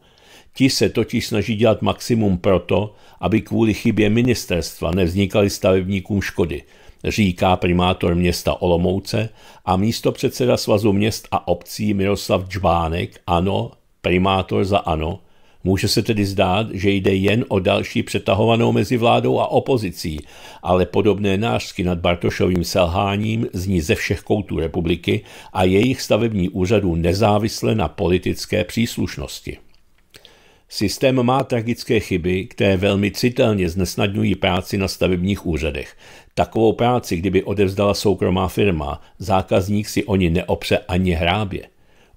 Ti se totiž snaží dělat maximum proto, aby kvůli chybě ministerstva nevznikaly stavebníkům škody, říká primátor města Olomouce a místo předseda Svazu měst a obcí Miroslav Čbánek, ano, primátor za ano, Může se tedy zdát, že jde jen o další přetahovanou mezi vládou a opozicí, ale podobné nářsky nad Bartošovým selháním zní ze všech koutů republiky a jejich stavební úřadů nezávisle na politické příslušnosti. Systém má tragické chyby, které velmi citelně znesnadňují práci na stavebních úřadech. Takovou práci, kdyby odevzdala soukromá firma, zákazník si o ní neopře ani hrábě.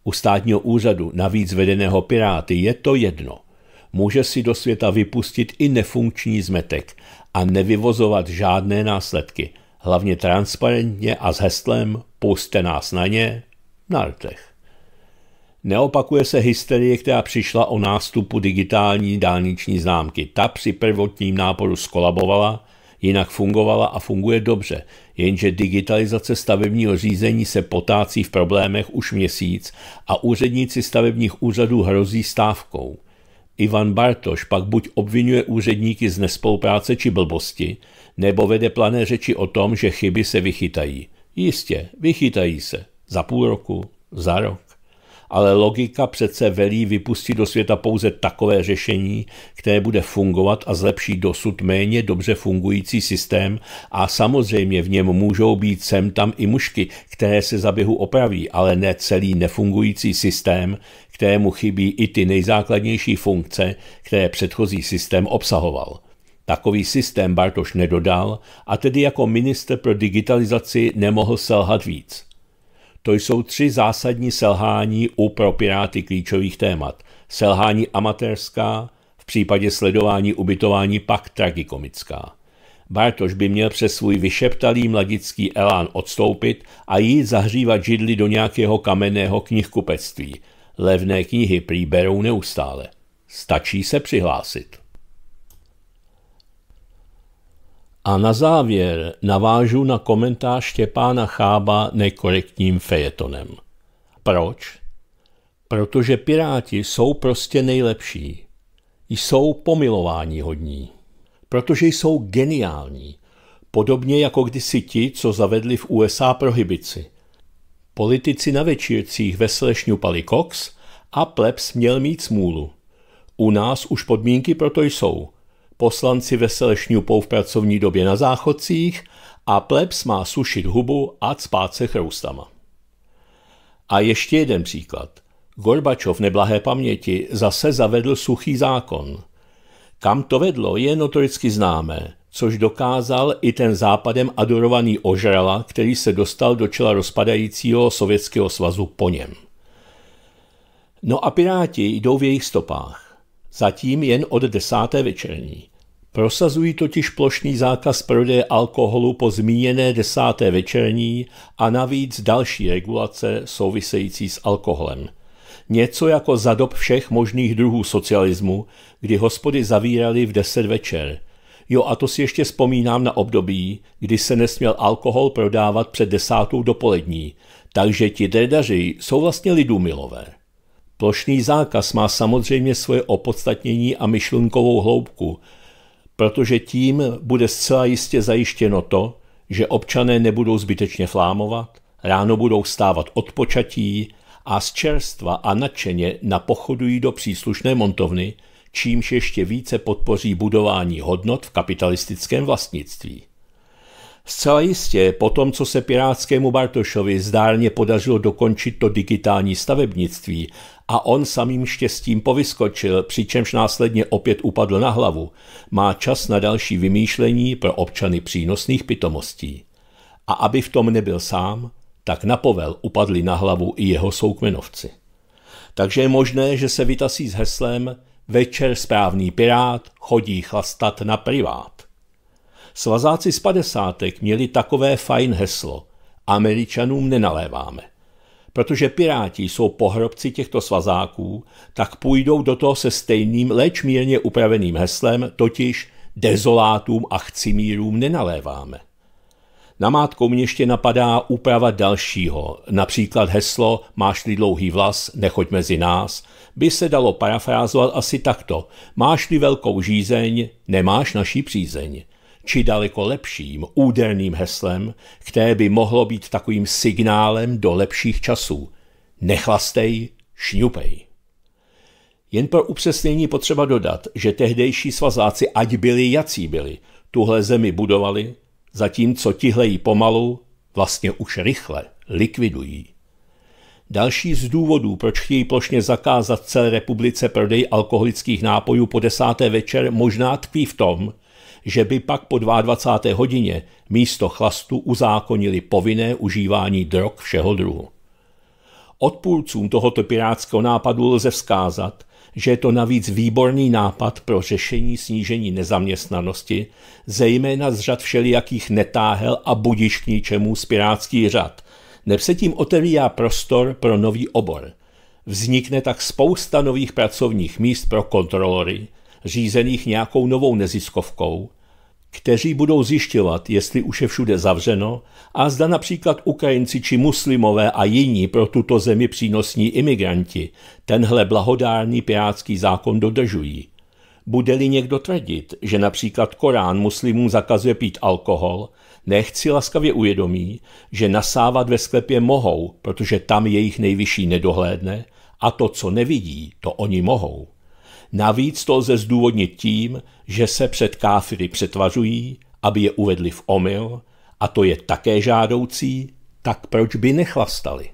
U státního úřadu, navíc vedeného Piráty, je to jedno. Může si do světa vypustit i nefunkční zmetek a nevyvozovat žádné následky, hlavně transparentně a s heslem Puste nás na ně na rtech. Neopakuje se hysterie, která přišla o nástupu digitální dálniční známky. Ta při prvotním náporu skolabovala, jinak fungovala a funguje dobře, jenže digitalizace stavebního řízení se potácí v problémech už měsíc a úředníci stavebních úřadů hrozí stávkou. Ivan Bartoš pak buď obvinuje úředníky z nespolupráce či blbosti, nebo vede plané řeči o tom, že chyby se vychytají. Jistě, vychytají se. Za půl roku, za rok ale logika přece velí vypustit do světa pouze takové řešení, které bude fungovat a zlepší dosud méně dobře fungující systém a samozřejmě v něm můžou být sem tam i mušky, které se za běhu opraví, ale ne celý nefungující systém, kterému chybí i ty nejzákladnější funkce, které předchozí systém obsahoval. Takový systém Bartoš nedodal a tedy jako minister pro digitalizaci nemohl selhat víc. To jsou tři zásadní selhání u pro Piráty klíčových témat. Selhání amatérská, v případě sledování ubytování pak tragikomická. Bartoš by měl přes svůj vyšeptalý mladický elán odstoupit a jít zahřívat židli do nějakého kamenného knihkupectví. Levné knihy prý berou neustále. Stačí se přihlásit. A na závěr navážu na komentář Štěpána Chába nekorektním fejetonem. Proč? Protože Piráti jsou prostě nejlepší. Jsou pomilování hodní. Protože jsou geniální. Podobně jako kdysi ti, co zavedli v USA prohibici. Politici na večírcích ve slešňupali koks a plebs měl mít smůlu. U nás už podmínky proto jsou – Poslanci vesele šňupou v pracovní době na záchodcích a plebs má sušit hubu a cpát se chroustama. A ještě jeden příklad. Gorbačov neblahé paměti zase zavedl suchý zákon. Kam to vedlo, je notoricky známé, což dokázal i ten západem adorovaný ožrala, který se dostal do čela rozpadajícího Sovětského svazu po něm. No a piráti jdou v jejich stopách. Zatím jen od desáté večerní. Prosazují totiž plošný zákaz prodeje alkoholu po zmíněné desáté večerní a navíc další regulace související s alkoholem. Něco jako za dob všech možných druhů socialismu, kdy hospody zavíraly v deset večer. Jo a to si ještě vzpomínám na období, kdy se nesměl alkohol prodávat před desátou dopolední, takže ti dredaři jsou vlastně milové. Plošný zákaz má samozřejmě svoje opodstatnění a myšlenkovou hloubku, protože tím bude zcela jistě zajištěno to, že občané nebudou zbytečně flámovat, ráno budou stávat odpočatí a z čerstva a nadšeně napochodují do příslušné montovny, čímž ještě více podpoří budování hodnot v kapitalistickém vlastnictví. Zcela jistě, po tom, co se pirátskému Bartošovi zdárně podařilo dokončit to digitální stavebnictví a on samým štěstím povyskočil, přičemž následně opět upadl na hlavu, má čas na další vymýšlení pro občany přínosných pitomostí. A aby v tom nebyl sám, tak na povel upadli na hlavu i jeho soukmenovci. Takže je možné, že se vytasí s heslem Večer správný pirát chodí chlastat na privát. Svazáci z padesátek měli takové fajn heslo Američanům nenaléváme. Protože piráti jsou pohrobci těchto svazáků, tak půjdou do toho se stejným, leč mírně upraveným heslem, totiž dezolátům a chcimírům nenaléváme. Namátkou mě ještě napadá úprava dalšího, například heslo Máš-li dlouhý vlas, nechoď mezi nás, by se dalo parafrázovat asi takto. Máš-li velkou žízeň, nemáš naší přízeň či daleko lepším úderným heslem, které by mohlo být takovým signálem do lepších časů. Nechlastej, šňupej. Jen pro upřesnění potřeba dodat, že tehdejší svazáci, ať byli jací byli, tuhle zemi budovali, zatímco tihle ji pomalu, vlastně už rychle, likvidují. Další z důvodů, proč chtějí plošně zakázat celé republice prodej alkoholických nápojů po desáté večer, možná tkví v tom, že by pak po 22. hodině místo chlastu uzákonili povinné užívání drog všeho druhu. Odpůrcům tohoto pirátského nápadu lze vzkázat, že je to navíc výborný nápad pro řešení snížení nezaměstnanosti, zejména z řad všelijakých netáhel a budiš k ničemu z pirátský řad, neb se tím otevírá prostor pro nový obor. Vznikne tak spousta nových pracovních míst pro kontrolory, řízených nějakou novou neziskovkou, kteří budou zjišťovat, jestli už je všude zavřeno a zda například Ukrajinci či muslimové a jiní pro tuto zemi přínosní imigranti tenhle blahodárný pirátský zákon dodržují. Bude-li někdo tvrdit, že například Korán muslimům zakazuje pít alkohol, nechci laskavě uvědomí, že nasávat ve sklepě mohou, protože tam jejich nejvyšší nedohlédne a to, co nevidí, to oni mohou. Navíc to lze zdůvodnit tím, že se před káfiry přetvařují, aby je uvedli v omyl, a to je také žádoucí, tak proč by nechlastali?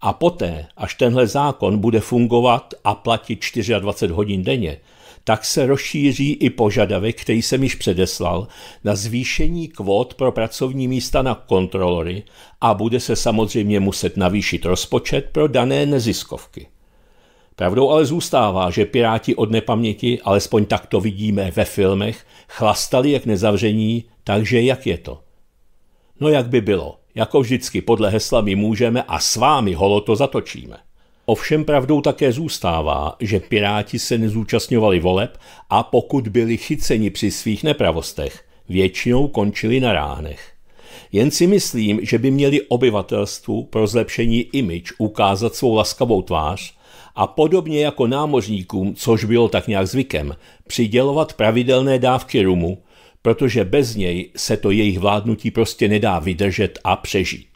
A poté, až tenhle zákon bude fungovat a platit 24 hodin denně, tak se rozšíří i požadavek, který jsem již předeslal, na zvýšení kvót pro pracovní místa na kontrolory a bude se samozřejmě muset navýšit rozpočet pro dané neziskovky. Pravdou ale zůstává, že Piráti od nepaměti, alespoň tak to vidíme ve filmech, chlastali jak nezavření, takže jak je to? No jak by bylo, jako vždycky podle hesla my můžeme a s vámi holo to zatočíme. Ovšem pravdou také zůstává, že Piráti se nezúčastňovali voleb a pokud byli chyceni při svých nepravostech, většinou končili na ránech. Jen si myslím, že by měli obyvatelstvu pro zlepšení image ukázat svou laskavou tvář a podobně jako námořníkům, což bylo tak nějak zvykem, přidělovat pravidelné dávky rumu, protože bez něj se to jejich vládnutí prostě nedá vydržet a přežít.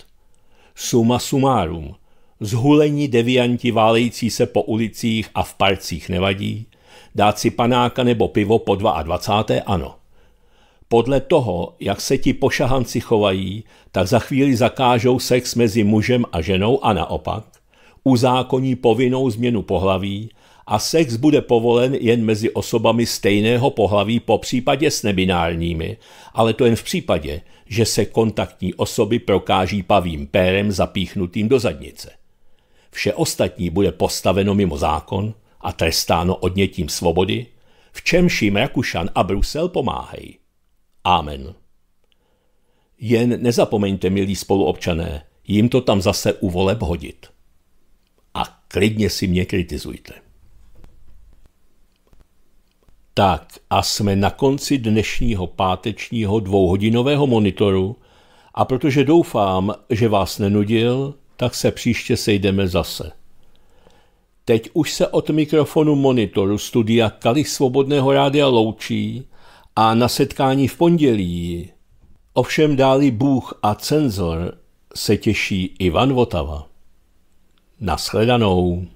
Suma sumárum. Zhulení devianti válející se po ulicích a v parcích nevadí, dát si panáka nebo pivo po 22. ano. Podle toho, jak se ti pošahanci chovají, tak za chvíli zakážou sex mezi mužem a ženou a naopak, uzákoní povinnou změnu pohlaví a sex bude povolen jen mezi osobami stejného pohlaví, po případě s nebinárními, ale to jen v případě, že se kontaktní osoby prokáží pavým pérem zapíchnutým do zadnice. Vše ostatní bude postaveno mimo zákon a trestáno odnětím svobody, v čemž jim Rakušan a Brusel pomáhají. Amen. Jen nezapomeňte, milí spoluobčané, jim to tam zase u voleb hodit. Klidně si mě kritizujte. Tak a jsme na konci dnešního pátečního dvouhodinového monitoru a protože doufám, že vás nenudil, tak se příště sejdeme zase. Teď už se od mikrofonu monitoru studia Kali Svobodného rádia loučí a na setkání v pondělí. Ovšem dáli Bůh a cenzor se těší Ivan Votava. Naschledanou.